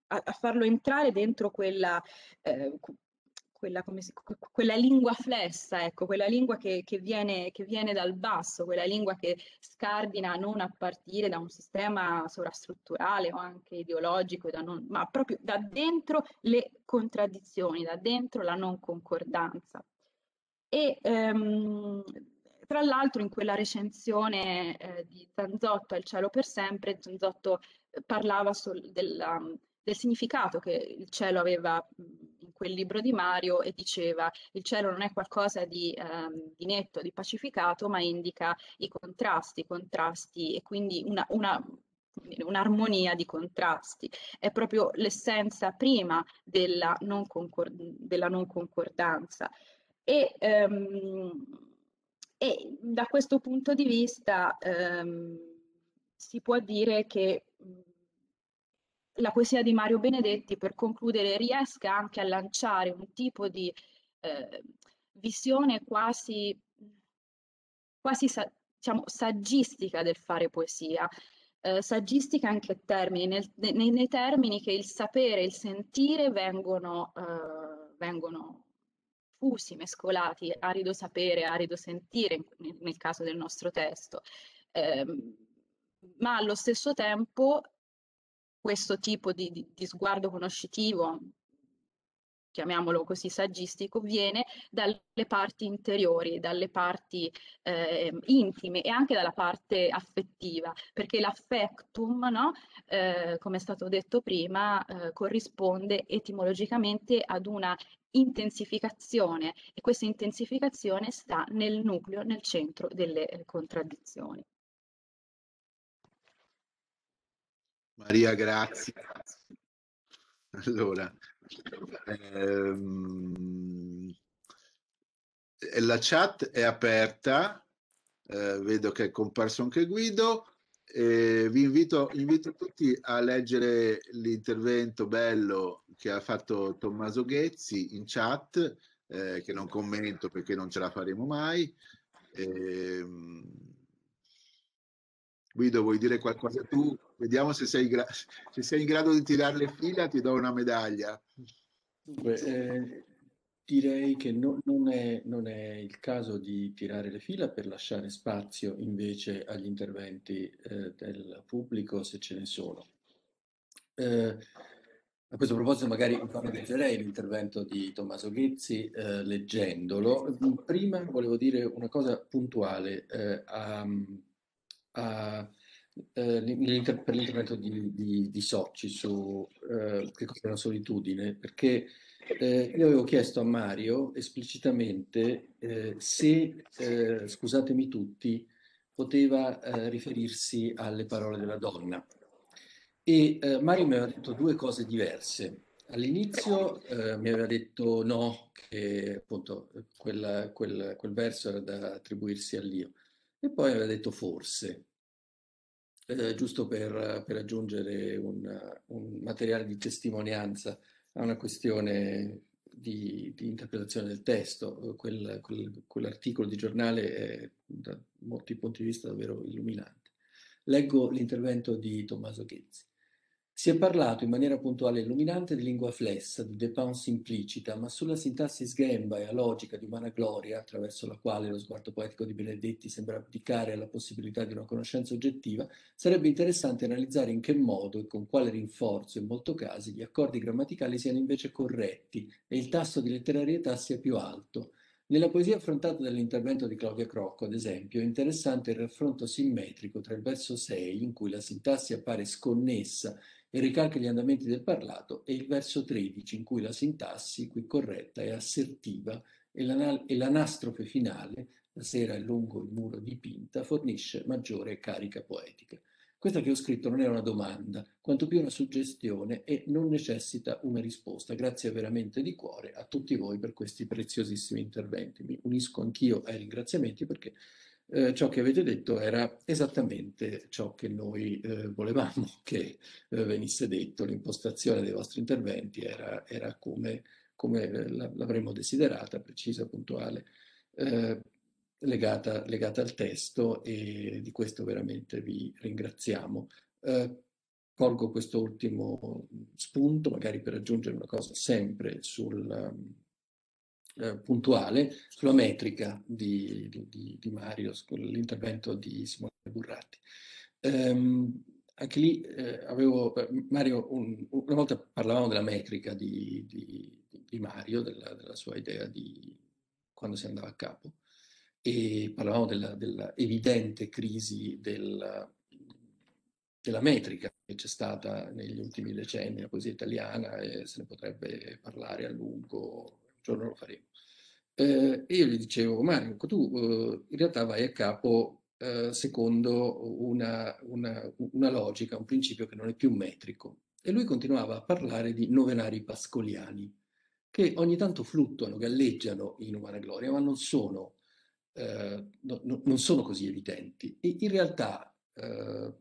a, a, farlo entrare dentro quella, eh, quella, si, quella, lingua flessa, ecco, quella lingua che, che, viene, che, viene, dal basso, quella lingua che scardina non a partire da un sistema sovrastrutturale o anche ideologico, non, ma proprio da dentro le contraddizioni, da dentro la non concordanza. E ehm, tra l'altro in quella recensione eh, di Zanzotto al cielo per sempre, Zanzotto parlava sol- della, del significato che il cielo aveva mhmm, in quel libro di Mario e diceva il cielo non è qualcosa di, ehm, di netto, di pacificato, ma indica i contrasti, i contrasti e quindi una, una, un'armonia di contrasti. È proprio l'essenza prima della non, concord- della non concordanza. E, ehm, e da questo punto di vista ehm, si può dire che mhmm, la poesia di Mario Benedetti, per concludere, riesca anche a lanciare un tipo di eh, visione quasi, quasi sa, diciamo, saggistica del fare poesia, eh, saggistica anche a termini, nel, nei, nei, termini che il sapere e il sentire vengono, eh, vengono diffusi, mescolati, arido sapere, arido sentire in, nel caso del nostro testo. Eh, ma allo stesso tempo questo tipo di, di, di sguardo conoscitivo chiamiamolo così, saggistico, viene dalle parti interiori, dalle parti eh, intime e anche dalla parte affettiva, perché l'affectum, no? eh, come è stato detto prima, eh, corrisponde etimologicamente ad una intensificazione e questa intensificazione sta nel nucleo, nel centro delle eh, contraddizioni. Maria, grazie. Allora, Ehm, la chat è aperta, eh, vedo che è comparso anche Guido. E vi invito, invito tutti a leggere l'intervento bello che ha fatto Tommaso Ghezzi in chat, eh, che non commento perché non ce la faremo mai. E, ehm, Guido, vuoi dire qualcosa tu? Vediamo se sei, gra- se sei, in grado di tirare le fila, ti do una medaglia. Dunque, eh, direi che no, non, è, non, è, il caso di tirare le fila per lasciare spazio invece agli interventi eh, del pubblico, se ce ne sono. Eh, a questo proposito magari leggerei l'intervento di Tommaso Ghezzi eh, leggendolo. Prima volevo dire una cosa puntuale. Eh, a, a, eh, per l'intervento di, di, di Socci su eh, che cos'è la solitudine, perché eh, io avevo chiesto a Mario esplicitamente eh, se, eh, scusatemi tutti, poteva eh, riferirsi alle parole della donna. E Mario mi aveva detto due cose diverse. All'inizio eh, mi aveva detto no, che appunto quella, quel, quel, verso era da attribuirsi all'io, e poi aveva detto forse eh, giusto per, per aggiungere un, un, materiale di testimonianza a una questione di, di interpretazione del testo. Quel, quel, quell'articolo di giornale è da molti punti di vista davvero illuminante. Leggo l'intervento di Tommaso Ghezzi. Si è parlato in maniera puntuale e illuminante di lingua flessa, di dépense implicita, ma sulla sintassi sghemba e a logica di umana gloria, attraverso la quale lo sguardo poetico di Benedetti sembra abdicare alla possibilità di una conoscenza oggettiva, sarebbe interessante analizzare in che modo e con quale rinforzo in molto casi gli accordi grammaticali siano invece corretti e il tasso di letterarietà sia più alto. Nella poesia affrontata dall'intervento di Claudia Crocco, ad esempio, è interessante il raffronto simmetrico tra il verso 6, in cui la sintassi appare sconnessa e ricalca gli andamenti del parlato, e il verso 13, in cui la sintassi, qui corretta, è assertiva e, l'anastrofe finale, la sera è lungo il muro dipinta, fornisce maggiore carica poetica. Questa che ho scritto non è una domanda, quanto più una suggestione e non necessita una risposta. Grazie veramente di cuore a tutti voi per questi preziosissimi interventi. Mi unisco anch'io ai ringraziamenti perché eh, ciò che avete detto era esattamente ciò che noi eh, volevamo *laughs* che eh, venisse detto, l'impostazione dei vostri interventi era, era come, come eh, l'avremmo desiderata, precisa, puntuale. Eh, legata, legata al testo e di questo veramente vi ringraziamo. Eh, colgo questo ultimo spunto, magari per aggiungere una cosa sempre sul, eh, eh puntuale, sulla metrica di, di, di Mario, l'intervento di Simone Burratti. Ehm, anche lì eh, avevo, eh, Mario, un, una volta parlavamo della metrica di, di Mario, della, della, sua idea di quando si andava a capo, e parlavamo della, della evidente crisi del, della metrica che c'è stata negli ultimi decenni, la poesia italiana, e se ne potrebbe parlare a lungo, un giorno lo faremo. Eh, e io gli dicevo, Marco, tu eh, in realtà vai a capo eh, secondo una, una, una logica, un principio che non è più metrico. E lui continuava a parlare di novenari pascoliani, che ogni tanto fluttuano, galleggiano in Umana Gloria, ma non sono eh, no, non sono così evidenti. E in realtà, eh,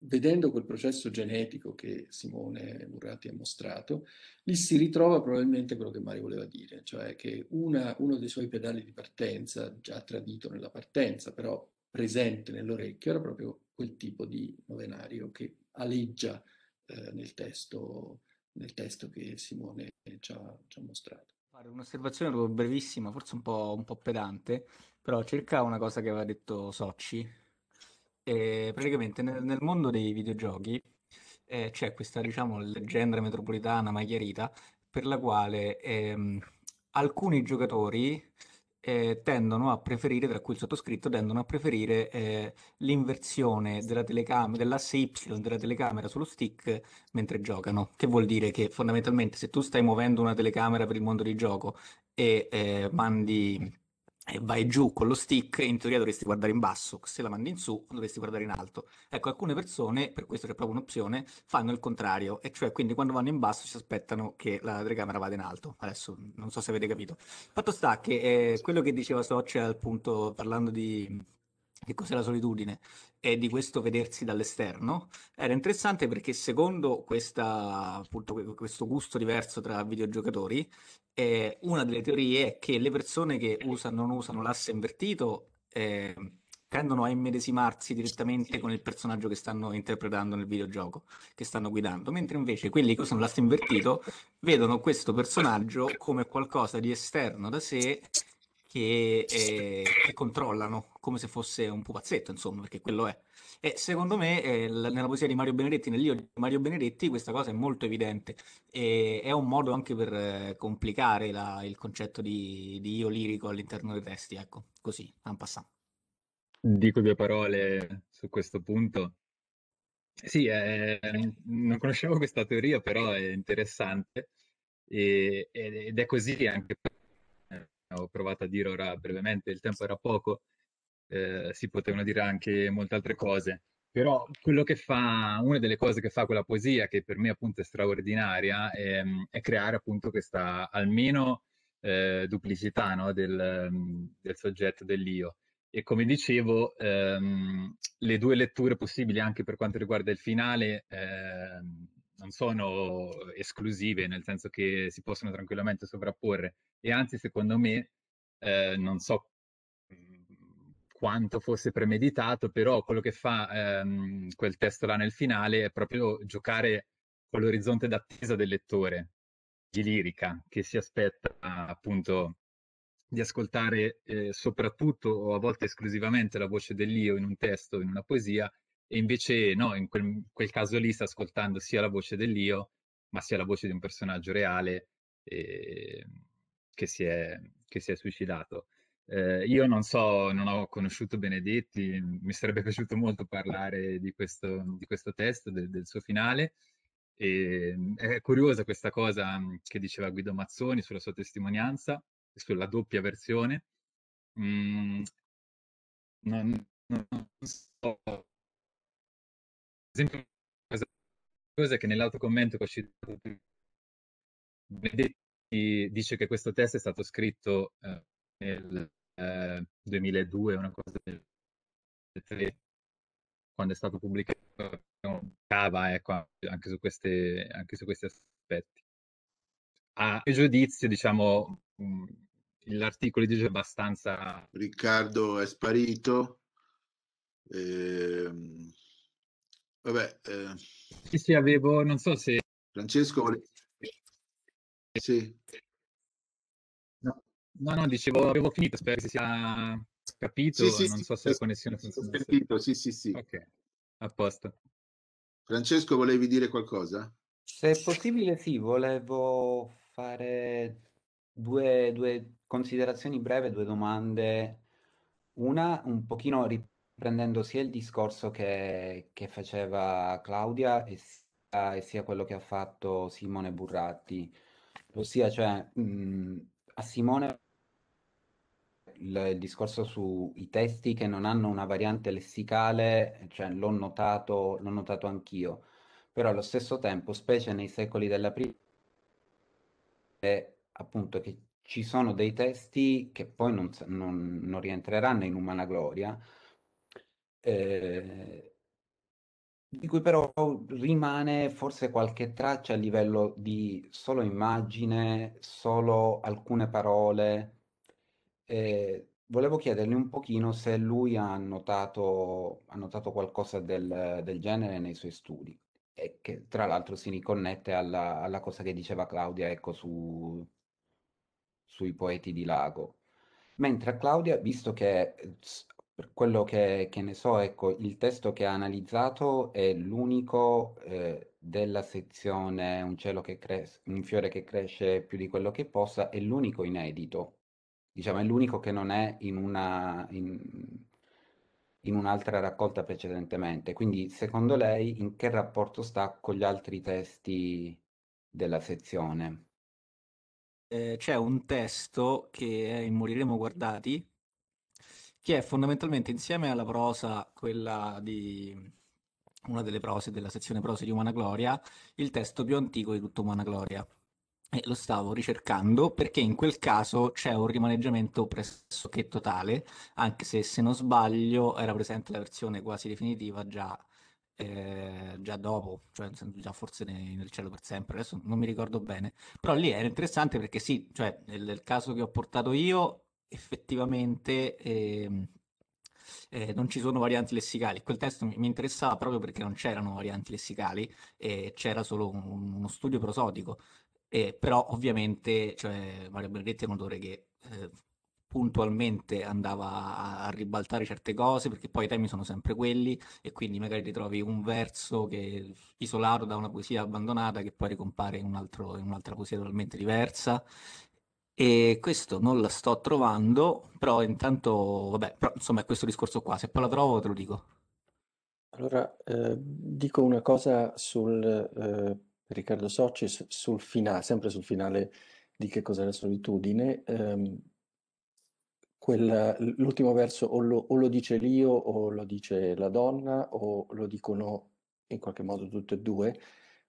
vedendo quel processo genetico che Simone Murati ha mostrato, lì si ritrova probabilmente quello che Mario voleva dire, cioè che una, uno dei suoi pedali di partenza, già tradito nella partenza, però presente nell'orecchio, era proprio quel tipo di novenario che aleggia eh, nel, testo, nel, testo, che Simone ci ha, ci ha mostrato. un'osservazione brevissima, forse un po', un po pedante, però circa una cosa che aveva detto Socci, eh, praticamente nel, nel mondo dei videogiochi eh, c'è questa, diciamo, leggenda metropolitana chiarita per la quale ehm, alcuni giocatori eh, tendono a preferire, tra cui il sottoscritto, tendono a preferire eh, l'inversione della telecamera, dell'asse Y della telecamera sullo stick mentre giocano, che vuol dire che fondamentalmente se tu stai muovendo una telecamera per il mondo di gioco e eh, mandi e vai giù con lo stick, in teoria dovresti guardare in basso, se la mandi in su dovresti guardare in alto. Ecco, alcune persone, per questo che è proprio un'opzione, fanno il contrario, e cioè quindi quando vanno in basso si aspettano che la telecamera vada in alto. Adesso non so se avete capito. Fatto sta che eh, quello che diceva al punto parlando di che cos'è la solitudine e di questo vedersi dall'esterno era interessante perché secondo questa, appunto, questo gusto diverso tra videogiocatori eh, una delle teorie è che le persone che usano, non usano l'asse invertito eh, tendono a immedesimarsi direttamente con il personaggio che stanno interpretando nel videogioco, che stanno guidando, mentre invece quelli che usano l'asse invertito vedono questo personaggio come qualcosa di esterno da sé che, eh, che, controllano come se fosse un pupazzetto, insomma, perché quello è. E secondo me eh, l- nella poesia di Mario Benedetti, nell'io di Mario Benedetti, questa cosa è molto evidente. E è un modo anche per eh, complicare la, il concetto di, di, io lirico all'interno dei testi, ecco, così, un passant. Dico due parole su questo punto. Sì, non conoscevo questa teoria, però è interessante e, ed è così anche per ho provato a dire ora brevemente, il tempo era poco, eh, si potevano dire anche molte altre cose, però quello che fa, una delle cose che fa quella poesia, che per me appunto è straordinaria, è, mm, è creare appunto questa almeno eh, duplicità no? del, mm, del, soggetto dell'io. E come dicevo, ehm, le due letture possibili anche per quanto riguarda il finale ehm, non sono esclusive, nel senso che si possono tranquillamente sovrapporre e anzi secondo me eh, non so mm, quanto fosse premeditato, però quello che fa ehm, quel testo là nel finale è proprio giocare con l'orizzonte d'attesa del lettore di lirica che si aspetta appunto di ascoltare eh, soprattutto o a volte esclusivamente la voce dell'io in un testo, in una poesia e invece no, in quel, quel caso lì sta ascoltando sia la voce dell'io, ma sia la voce di un personaggio reale eh, che, si è, che, si è, suicidato. Eh, io non so, non ho conosciuto Benedetti, mi sarebbe *laughs* piaciuto molto parlare di questo, di questo testo, de, del suo finale. E, ehm, è curiosa questa cosa mm, che diceva Guido Mazzoni sulla sua testimonianza, sulla doppia versione. Mm, non, non so esempio, cosa che nell'autocommento che ho citato Benedetti dice che questo test è stato scritto eh, nel eh, 2002, una cosa del 2003, quando è stato pubblicato cava ecco, anche, su queste, anche su questi aspetti. A mio giudizio, diciamo, l'articolo dice abbastanza... Riccardo è sparito. Ehm Vabbè, eh. sì, sì, avevo, non so se... Francesco, sì. No, no, no dicevo, avevo finito, spero che sia capito, sì, sì, non so se la connessione funziona. Sentito, sì, sì, sì. Ok, a posto. Francesco, volevi dire qualcosa? Se è possibile, sì, volevo fare due, due considerazioni breve, due domande. Una un pochino ripetuta prendendo sia il discorso che, che faceva Claudia e sia, e sia, quello che ha fatto Simone Burratti, ossia cioè, mh, mhmm, a Simone il, il, discorso sui testi che non hanno una variante lessicale, cioè, l'ho notato, l'ho notato anch'io, però allo stesso tempo, specie nei secoli della prima, è appunto che ci sono dei testi che poi non, non, non rientreranno in umana gloria, Ehm, di cui però rimane forse qualche traccia a livello di solo immagine, solo alcune parole. Eh, volevo chiedergli un pochino se lui ha notato, ha notato qualcosa del, del genere nei suoi studi, e che tra l'altro si riconnette alla, alla cosa che diceva Claudia, ecco, su, sui poeti di Lago. Mentre a Claudia, visto che eh, per quello che, che ne so, ecco, il testo che ha analizzato è l'unico eh, della sezione Un cielo che cresce, un fiore che cresce più di quello che possa, è l'unico inedito. Diciamo, è l'unico che non è in una, in, in un'altra raccolta precedentemente. Quindi, secondo lei, in che rapporto sta con gli altri testi della sezione? Eh, c'è un testo che è in Moriremo guardati, che è fondamentalmente insieme alla prosa, quella di una delle prose della sezione prose di Umana Gloria, il testo più antico di tutto Umana Gloria. E lo stavo ricercando perché in quel caso c'è un rimaneggiamento pressoché totale, anche se se non sbaglio era presente la versione quasi definitiva già, eh, già dopo, cioè già forse nel, nel cielo per sempre, adesso non mi ricordo bene, però lì era interessante perché sì, cioè nel, nel caso che ho portato io effettivamente eh, eh, non ci sono varianti lessicali. Quel testo mi, mi interessava proprio perché non c'erano varianti lessicali, eh, c'era solo un, uno studio prosodico. Eh, però ovviamente cioè, Mario Benedetti è un autore che eh, puntualmente andava a, a ribaltare certe cose perché poi i temi sono sempre quelli e quindi magari ritrovi un verso che, isolato da una poesia abbandonata che poi ricompare in, un altro, in un'altra poesia totalmente diversa e questo non la sto trovando, però intanto, vabbè, però, insomma è questo discorso qua, se poi la trovo te lo dico. Allora, eh, dico una cosa sul eh, Riccardo Socci, sul finale, sempre sul finale di Che cos'è la solitudine. Ehm, quella, l'ultimo verso o lo, o lo dice l'io o lo dice la donna o lo dicono in qualche modo tutte e due,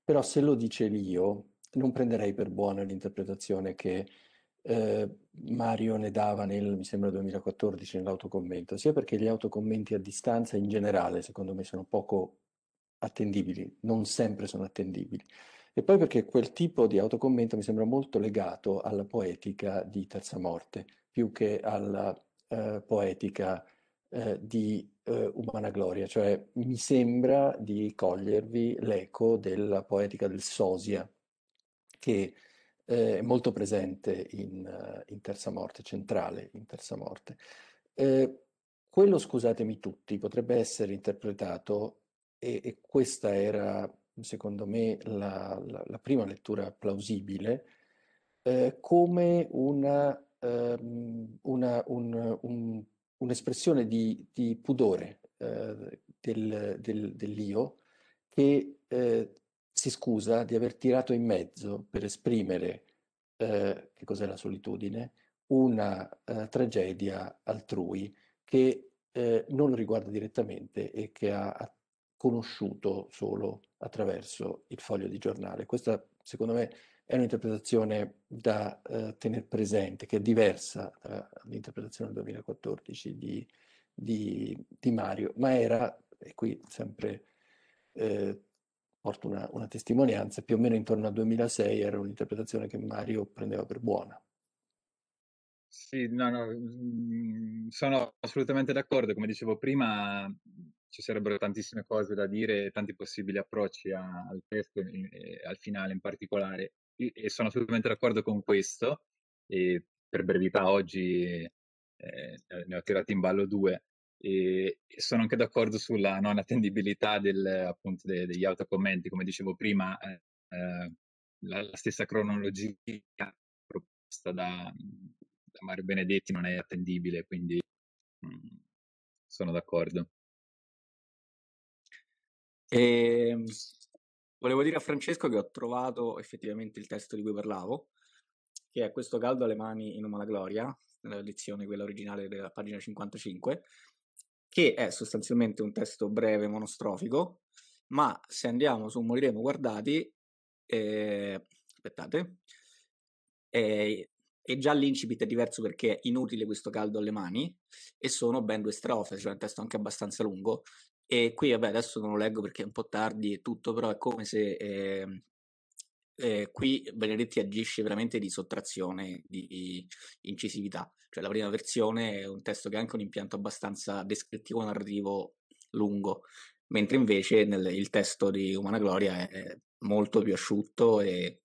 però se lo dice l'io non prenderei per buona l'interpretazione che Ehm, Mario ne dava nel, mi sembra, 2014 nell'autocommento, sia perché gli autocommenti a distanza in generale, secondo me, sono poco attendibili, non sempre sono attendibili. E poi perché quel tipo di autocommento mi sembra molto legato alla poetica di Terza Morte, più che alla eh, poetica eh, di eh, Umana Gloria, cioè mi sembra di cogliervi l'eco della poetica del Sosia, che eh, molto presente in, eh, in, Terza Morte, centrale in Terza Morte. Eh, quello, scusatemi tutti, potrebbe essere interpretato, e, e questa era secondo me la, la, la prima lettura plausibile, eh, come una, um, una, un, un, un'espressione di, di pudore eh, del, del, dell'io che eh, si scusa di aver tirato in mezzo per esprimere eh, che cos'è la solitudine, una eh, tragedia altrui che eh, non lo riguarda direttamente e che ha conosciuto solo attraverso il foglio di giornale. Questa, secondo me, è un'interpretazione da eh, tenere presente, che è diversa dall'interpretazione del 2014 di, di, di, Mario, ma era, e qui sempre eh, porto una, una, testimonianza, più o meno intorno al 2006 era un'interpretazione che Mario prendeva per buona. Sì, no, no, mm, sono assolutamente d'accordo. Come dicevo prima, ci sarebbero tantissime cose da dire e tanti possibili approcci a, al testo e, al finale in particolare. E, sono assolutamente d'accordo con questo. E per brevità oggi eh, ne ho tirati in ballo due. E sono anche d'accordo sulla non attendibilità del, appunto, de, degli autocommenti, come dicevo prima, eh, eh, la, la, stessa cronologia proposta da, da, Mario Benedetti non è attendibile, quindi mh, mm, sono d'accordo. E, ehm, volevo dire a Francesco che ho trovato effettivamente il testo di cui parlavo, che è questo caldo alle mani in Umana Gloria, la lezione quella originale della pagina 55 che è sostanzialmente un testo breve monostrofico, ma se andiamo su Moriremo Guardati, eh, aspettate, eh, e già l'incipit è diverso perché è inutile questo caldo alle mani, e sono ben due strofe, cioè un testo anche abbastanza lungo, e qui vabbè adesso non lo leggo perché è un po' tardi e tutto, però è come se eh, eh, qui Benedetti agisce veramente di sottrazione, di incisività. Cioè la prima versione è un testo che ha anche un impianto abbastanza descrittivo, narrativo lungo, mentre invece nel, il testo di Umana Gloria è, è molto più asciutto e,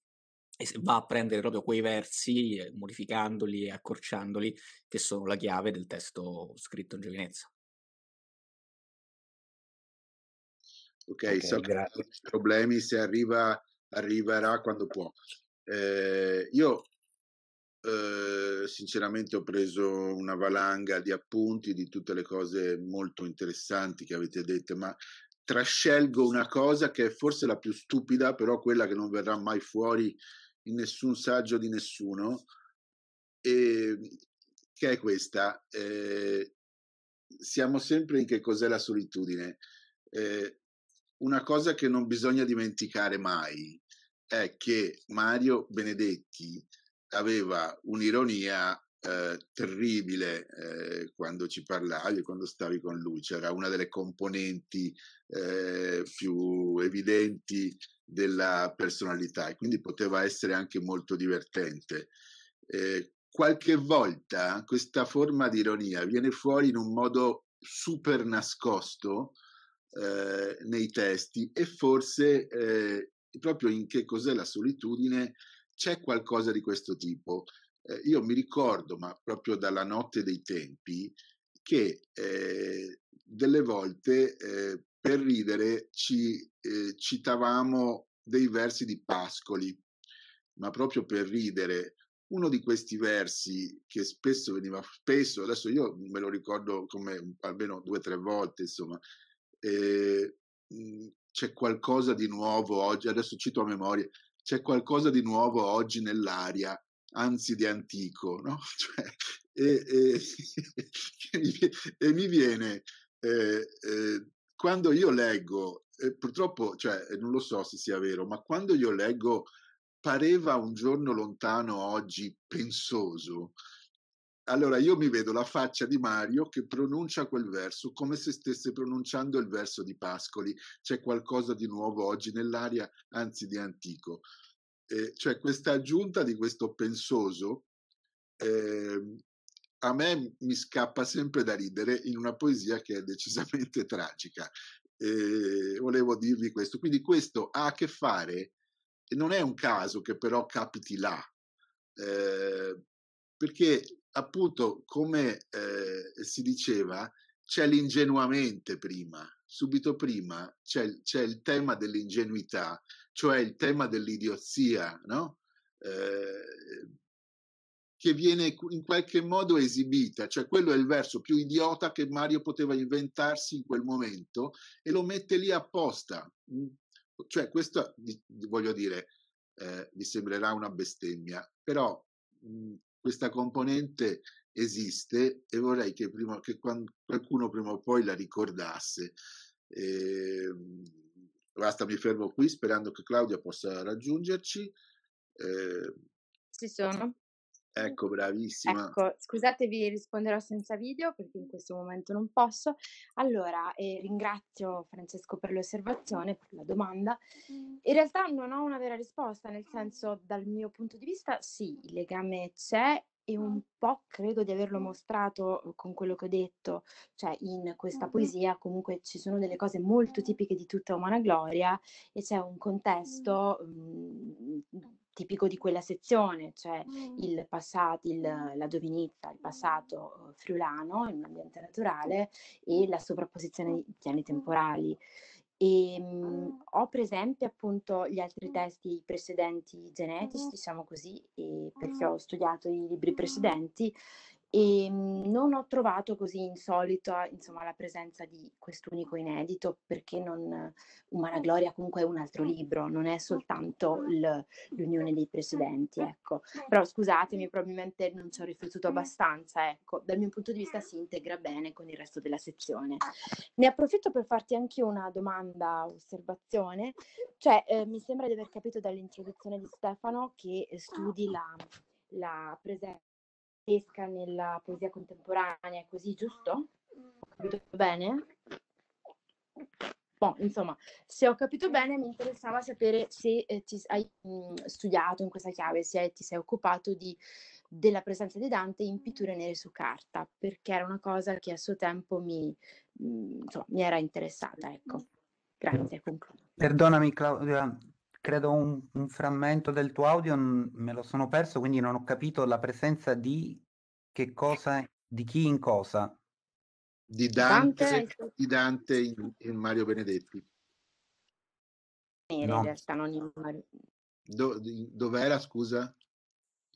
e, va a prendere proprio quei versi, eh, modificandoli e accorciandoli, che sono la chiave del testo scritto in giovinezza. Ok, okay so che problemi se arriva arriverà quando può. Eh, io eh, sinceramente ho preso una valanga di appunti di tutte le cose molto interessanti che avete detto, ma trascelgo una cosa che è forse la più stupida, però quella che non verrà mai fuori in nessun saggio di nessuno, e, ehm, che è questa. Eh, siamo sempre in che cos'è la solitudine. Eh, una cosa che non bisogna dimenticare mai è che Mario Benedetti aveva un'ironia eh, terribile eh, quando ci parlavi e quando stavi con lui, c'era una delle componenti eh, più evidenti della personalità e quindi poteva essere anche molto divertente. Eh, qualche volta questa forma di ironia viene fuori in un modo super nascosto eh, nei testi e forse eh, proprio in che cos'è la solitudine c'è qualcosa di questo tipo. Eh, io mi ricordo, ma proprio dalla notte dei tempi, che eh, delle volte eh, per ridere ci citavamo dei versi di Pascoli, ma proprio per ridere, uno di questi versi che spesso veniva spesso, adesso io me lo ricordo come almeno due o tre volte, insomma, eh, c'è qualcosa di nuovo oggi, adesso cito a memoria, c'è qualcosa di nuovo oggi nell'aria, anzi di antico, no? *laughs* Cioè, e, e, e, mi, viene, eh, eh, quando io leggo, eh, purtroppo, cioè, non lo so se sia vero, ma quando io leggo pareva un giorno lontano oggi pensoso, allora io mi vedo la faccia di Mario che pronuncia quel verso come se stesse pronunciando il verso di Pascoli. C'è qualcosa di nuovo oggi nell'aria, anzi di antico. Eh, cioè questa aggiunta di questo pensoso eh, a me mi scappa sempre da ridere in una poesia che è decisamente *laughs* tragica. Eh, volevo dirvi questo. Quindi questo ha a che fare, e non è un caso che però capiti là. Ehm, perché appunto, come eh, si diceva, c'è l'ingenuamente prima, subito prima c'è, c'è il tema dell'ingenuità, cioè il tema dell'idiozia, no? Eh, che viene in qualche modo esibita, cioè quello è il verso più idiota che Mario poteva inventarsi in quel momento e lo mette lì apposta. Mm, cioè, questo voglio dire, eh, vi sembrerà una bestemmia, però mh, mm, questa componente esiste e vorrei che, prima, che qualcuno prima o poi la ricordasse. Eh, basta, mi fermo qui sperando che Claudia possa raggiungerci. Eh, ci sono. Ecco, bravissima. Ecco, scusate, vi risponderò senza video perché in questo momento non posso. Allora, eh, ringrazio Francesco per l'osservazione, per la domanda. Mm. In realtà non ho una vera risposta, nel senso, dal mio punto di vista, sì, il legame c'è e ah. un po' credo di averlo mostrato uhm, con quello che ho detto, cioè in questa poesia comunque ci sono delle cose molto tipiche di tutta umana gloria e c'è un contesto mh, uhm, tipico di quella sezione, cioè il passato, il, la giovinezza, il passato friulano in un ambiente naturale e la sovrapposizione di piani temporali. E ehm, mh, ah. ho presente appunto gli altri testi precedenti genetici, diciamo così, perché ho studiato i libri precedenti e mhmm, non ho trovato così insolito insomma, la presenza di quest'unico inedito perché non, Umana Gloria comunque è un altro mm. libro, non è soltanto il, mm. l'unione dei precedenti. Ecco. Però scusatemi, probabilmente non ci ho riflettuto mm. abbastanza. Ecco. Dal mio punto di vista si integra bene con il resto della sezione. Ah. Ne approfitto per farti anche una domanda, osservazione. Cioè, eh, mi sembra di aver capito dall'introduzione di Stefano che eh, studi ah. la, la presenza pazzesca nella poesia contemporanea, è così, giusto? Ho mm. capito bene? Bon, insomma, se ho capito bene, mi interessava sapere se eh, ti hai mh, mm, studiato in questa chiave, se hai, ti sei occupato di, della presenza di Dante in pitture nere su carta, perché era una cosa che a suo tempo mi, mh, mm, insomma, mi era interessata. Ecco. Grazie, concludo. Perdonami Claudia, credo un, un, frammento del tuo audio, n- me lo sono perso, quindi non ho capito la presenza di che cosa, di chi in cosa. Di Dante, Dante... Di Dante in, in, Mario Benedetti. In realtà non in Mario. Do, dov'era, scusa?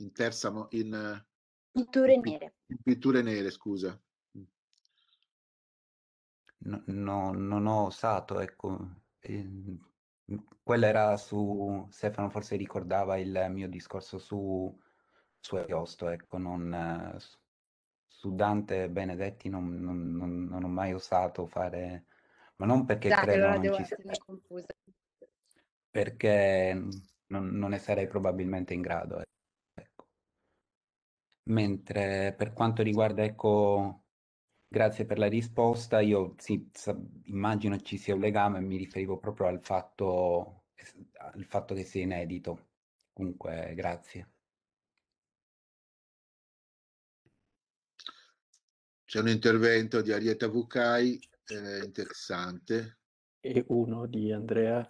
In terza... Mo- in, Pitture in, nere. In pitture nere, scusa. Mm. No, no, non ho osato, ecco. Ehm, quella era su, Stefano forse ricordava il mio discorso su, su Ariosto, ecco, non, su Dante e Benedetti non, non, non, non, ho mai osato fare, ma non perché Dai, credo allora non ci sia, confusa. perché non, ne sarei probabilmente in grado. Ecco. Mentre per quanto riguarda, ecco, Grazie per la risposta. Io sì, sa- immagino ci sia un legame, mi riferivo proprio al fatto, al fatto che sia inedito. Comunque, grazie. C'è un intervento di Arietta Vucai, eh, interessante. E uno di Andrea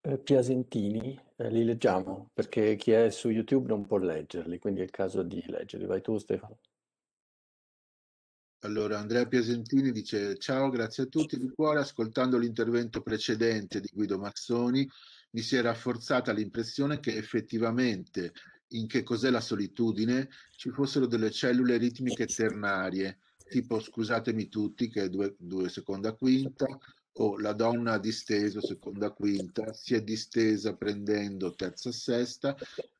eh, Piasentini, eh, li leggiamo perché chi è su YouTube non può leggerli, quindi è il caso di leggerli. Vai tu Stefano. Allora, Andrea Piasentini dice: Ciao, grazie a tutti di cuore. Ascoltando l'intervento precedente di Guido Mazzoni, mi si è rafforzata l'impressione che effettivamente in che cos'è la solitudine ci fossero delle cellule ritmiche ternarie, tipo Scusatemi tutti, che è due, due seconda quinta, o La donna ha disteso, seconda quinta, si è distesa prendendo terza sesta,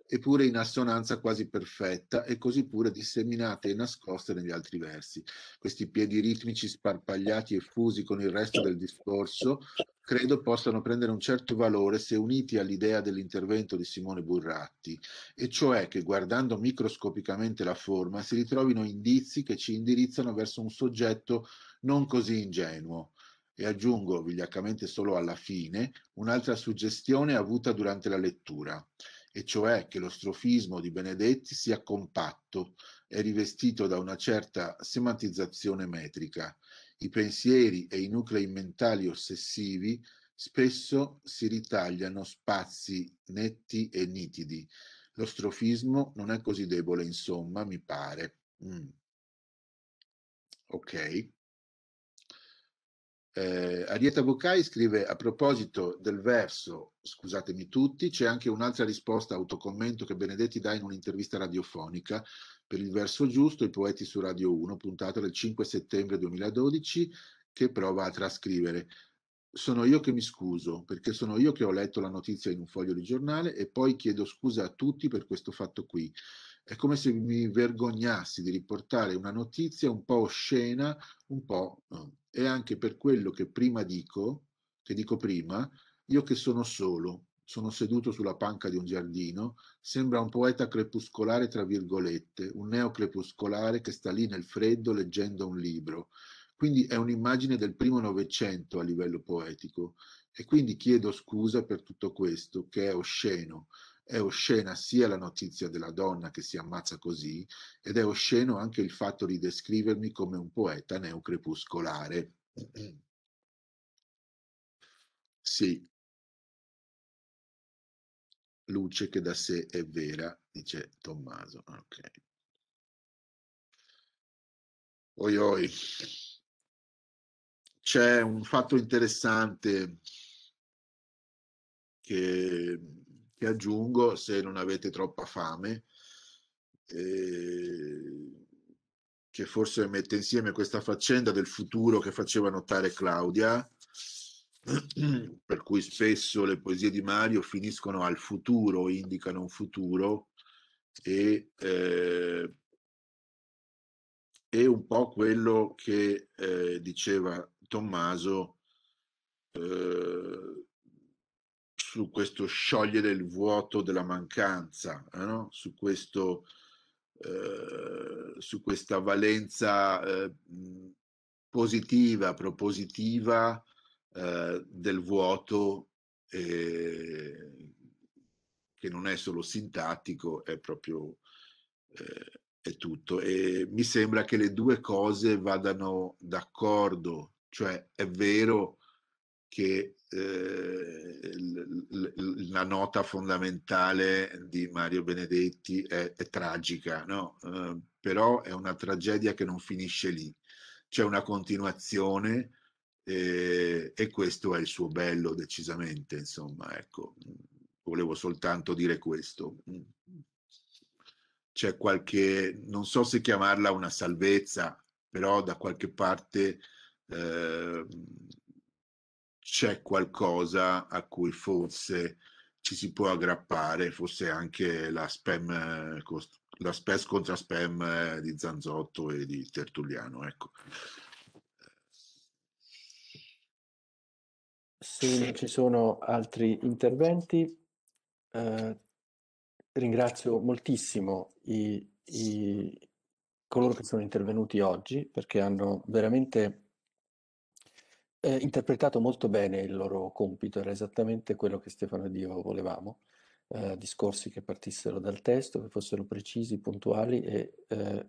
eppure in assonanza quasi perfetta e così pure disseminate e nascoste negli altri versi. Questi piedi ritmici sparpagliati e fusi con il resto del discorso credo possano prendere un certo valore se uniti all'idea dell'intervento di Simone Burratti, e cioè che guardando microscopicamente la forma si ritrovino indizi che ci indirizzano verso un soggetto non così ingenuo, e aggiungo vigliaccamente solo alla fine un'altra suggestione avuta durante la lettura e cioè che lo strofismo di Benedetti sia compatto e rivestito da una certa semantizzazione metrica. I pensieri e i nuclei mentali ossessivi spesso si ritagliano spazi netti e nitidi. Lo strofismo non è così debole, insomma, mi pare. Mm. Ok. Eh, Arieta Boccai scrive a proposito del verso, scusatemi tutti, c'è anche un'altra risposta autocommento che Benedetti dà in un'intervista radiofonica per il verso giusto, i poeti su Radio 1, puntata del 5 settembre 2012, che prova a trascrivere. Sono io che mi scuso, perché sono io che ho letto la notizia in un foglio di giornale e poi chiedo scusa a tutti per questo fatto qui. È come se mi vergognassi di riportare una notizia un po' oscena, un po' eh, è anche per quello che prima dico, che dico prima, io che sono solo, sono seduto sulla panca di un giardino, sembra un poeta crepuscolare tra virgolette, un neocrepuscolare che sta lì nel freddo leggendo un libro. Quindi è un'immagine del primo Novecento a livello poetico e quindi chiedo scusa per tutto questo, che è osceno, è oscena sia la notizia della donna che si ammazza così ed è osceno anche il fatto di descrivermi come un poeta neocrepuscolare. *clears throat* sì, luce che da sé è vera, dice Tommaso. Ok. Oi, oi. C'è un fatto interessante che che aggiungo se non avete troppa fame, eh, che forse mette insieme questa faccenda del futuro che faceva notare Claudia, *clears throat* per cui spesso le poesie di Mario finiscono al futuro, indicano un futuro, e, eh, e un po' quello che eh, diceva Tommaso eh, su questo sciogliere il vuoto della mancanza, eh, no? su, questo, eh, su questa valenza eh, positiva, propositiva eh, del vuoto che non è solo sintattico, è proprio eh, è tutto. E mi sembra che le due cose vadano d'accordo, cioè è vero che eh, la nota fondamentale di Mario Benedetti è, è tragica, no? eh, però è una tragedia che non finisce lì, c'è una continuazione eh, e questo è il suo bello decisamente, insomma, ecco, volevo soltanto dire questo. C'è qualche, non so se chiamarla una salvezza, però da qualche parte eh, c'è qualcosa a cui forse ci si può aggrappare, forse anche la spam, eh, la spes contra spam eh, di Zanzotto e di Tertulliano. Ecco. Se non ci sono altri interventi, eh, ringrazio moltissimo i, i, coloro che sono intervenuti oggi perché hanno veramente eh, interpretato molto bene il loro compito, era esattamente quello che Stefano e io volevamo, eh, discorsi che partissero dal testo, che fossero precisi, puntuali e eh,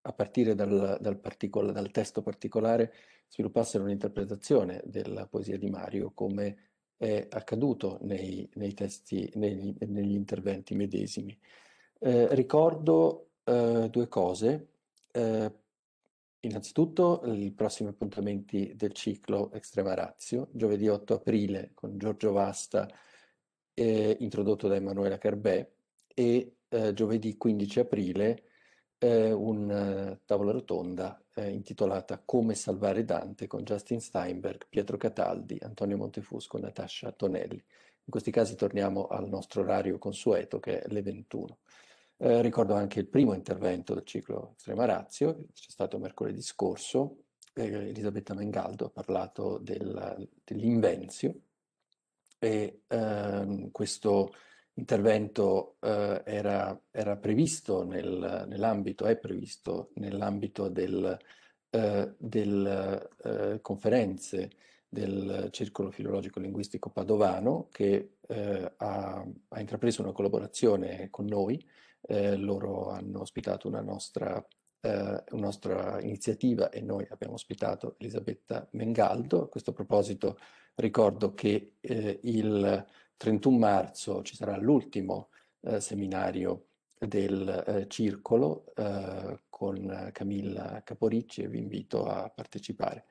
a partire dal, dal, particol- dal, testo particolare sviluppassero un'interpretazione della poesia di Mario come è accaduto nei, nei testi, negli, negli, interventi medesimi. Eh, ricordo eh, due cose eh, Innanzitutto i prossimi appuntamenti del ciclo Extrema Razio, giovedì 8 aprile con Giorgio Vasta, eh, introdotto da Emanuela Carbè, e eh, giovedì 15 aprile eh, una eh, tavola rotonda eh, intitolata Come salvare Dante con Justin Steinberg, Pietro Cataldi, Antonio Montefusco, Natascia Tonelli. In questi casi torniamo al nostro orario consueto che è le 21. Eh, ricordo anche il primo intervento del ciclo Extrema Razio, c'è stato mercoledì scorso, eh, Elisabetta Mengaldo ha parlato del, dell'invenzio e ehm, questo intervento eh, era, era, previsto nel, nell'ambito, è previsto nell'ambito delle del, eh, eh, conferenze del Circolo Filologico Linguistico Padovano che ha, ha intrapreso una collaborazione con noi eh, loro hanno ospitato una nostra, eh, una nostra, iniziativa e noi abbiamo ospitato Elisabetta Mengaldo. A questo proposito ricordo che eh, il 31 marzo ci sarà l'ultimo eh, seminario del eh, circolo eh, con Camilla Caporicci e vi invito a partecipare.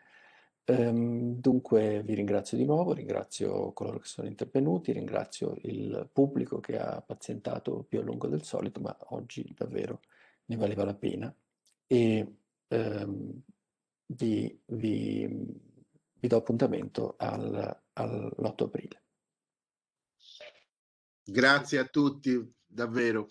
Ehm, dunque vi ringrazio di nuovo, ringrazio coloro che sono intervenuti, ringrazio il pubblico che ha pazientato più a lungo del solito, ma oggi davvero ne valeva la pena. E ehm, vi, vi, vi, do appuntamento al, all'8 aprile. Grazie a tutti, davvero.